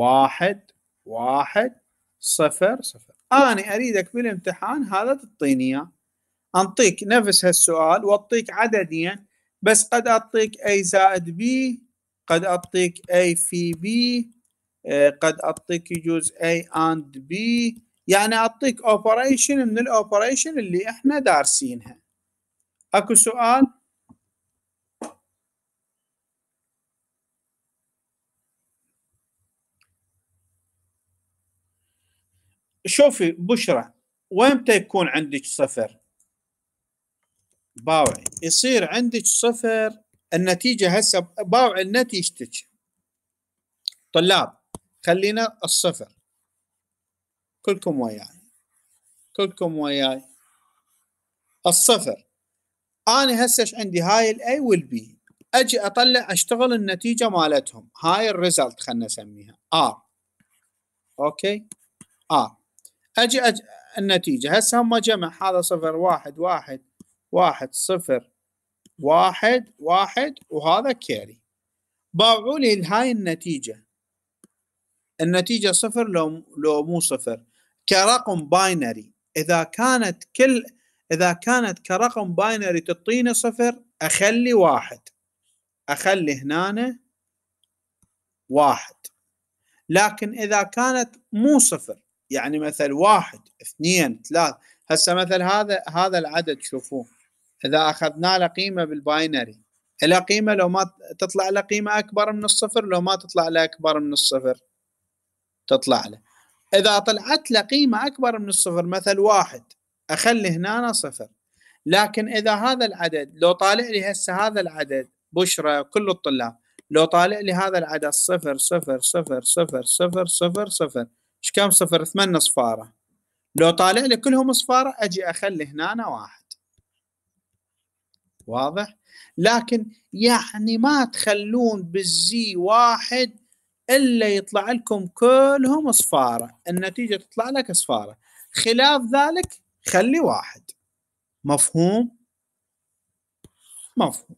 واحد واحد صفر صفر أنا أريدك بالامتحان هذا تعطيني إياه أنطيك نفس هالسؤال وأعطيك عددين بس قد أعطيك اي زائد بي قد أعطيك اي في بي آه، قد أعطيك يجوز اي اند بي يعني أعطيك أوبريشن من الأوبريشن اللي إحنا دارسينها أكو سؤال شوفي بشرى وامتى يكون عندك صفر باوعي يصير عندك صفر النتيجة هسه باوعي نتيجتك طلاب خلينا الصفر كلكم وياي كلكم وياي الصفر انا هسه ايش عندي هاي الاي والبي اجي اطلع اشتغل النتيجه مالتهم هاي الريزلت خلنا نسميها ار اوكي ار اجي, أجي النتيجة هسه هم جمع هذا صفر واحد واحد واحد صفر واحد واحد وهذا كيري باعوا لي هاي النتيجة النتيجة صفر لو لو مو صفر كرقم باينري إذا كانت كل إذا كانت كرقم باينري تعطيني صفر أخلي واحد أخلي هنا واحد لكن إذا كانت مو صفر يعني مثل واحد اثنين ثلاث هسه مثل هذا هذا العدد شوفوه اذا اخذنا له قيمه بالباينري له قيمه لو ما تطلع له قيمه اكبر من الصفر لو ما تطلع له اكبر من الصفر تطلع له اذا طلعت له قيمه اكبر من الصفر مثل واحد اخلي هنا صفر لكن اذا هذا العدد لو طالع لي هسه هذا العدد بشرى كل الطلاب لو طالع لي هذا العدد صفر صفر صفر صفر صفر صفر صفر, صفر ايش كم صفر ثمان صفاره لو طالع لي كلهم صفاره اجي اخلي هنا واحد واضح لكن يعني ما تخلون بالزي واحد الا يطلع لكم كلهم صفاره النتيجه تطلع لك صفاره خلاف ذلك خلي واحد مفهوم مفهوم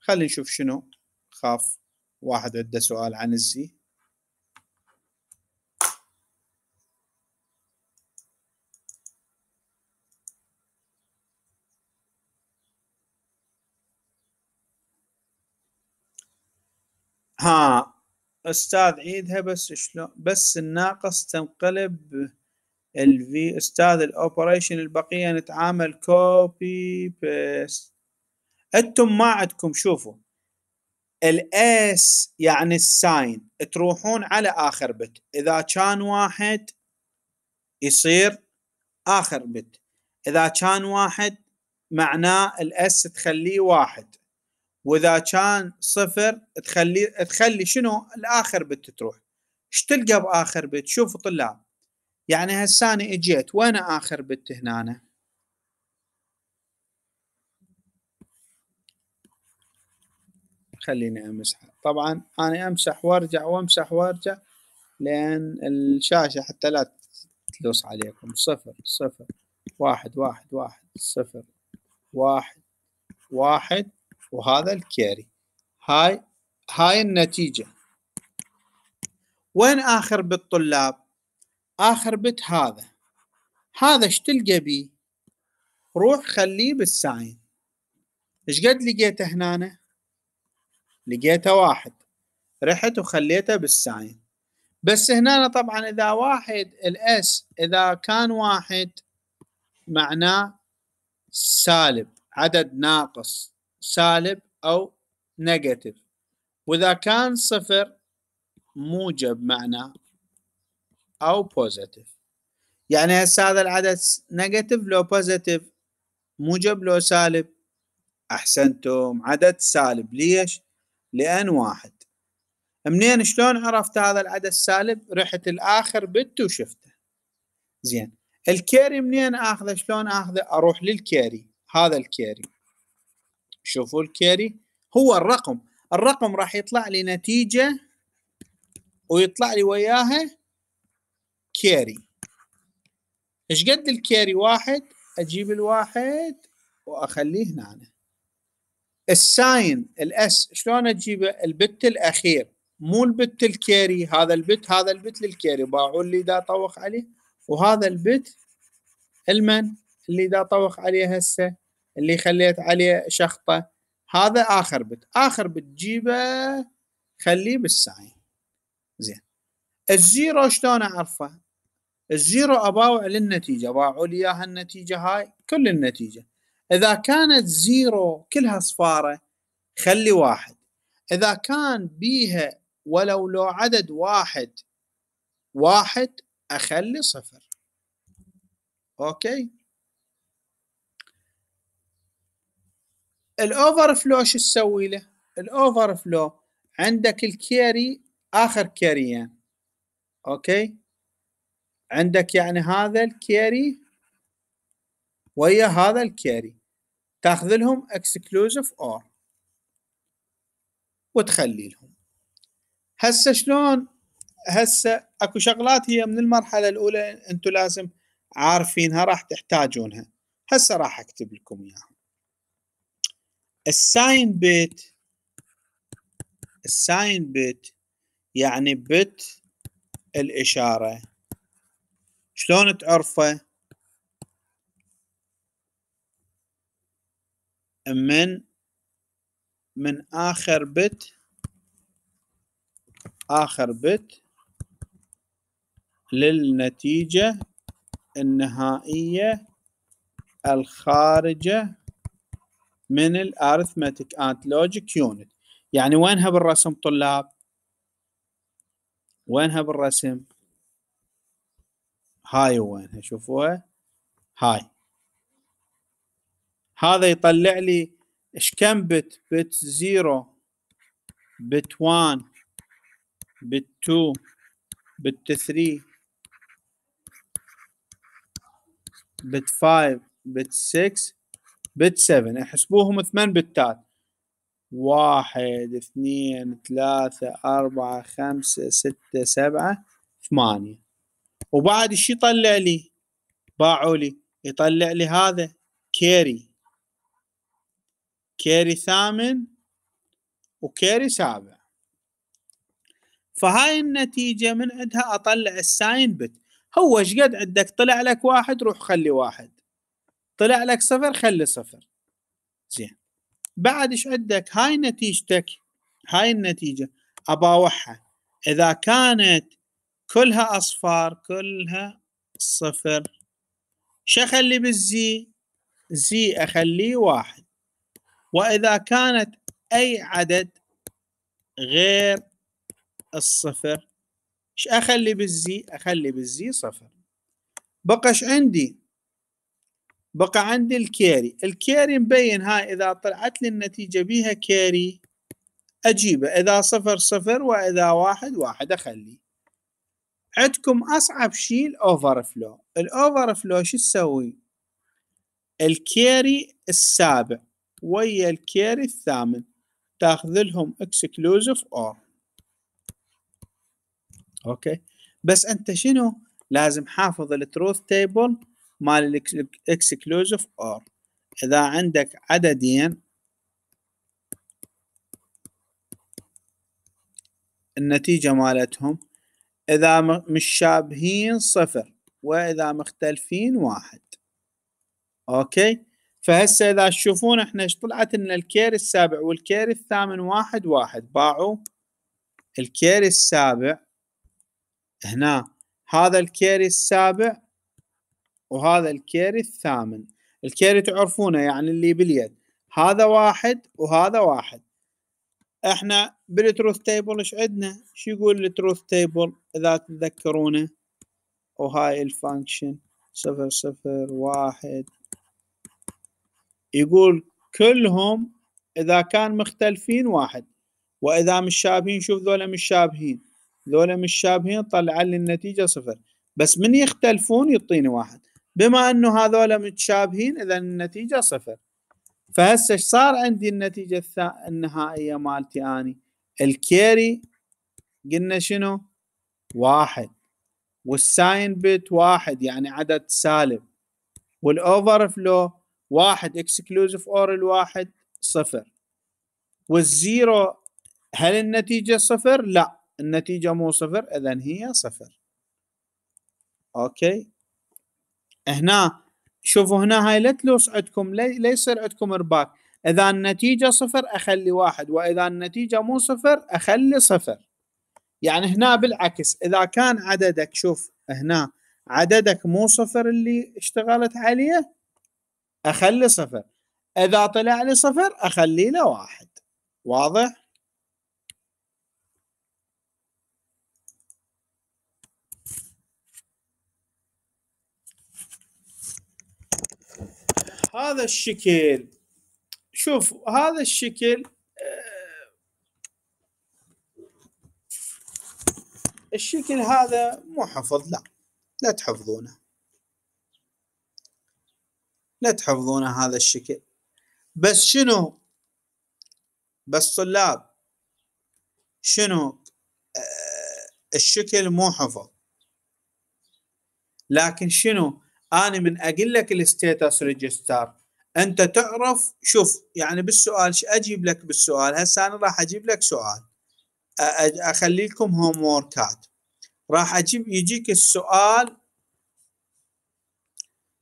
خلي نشوف شنو خاف واحد عنده سؤال عن الزي ها استاذ عيدها بس شلون بس الناقص تنقلب الفي استاذ الاوبريشن البقيه نتعامل كوبي بيست انتم ما عندكم شوفوا الاس يعني الساين تروحون على اخر بت اذا كان واحد يصير اخر بت اذا كان واحد معناه الاس تخليه واحد واذا كان صفر تخلي تخلي شنو الاخر بت تروح ايش تلقى باخر بت شوفوا طلاب يعني هسه انا اجيت وانا اخر بت هنا أنا. خليني امسح طبعا انا امسح وارجع وامسح وارجع لان الشاشه حتى لا تلوس عليكم صفر صفر واحد واحد واحد صفر واحد واحد وهذا الكاري هاي هاي النتيجة وين آخر بت طلاب آخر بت هذا هذا اش تلقى بيه روح خليه بالساين ايش قد لقيته هنا لقيته واحد رحت وخليته بالساين بس هنا طبعا اذا واحد الاس اذا كان واحد معناه سالب عدد ناقص سالب أو نيجاتيف وإذا كان صفر موجب معناه أو بوزيتيف يعني هسه هذا العدد نيجاتيف لو بوزيتيف موجب لو سالب أحسنتم عدد سالب ليش؟ لأن واحد منين شلون عرفت هذا العدد سالب؟ رحت الآخر بت وشفته زين الكيري منين اخذه شلون اخذه اروح للكيري هذا الكيري شوفوا الكيري هو الرقم الرقم راح يطلع لي نتيجة ويطلع لي وياها كيري ايش قد الكيري واحد اجيب الواحد واخليه هنا الساين الاس شلون اجيبه البت الاخير مو البت الكيري هذا البت هذا البت للكيري باعوا اللي دا طوق عليه وهذا البت المن اللي دا طوق عليه هسه اللي خليت عليه شخطه هذا اخر بت اخر بت خليه بالساين زين الزيرو شلون اعرفه الزيرو اباوع للنتيجه باعوا لي اياها النتيجه هاي كل النتيجه اذا كانت زيرو كلها صفاره خلي واحد اذا كان بيها ولو لو عدد واحد واحد اخلي صفر اوكي الاوفر فلو شو تسوي له؟ الاوفر فلو عندك الكيري اخر كيريان اوكي عندك يعني هذا الكيري ويا هذا الكيري تاخذ لهم اكسكلوزيف اور وتخلي لهم هسه شلون هسه اكو شغلات هي من المرحله الاولى انتم لازم عارفينها راح تحتاجونها هسه راح اكتب لكم اياها الساين بيت الساين بيت يعني بت الإشارة شلون تعرفه من من آخر بت آخر بت للنتيجة النهائية الخارجة من الارثماتيك اند لوجيك يونت يعني وينها بالرسم طلاب وينها بالرسم هاي وينها شوفوها هاي هذا يطلع لي ايش كم بت بت زيرو بت 1 بت 2 بت 3 بت 5 بت 6 بت 7 احسبوهم 8 بتات واحد اثنين ثلاثة أربعة خمسة ستة سبعة ثمانية وبعد ايش يطلع لي باعوا لي يطلع لي هذا كيري كيري ثامن وكيري سابع فهاي النتيجة من عندها أطلع الساين بت هو ايش قد عندك طلع لك واحد روح خلي واحد طلع لك صفر خلي صفر زين بعد ايش عندك هاي نتيجتك هاي النتيجة أباوعها إذا كانت كلها أصفار كلها صفر اخلي بالزي زي أخليه واحد وإذا كانت أي عدد غير الصفر ايش اخلي بالزي اخلي بالزي صفر بقش عندي بقى عندي الكيري الكيري مبين هاي إذا طلعت لي النتيجة بيها كيري أجيبه إذا صفر صفر وإذا واحد واحد أخلي عندكم أصعب شيء الأوفر فلو الأوفر فلو شو تسوي الكيري السابع ويا الكيري الثامن تاخذ لهم اكسكلوزف اور اوكي بس انت شنو لازم حافظ التروث تيبل مال الاكسكلوزف اور اذا عندك عددين النتيجة مالتهم إذا متشابهين صفر وإذا مختلفين واحد أوكي فهسه إذا تشوفون إحنا طلعت لنا الكير السابع والكير الثامن واحد واحد باعوا الكير السابع هنا هذا الكير السابع وهذا الكيري الثامن الكيري تعرفونه يعني اللي باليد هذا واحد وهذا واحد احنا بالتروث تيبل ايش عندنا شو يقول التروث تيبل اذا تتذكرونه وهاي الفانكشن صفر صفر واحد يقول كلهم اذا كان مختلفين واحد واذا شابهين شوف ذولا شابهين ذولا شابهين طلع لي النتيجه صفر بس من يختلفون يعطيني واحد بما انه هذول متشابهين اذا النتيجه صفر فهسه ايش صار عندي النتيجه النهائيه مالتي اني الكيري قلنا شنو واحد والساين بيت واحد يعني عدد سالب والاوفر فلو واحد اكسكلوزيف اور الواحد صفر والزيرو هل النتيجة صفر؟ لا النتيجة مو صفر إذا هي صفر أوكي هنا شوفوا هنا هاي لا تلوس عندكم لا يصير عندكم ارباك اذا النتيجه صفر اخلي واحد واذا النتيجه مو صفر اخلي صفر يعني هنا بالعكس اذا كان عددك شوف هنا عددك مو صفر اللي اشتغلت عليه اخلي صفر اذا طلع لي صفر اخلي له واحد واضح هذا الشكل شوف هذا الشكل آه، الشكل هذا مو حفظ لا لا تحفظونه لا تحفظونه هذا الشكل بس شنو بس طلاب شنو آه، الشكل مو حفظ لكن شنو انا من اقول لك الستيتس ريجستر انت تعرف شوف يعني بالسؤال اجيب لك بالسؤال هسه انا راح اجيب لك سؤال اخلي لكم هوم وركات راح اجيب يجيك السؤال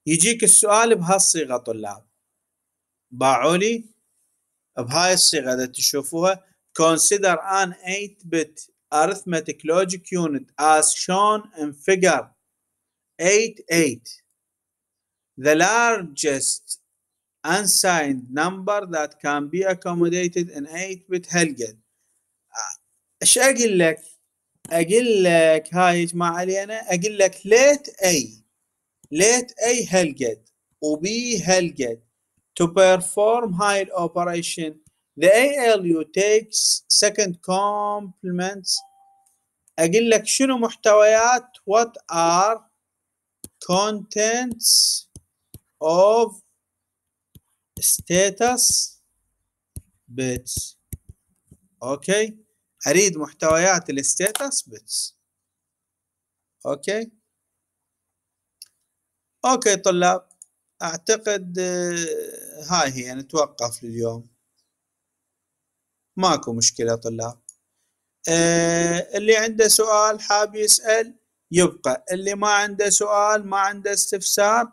يجيك السؤال بهالصيغه طلاب باعوا لي بهاي الصيغه اذا تشوفوها consider an 8 bit arithmetic logic unit as shown in figure 8 8 the largest unsigned number that can be accommodated in 8-bit هلقد ايش اقول لك؟ اقول لك هاي ما علينا اقول لك ليت اي ليت اي هلقد وبي هلقد to perform high operation the ALU takes second complements اقول لك شنو محتويات what are contents of status bits اوكي اريد محتويات الستاتس bits اوكي اوكي طلاب اعتقد آه، هاي هي نتوقف يعني لليوم ماكو مشكلة طلاب آه اللي عنده سؤال حاب يسأل يبقى اللي ما عنده سؤال ما عنده استفسار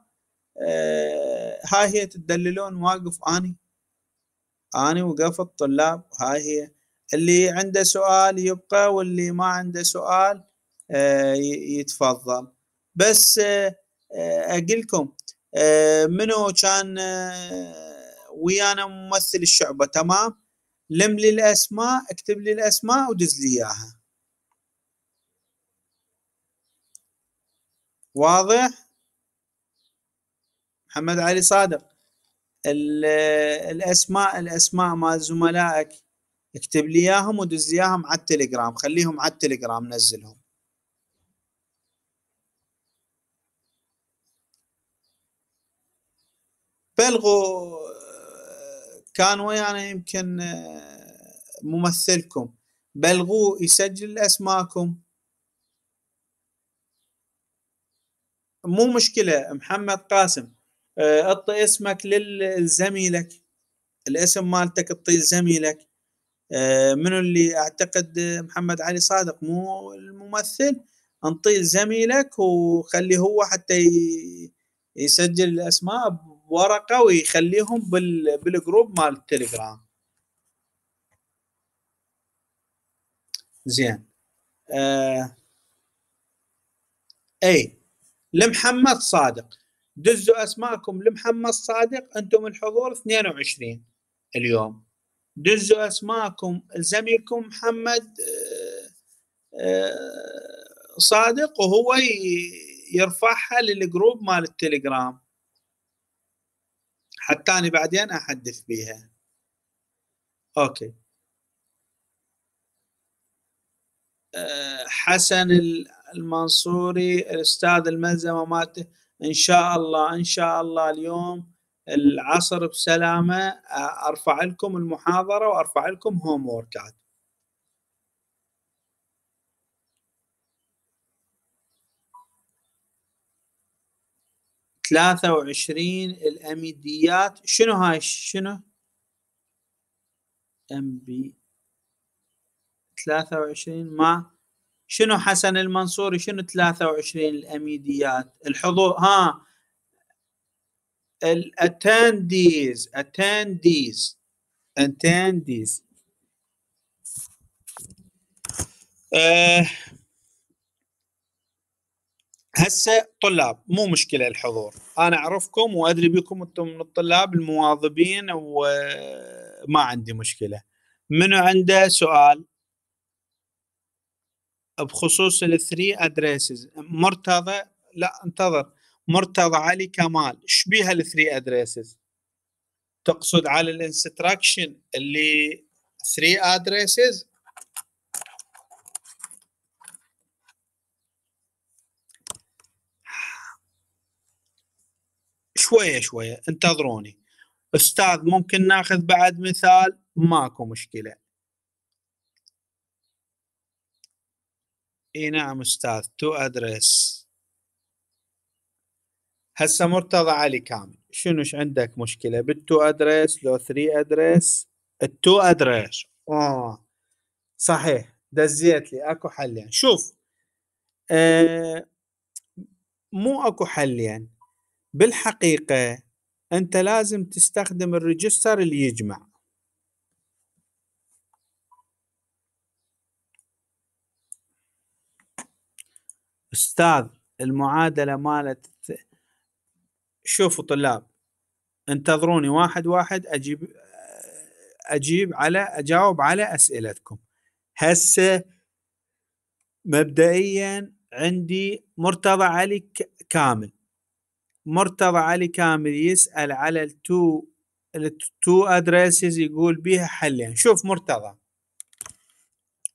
آه، هاي هي تدللون واقف اني اني وقفت طلاب هاي هي اللي عنده سؤال يبقى واللي ما عنده سؤال آه، يتفضل بس آه، اقلكم منو كان ويانا ممثل الشعبه تمام لم لي الاسماء اكتب لي الاسماء ودز لي اياها واضح محمد علي صادق الاسماء الاسماء مال زملائك اكتب لي اياهم ودز اياهم على التليجرام خليهم على التليجرام نزلهم بلغوا كان ويانا يعني يمكن ممثلكم بلغوه يسجل اسماءكم مو مشكله محمد قاسم اعطي آه، اسمك لزميلك الاسم مالتك اعطيه لزميلك آه، منو اللي اعتقد محمد علي صادق مو الممثل انطي زميلك وخلي هو حتى يسجل الاسماء بورقه ويخليهم بالجروب مال التليجرام زين آه. اي لمحمد صادق دزوا اسماءكم لمحمد صادق انتم الحضور 22 اليوم دزوا اسماءكم لزميلكم محمد آه، آه، صادق وهو يرفعها للجروب مال التليجرام حتى أنا بعدين أحدث بيها أوكي آه، حسن المنصوري الأستاذ الملزمة مالته ان شاء الله ان شاء الله اليوم العصر بسلامه آه، ارفع لكم المحاضره وارفع لكم هوم وركات ثلاثة وعشرين الأميديات شنو هاي شنو أم بي ثلاثة وعشرين ما شنو حسن المنصوري شنو 23 الاميديات الحضور ها الاتنديز اتنديز اتنديز أه هسه طلاب مو مشكله الحضور انا اعرفكم وادري بكم انتم من الطلاب المواظبين وما عندي مشكله منو عنده سؤال بخصوص الثري ادريسز مرتضى لا انتظر مرتضى علي كمال ايش بيها الثري ادريسز تقصد على الانستراكشن اللي 3 ادريسز شويه شويه انتظروني استاذ ممكن ناخذ بعد مثال ماكو مشكله اي نعم استاذ تو ادرس هسه مرتضى علي كامل شنو عندك مشكله بالتو ادرس لو 3 ادرس التو ادرس اه صحيح دزيت لي اكو حلين شوف آه مو اكو حلين بالحقيقه انت لازم تستخدم الريجستر اللي يجمع استاذ المعادله مالت شوفوا طلاب انتظروني واحد واحد اجيب اجيب على اجاوب على اسئلتكم هسه مبدئيا عندي مرتضى علي كامل مرتضى علي كامل يسال على التو التو ادريسز يقول بيها حلين شوف مرتضى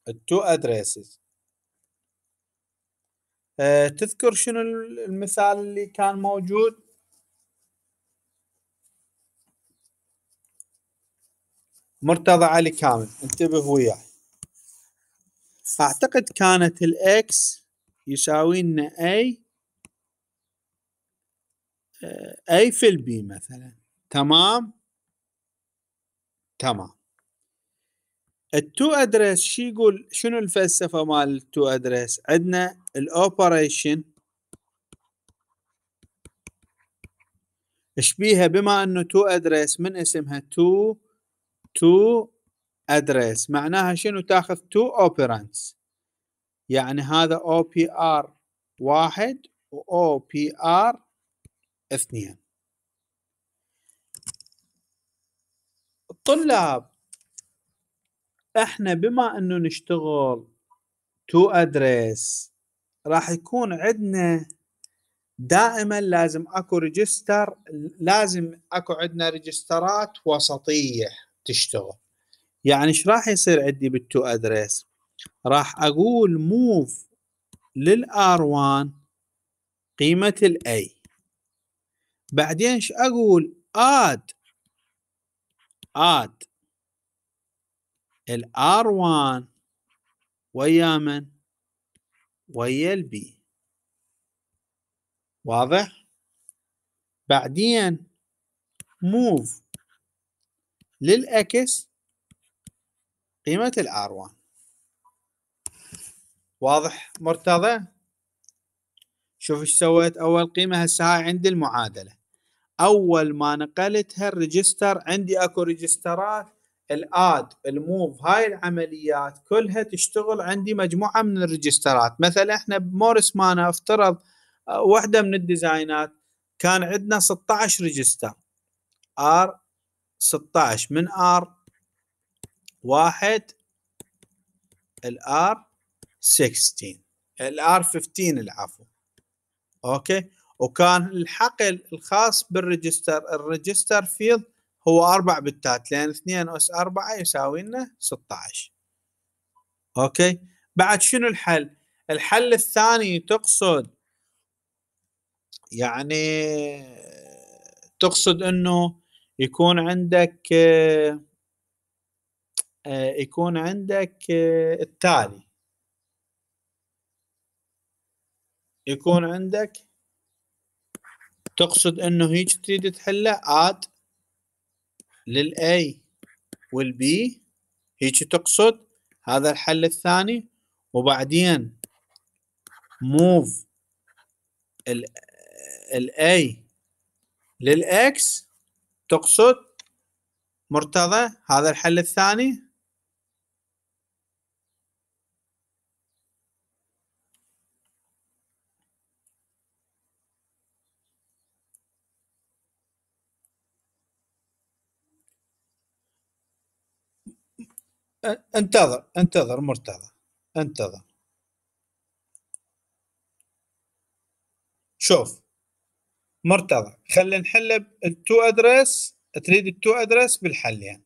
التو ادريسز آه، تذكر شنو المثال اللي كان موجود مرتضى علي كامل انتبه وياي اعتقد كانت الاكس يساوي لنا اي اي آه، في البي مثلا تمام تمام التو ادريس شو يقول شنو الفلسفه مال التو ادريس عندنا الاوبريشن اشبيها بما انه تو ادريس من اسمها تو تو ادريس معناها شنو تاخذ تو اوبرانس يعني هذا او بي ار واحد و او بي ار اثنين الطلاب احنا بما انه نشتغل تو ادريس راح يكون عندنا دائما لازم اكو ريجستر لازم اكو عندنا ريجسترات وسطيه تشتغل يعني ايش راح يصير عندي بالتو ادريس راح اقول موف للار 1 قيمه الاي بعدين ايش اقول اد اد الار 1 ويا من ويا البي واضح بعدين موف للاكس قيمة الار 1 واضح مرتضى شوف ايش سويت اول قيمة هسه هاي عندي المعادلة اول ما نقلتها الريجستر عندي اكو ريجسترات الاد الموف هاي العمليات كلها تشتغل عندي مجموعه من الريجسترات مثلا احنا بمورس مانا افترض آه، واحده من الديزاينات كان عندنا 16 ريجستر ار 16 من ار واحد الار 16 الار 15 العفو اوكي وكان الحقل الخاص بالريجستر الريجستر فيلد هو 4 بتات لان 2 أس 4 يساوي لنا 16 أوكي بعد شنو الحل الحل الثاني تقصد يعني تقصد أنه يكون عندك آه، يكون عندك آه، التالي يكون عندك تقصد انه هيك تريد تحله اد للA والB هيك تقصد هذا الحل الثاني وبعدين موف الاي للاكس تقصد مرتضى هذا الحل الثاني انتظر انتظر مرتضى انتظر شوف مرتضى خلينا نحل التو ادرس تريد التو ادرس بالحل يعني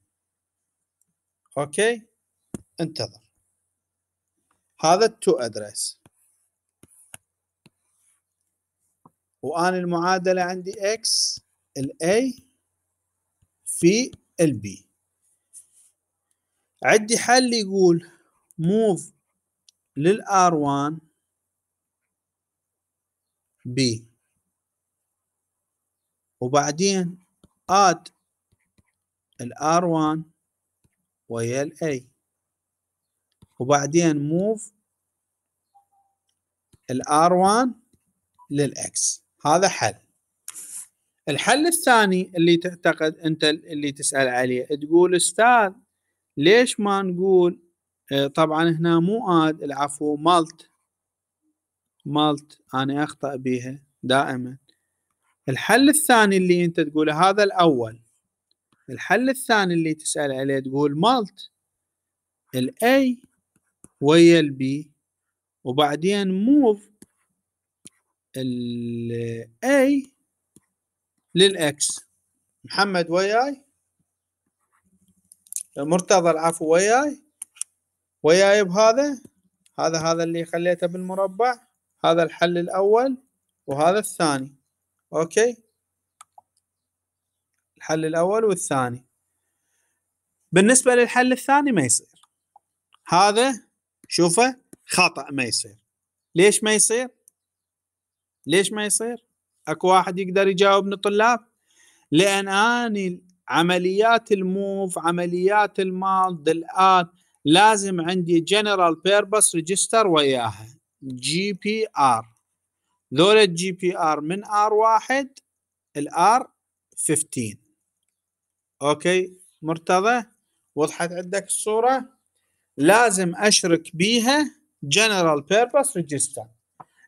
اوكي انتظر هذا التو ادرس وانا المعادله عندي اكس الاي في البي عندي حل يقول موف للار 1 بي وبعدين اد الار 1 ويا الاي وبعدين موف الار 1 للاكس هذا حل الحل الثاني اللي تعتقد انت اللي تسال عليه تقول استاذ ليش ما نقول آه، طبعا هنا مو اد العفو مالت مالت انا اخطا بيها دائما الحل الثاني اللي انت تقوله هذا الاول الحل الثاني اللي تسال عليه تقول مالت الاي ويا البي وبعدين موف الاي للاكس محمد وياي مرتضى العفو وياي وياي بهذا هذا هذا اللي خليته بالمربع هذا الحل الأول وهذا الثاني أوكي الحل الأول والثاني بالنسبة للحل الثاني ما يصير هذا شوفه خطأ ما يصير ليش ما يصير ليش ما يصير اكو واحد يقدر يجاوبني طلاب الطلاب لان اني عمليات الموف عمليات الماض الان لازم عندي جنرال بيربس ريجستر وياها جي بي ار ذول الجي بي ار من ار واحد الار 15 اوكي مرتضى وضحت عندك الصوره لازم اشرك بيها جنرال بيربس ريجستر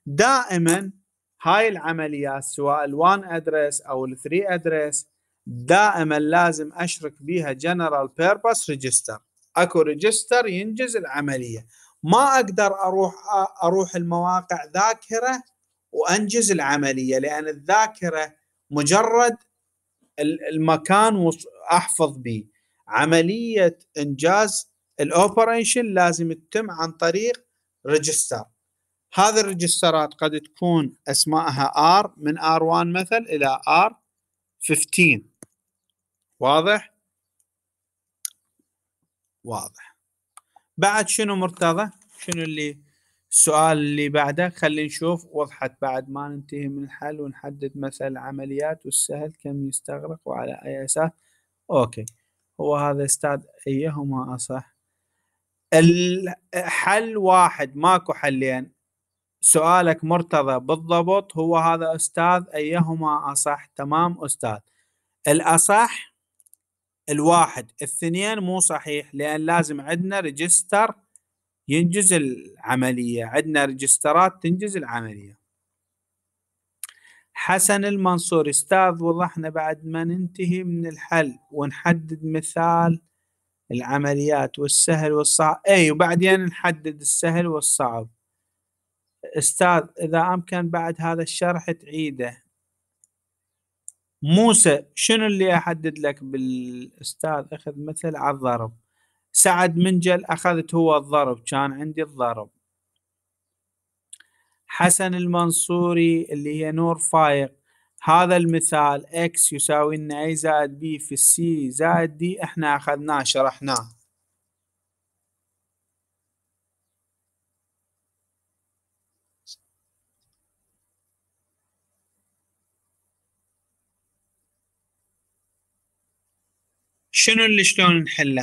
دائما هاي العمليات سواء ال1 ادريس او ال3 ادريس دائما لازم اشرك بيها جنرال بيربس ريجستر اكو ريجستر ينجز العمليه ما اقدر اروح اروح المواقع ذاكره وانجز العمليه لان الذاكره مجرد المكان احفظ به عمليه انجاز الاوبريشن لازم تتم عن طريق ريجستر هذه الريجسترات قد تكون اسمائها ار من ار1 مثل الى ار 15 واضح واضح بعد شنو مرتضى شنو اللي السؤال اللي بعده خلينا نشوف وضحت بعد ما ننتهي من الحل ونحدد مثلا العمليات والسهل كم يستغرق وعلى اي اساس اوكي هو هذا استاذ ايهما اصح الحل واحد ماكو حلين سؤالك مرتضى بالضبط هو هذا استاذ ايهما اصح تمام استاذ الاصح الواحد الثنين مو صحيح لان لازم عندنا ريجستر ينجز العمليه عندنا ريجسترات تنجز العمليه حسن المنصور استاذ وضحنا بعد ما ننتهي من الحل ونحدد مثال العمليات والسهل والصعب اي وبعدين نحدد السهل والصعب استاذ اذا امكن بعد هذا الشرح تعيده موسى شنو اللي احدد لك بالاستاذ اخذ مثل على الضرب سعد منجل اخذت هو الضرب كان عندي الضرب حسن المنصوري اللي هي نور فايق هذا المثال x يساوي ان اي زائد b في السي زائد دي احنا اخذناه شرحناه شنو اللي شلون نحله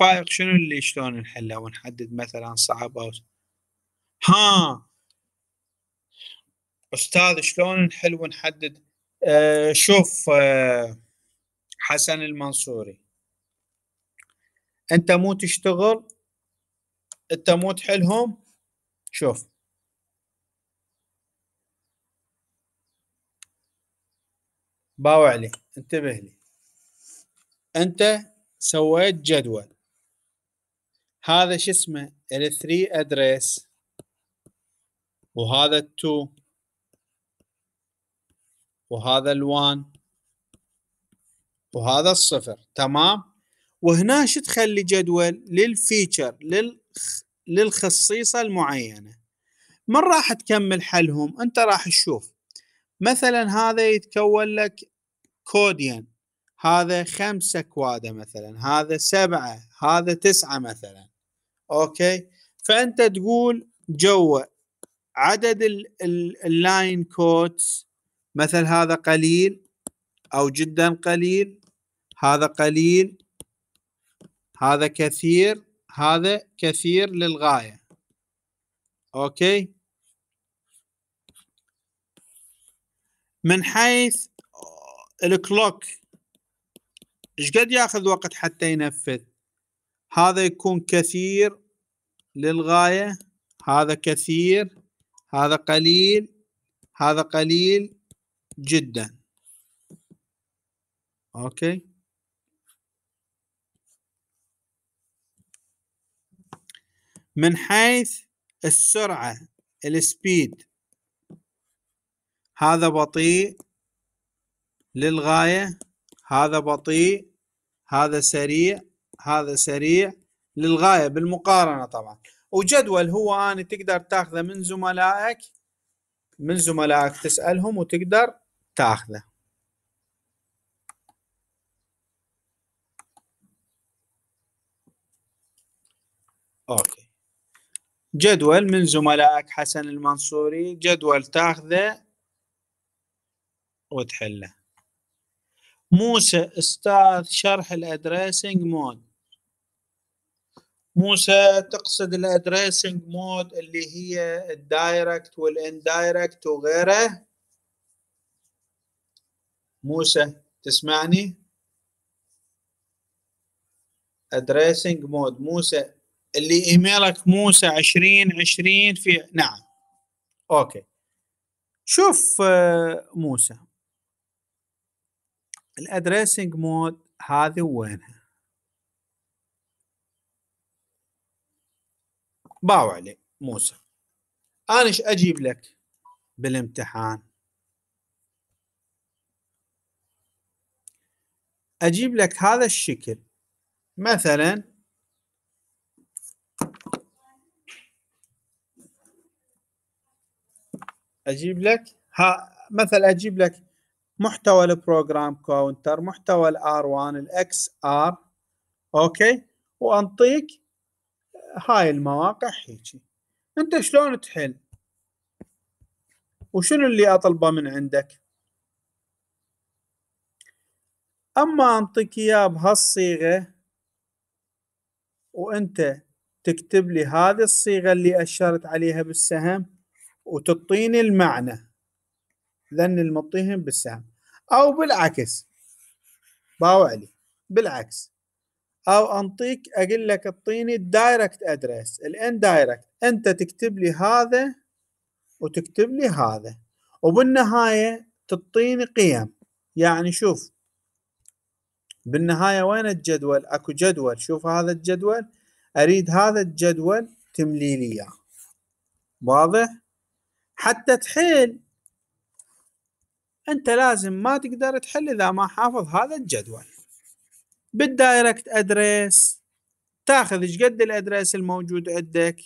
فائق شنو اللي شلون نحله ونحدد مثلا صعب او ها استاذ شلون نحل ونحدد آه شوف آه حسن المنصوري انت مو تشتغل انت مو تحلهم شوف باوع لي انتبه لي انت سويت جدول هذا شو اسمه ال 3 ادريس وهذا ال 2 وهذا ال 1 وهذا الصفر تمام وهنا شو تخلي جدول للفيتشر لل للخصيصه المعينه من راح تكمل حلهم انت راح تشوف مثلا هذا يتكون لك كوديان هذا خمسة كوادة مثلا هذا سبعة هذا تسعة مثلا أوكي فأنت تقول جوا عدد اللاين كودز مثل هذا قليل أو جدا قليل هذا قليل هذا كثير هذا كثير للغاية أوكي من حيث الكلوك ايش قد ياخذ وقت حتى ينفذ هذا يكون كثير للغاية هذا كثير هذا قليل هذا قليل جدا اوكي من حيث السرعة السبيد هذا بطيء للغاية هذا بطيء هذا سريع هذا سريع للغاية بالمقارنة طبعا وجدول هو أنا تقدر تاخذه من زملائك من زملائك تسألهم وتقدر تاخذه اوكي جدول من زملائك حسن المنصوري جدول تاخذه وتحله موسى استاذ شرح الادريسنج مود موسى تقصد الادريسنج مود اللي هي الدايركت والاندايركت وغيره موسى تسمعني ادريسنج مود موسى اللي ايميلك موسى عشرين عشرين في نعم اوكي شوف آه، موسى الادريسنج مود هذه وينها باو عليك موسى انا ايش اجيب لك بالامتحان اجيب لك هذا الشكل مثلا اجيب لك ها مثلا اجيب لك محتوى البروجرام كاونتر محتوى الار 1 الاكس ار اوكي وانطيك هاي المواقع هيجي انت شلون تحل وشنو اللي اطلبه من عندك اما انطيك اياه بهالصيغه وانت تكتب لي هذه الصيغه اللي اشرت عليها بالسهم وتعطيني المعنى لان المطيهم بالسهم او بالعكس باوع لي بالعكس او انطيك اقول لك اعطيني الدايركت ادريس الاندايركت انت تكتب لي هذا وتكتب لي هذا وبالنهايه تعطيني قيم يعني شوف بالنهايه وين الجدول اكو جدول شوف هذا الجدول اريد هذا الجدول تملي لي اياه واضح حتى تحل انت لازم ما تقدر تحل اذا ما حافظ هذا الجدول بالدايركت ادريس تاخذ ايش قد الادريس الموجود عندك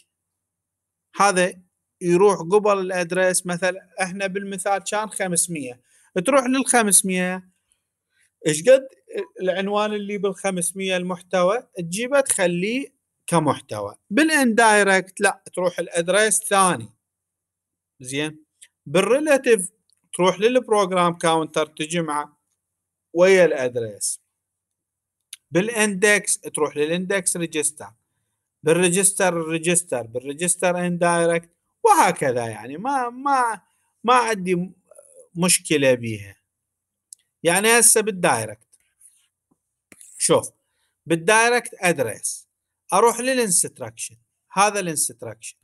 هذا يروح قبل الادريس مثلا احنا بالمثال كان 500 تروح لل 500 ايش قد العنوان اللي بال 500 المحتوى تجيبه تخليه كمحتوى بالاندايركت لا تروح الادريس ثاني زين بالريلاتيف تروح للبروجرام كاونتر تجمع ويا الادريس بالاندكس تروح للاندكس ريجستر بالريجستر ريجستر بالريجستر اندايركت وهكذا يعني ما ما ما عندي مشكله بيها يعني هسه بالدايركت شوف بالدايركت ادريس اروح للانستراكشن هذا الانستراكشن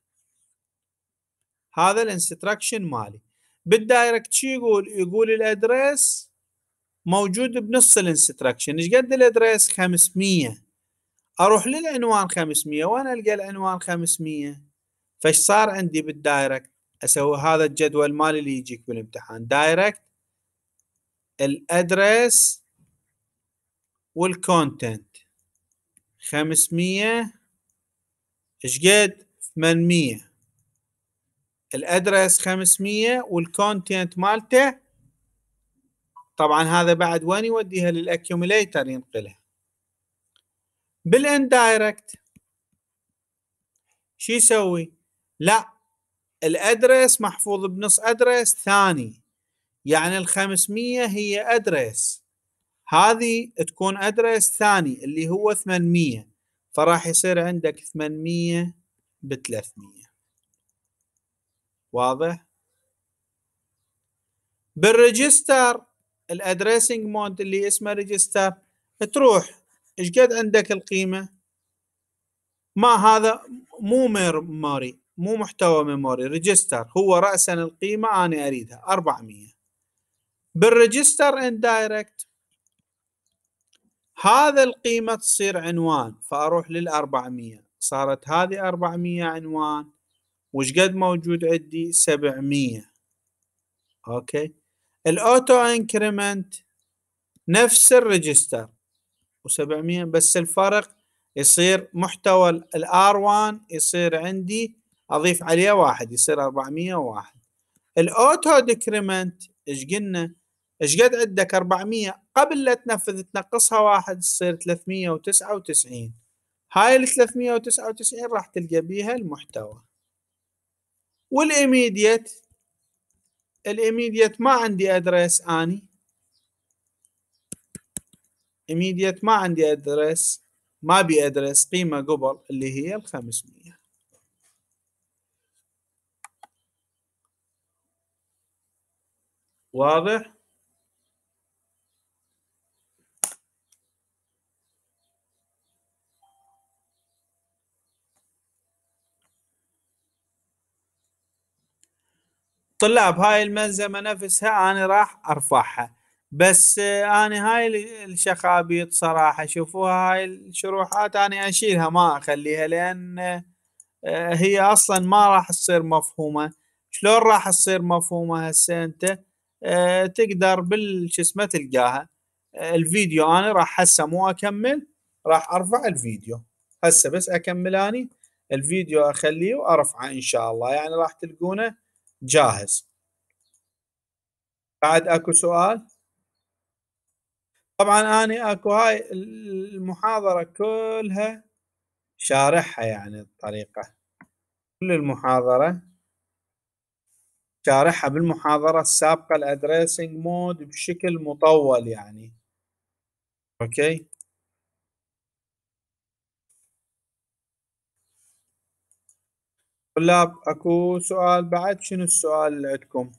هذا الانستراكشن مالي بالدايركت شو يقول يقول الادريس موجود بنص الانستراكشن ايش قد الادريس 500 اروح للعنوان 500 وانا القى العنوان 500 فايش صار عندي بالدايركت اسوي هذا الجدول مالي اللي يجيك بالامتحان دايركت الادرس والكونتنت 500 ايش قد 800 الادرس 500 والكونتنت مالته طبعا هذا بعد وين يوديها للاكيوميليتر ينقلها بالاندايركت شو يسوي لا الادرس محفوظ بنص ادرس ثاني يعني ال 500 هي ادرس هذه تكون ادرس ثاني اللي هو 800 فراح يصير عندك 800 ب 300 واضح بالريجستر الادريسنج مود اللي اسمه ريجستر تروح ايش قد عندك القيمه ما هذا مو ميموري مو محتوى ميموري ريجستر هو راسا القيمه انا اريدها 400 بالريجستر ان دايركت هذا القيمه تصير عنوان فاروح لل 400 صارت هذه 400 عنوان وش قد موجود عندي سبعمية اوكي الاوتو انكريمنت نفس الريجستر و700 بس الفرق يصير محتوى الار 1 يصير عندي اضيف عليه واحد يصير 401 الاوتو ديكريمنت ايش قلنا؟ ايش قد عندك 400 قبل لا تنفذ تنقصها واحد تصير 399 هاي ال 399 راح تلقى بيها المحتوى والايميديت الايميديت ما عندي ادرس اني ايميديت ما عندي ادرس ما بي ادرس قيمه قبل اللي هي الخمسمية واضح الطلاب هاي الملزمه نفسها انا راح ارفعها بس آه، انا هاي الشخابيط صراحه شوفوها هاي الشروحات انا اشيلها ما اخليها لان آه، هي اصلا ما راح تصير مفهومه شلون راح تصير مفهومه هسه انت آه، تقدر بالشسمة تلقاها الفيديو انا راح هسه مو اكمل راح ارفع الفيديو هسه بس اكمل اني الفيديو اخليه وارفعه ان شاء الله يعني راح تلقونه جاهز بعد اكو سؤال طبعا اني اكو هاي المحاضره كلها شارحها يعني الطريقه كل المحاضره شارحها بالمحاضره السابقه الادريسنج مود بشكل مطول يعني اوكي طلاب اكو سؤال بعد شنو السؤال اللي عندكم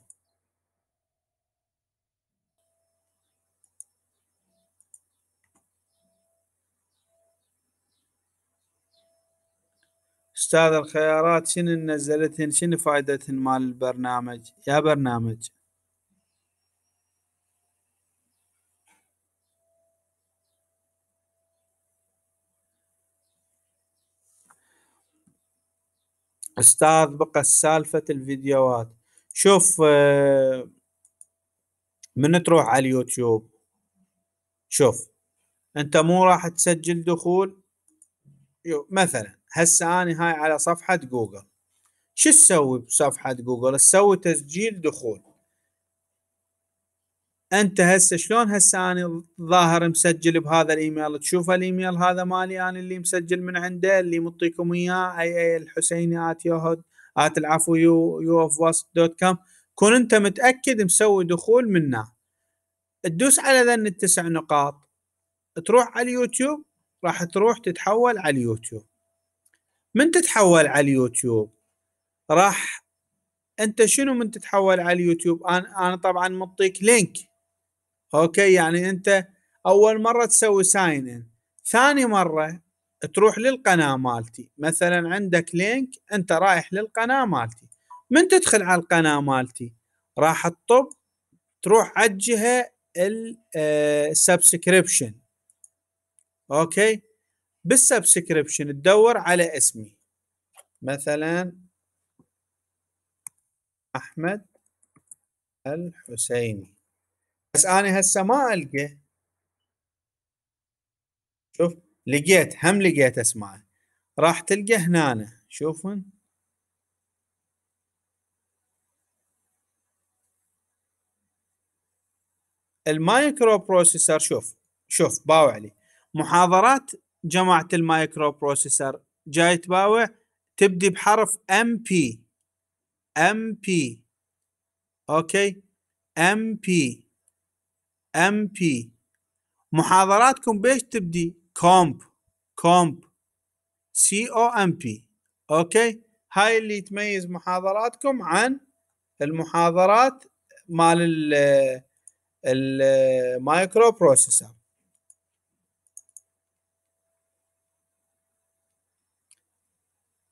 استاذ الخيارات شنو نزلتهن شنو فائدتهن مال البرنامج يا برنامج استاذ بقى سالفة الفيديوهات شوف آه، من تروح على اليوتيوب شوف انت مو راح تسجل دخول مثلا هسه انا هاي على صفحة جوجل شو تسوي بصفحة جوجل تسوي تسجيل دخول انت هسه شلون هسه انا ظاهر مسجل بهذا الايميل تشوف الايميل هذا مالي انا اللي مسجل من عنده اللي مطيكم اياه اي اي الحسيني ات يوهد ات العفو يو يو اوف واسط دوت كوم كون انت متاكد مسوي دخول منه تدوس على ذن التسع نقاط تروح على اليوتيوب راح تروح تتحول على اليوتيوب من تتحول على اليوتيوب راح انت شنو من تتحول على اليوتيوب انا انا طبعا مطيك لينك اوكي يعني انت اول مره تسوي ساين ان ثاني مره تروح للقناه مالتي مثلا عندك لينك انت رايح للقناه مالتي من تدخل على القناه مالتي راح تطب تروح على الجهه السبسكريبشن آه، اوكي بالسبسكريبشن تدور على اسمي مثلا احمد الحسيني بس انا هسه ما القى شوف لقيت هم لقيت اسماء راح تلقى هنا شوفون المايكرو بروسيسور شوف شوف باوع علي محاضرات جماعة المايكرو بروسيسور جاي تباوع تبدي بحرف ام بي ام بي اوكي ام بي ام بي محاضراتكم بيش تبدي كومب كومب سي او ام بي اوكي هاي اللي تميز محاضراتكم عن المحاضرات مال المايكرو بروسيسور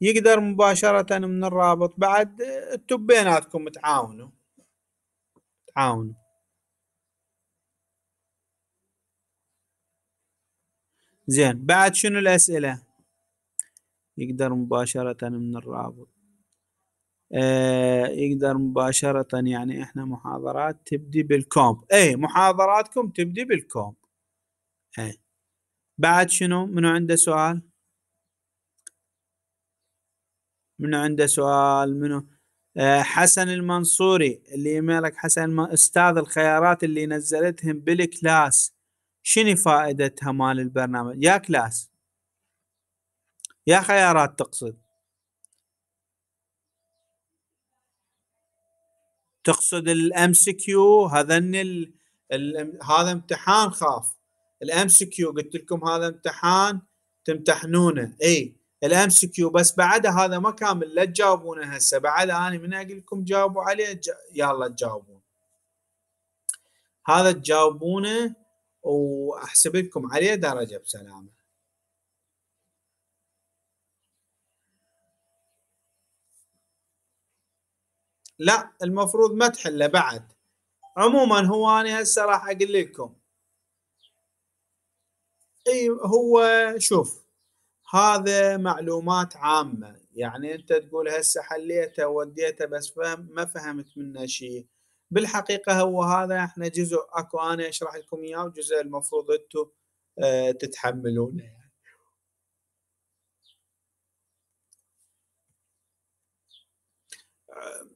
يقدر مباشرة من الرابط بعد انتم بيناتكم تعاونوا تعاونوا زين بعد شنو الأسئلة يقدر مباشرة من الرابط آه يقدر مباشرة يعني احنا محاضرات تبدي بالكومب اي محاضراتكم تبدي بالكومب اي بعد شنو منو عنده سؤال منو عنده سؤال منو آه، حسن المنصوري اللي ايميلك حسن استاذ الخيارات اللي نزلتهم بالكلاس شنو فائدتها مال البرنامج يا كلاس يا خيارات تقصد تقصد الام سي كيو هذا هذا امتحان خاف الام سي كيو قلت لكم هذا امتحان تمتحنونه اي الام سي كيو بس بعدها هذا ما كامل لا تجاوبونه هسه بعد انا من اقول لكم جاوبوا عليه جا... يلا تجاوبون هذا تجاوبونه واحسب لكم عليه درجه بسلامه لا المفروض ما تحله بعد عموما هو انا هسه راح اقول لكم اي هو شوف هذا معلومات عامه يعني انت تقول هسه حليته وديته بس فهم ما فهمت منه شيء بالحقيقه هو هذا احنا جزء اكو انا اشرح لكم اياه وجزء المفروض انتم آه، تتحملونه يعني. آه،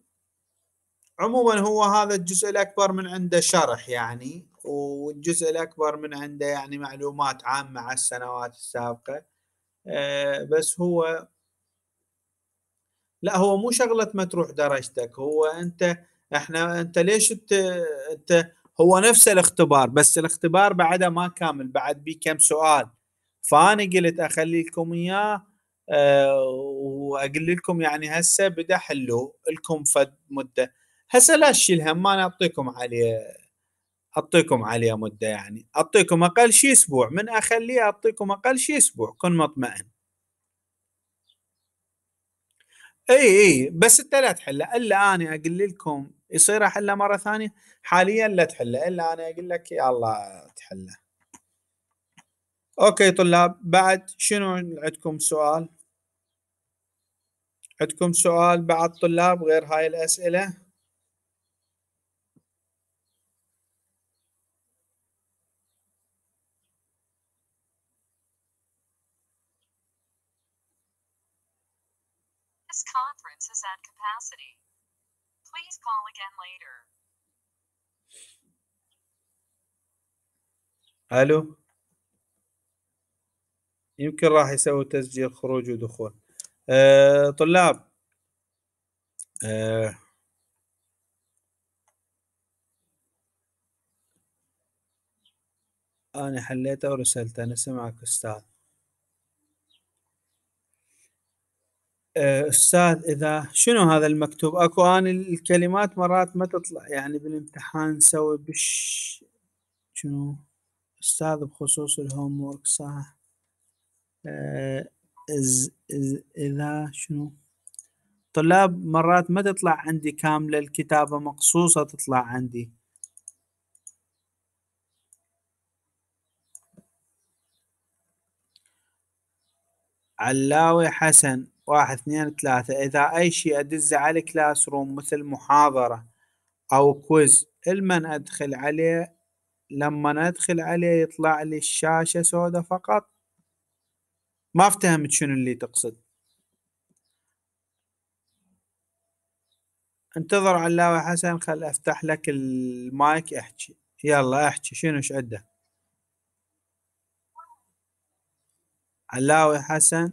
عموما هو هذا الجزء الاكبر من عنده شرح يعني والجزء الاكبر من عنده يعني معلومات عامه على السنوات السابقه آه، بس هو لا هو مو شغله ما تروح درجتك هو انت احنا انت ليش انت, انت هو نفس الاختبار بس الاختبار بعده ما كامل بعد بيه كم سؤال فانا قلت اخلي لكم اياه أه واقول لكم يعني هسه بدا حلو لكم فد مده هسه لا تشيل هم انا اعطيكم عليه اعطيكم عليه مده يعني اعطيكم اقل شيء اسبوع من اخليه اعطيكم اقل شيء اسبوع كن مطمئن اي اي بس انت لا تحله الا انا اقول لكم يصير احله مره ثانيه حاليا لا تحله الا انا اقول لك يا الله تحله اوكي طلاب بعد شنو عندكم سؤال عندكم سؤال بعد طلاب غير هاي الاسئله This conference is at capacity. Please call again later. الو يمكن راح يسوي تسجيل خروج ودخول أه طلاب أه انا حليته ورسلته انا سمعك استاذ آه، استاذ اذا شنو هذا المكتوب اكو انا الكلمات مرات ما تطلع يعني بالامتحان نسوي بش شنو استاذ بخصوص الهوم وورك صح أه إز إز اذا شنو طلاب مرات ما تطلع عندي كامله الكتابه مقصوصه تطلع عندي علاوي حسن واحد اثنين ثلاثة إذا أي شيء أدزه على كلاس روم مثل محاضرة أو كويز المن أدخل عليه لما أدخل عليه يطلع لي الشاشة سوداء فقط ما افتهمت شنو اللي تقصد انتظر علاوي حسن خل افتح لك المايك احكي يلا احكي شنو ايش عندك علاوي حسن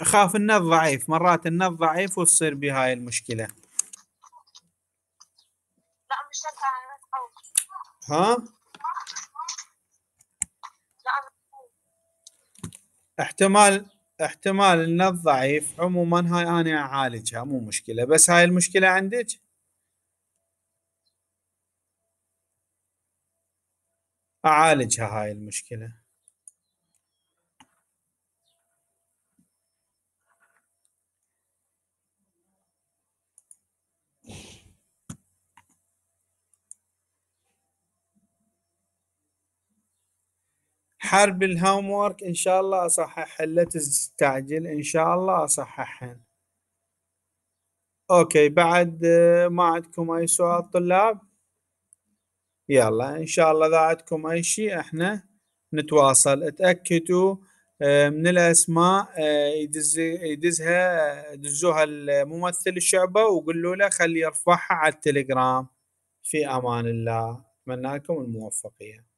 اخاف النت ضعيف مرات النت ضعيف وتصير بهاي هاي المشكله لا مش ها احتمال احتمال النت ضعيف عموما هاي انا اعالجها مو مشكله بس هاي المشكله عندك اعالجها هاي المشكله حرب الهومورك ان شاء الله اصححها لا تستعجل ان شاء الله اصححها اوكي بعد آه، ما عندكم اي سؤال طلاب يلا ان شاء الله اذا عندكم اي شيء احنا نتواصل اتاكدوا آه، من الاسماء آه، يدز يدزها دزوها الممثل الشعبه وقولوا له خليه يرفعها على التليجرام في امان الله اتمنى لكم الموفقيه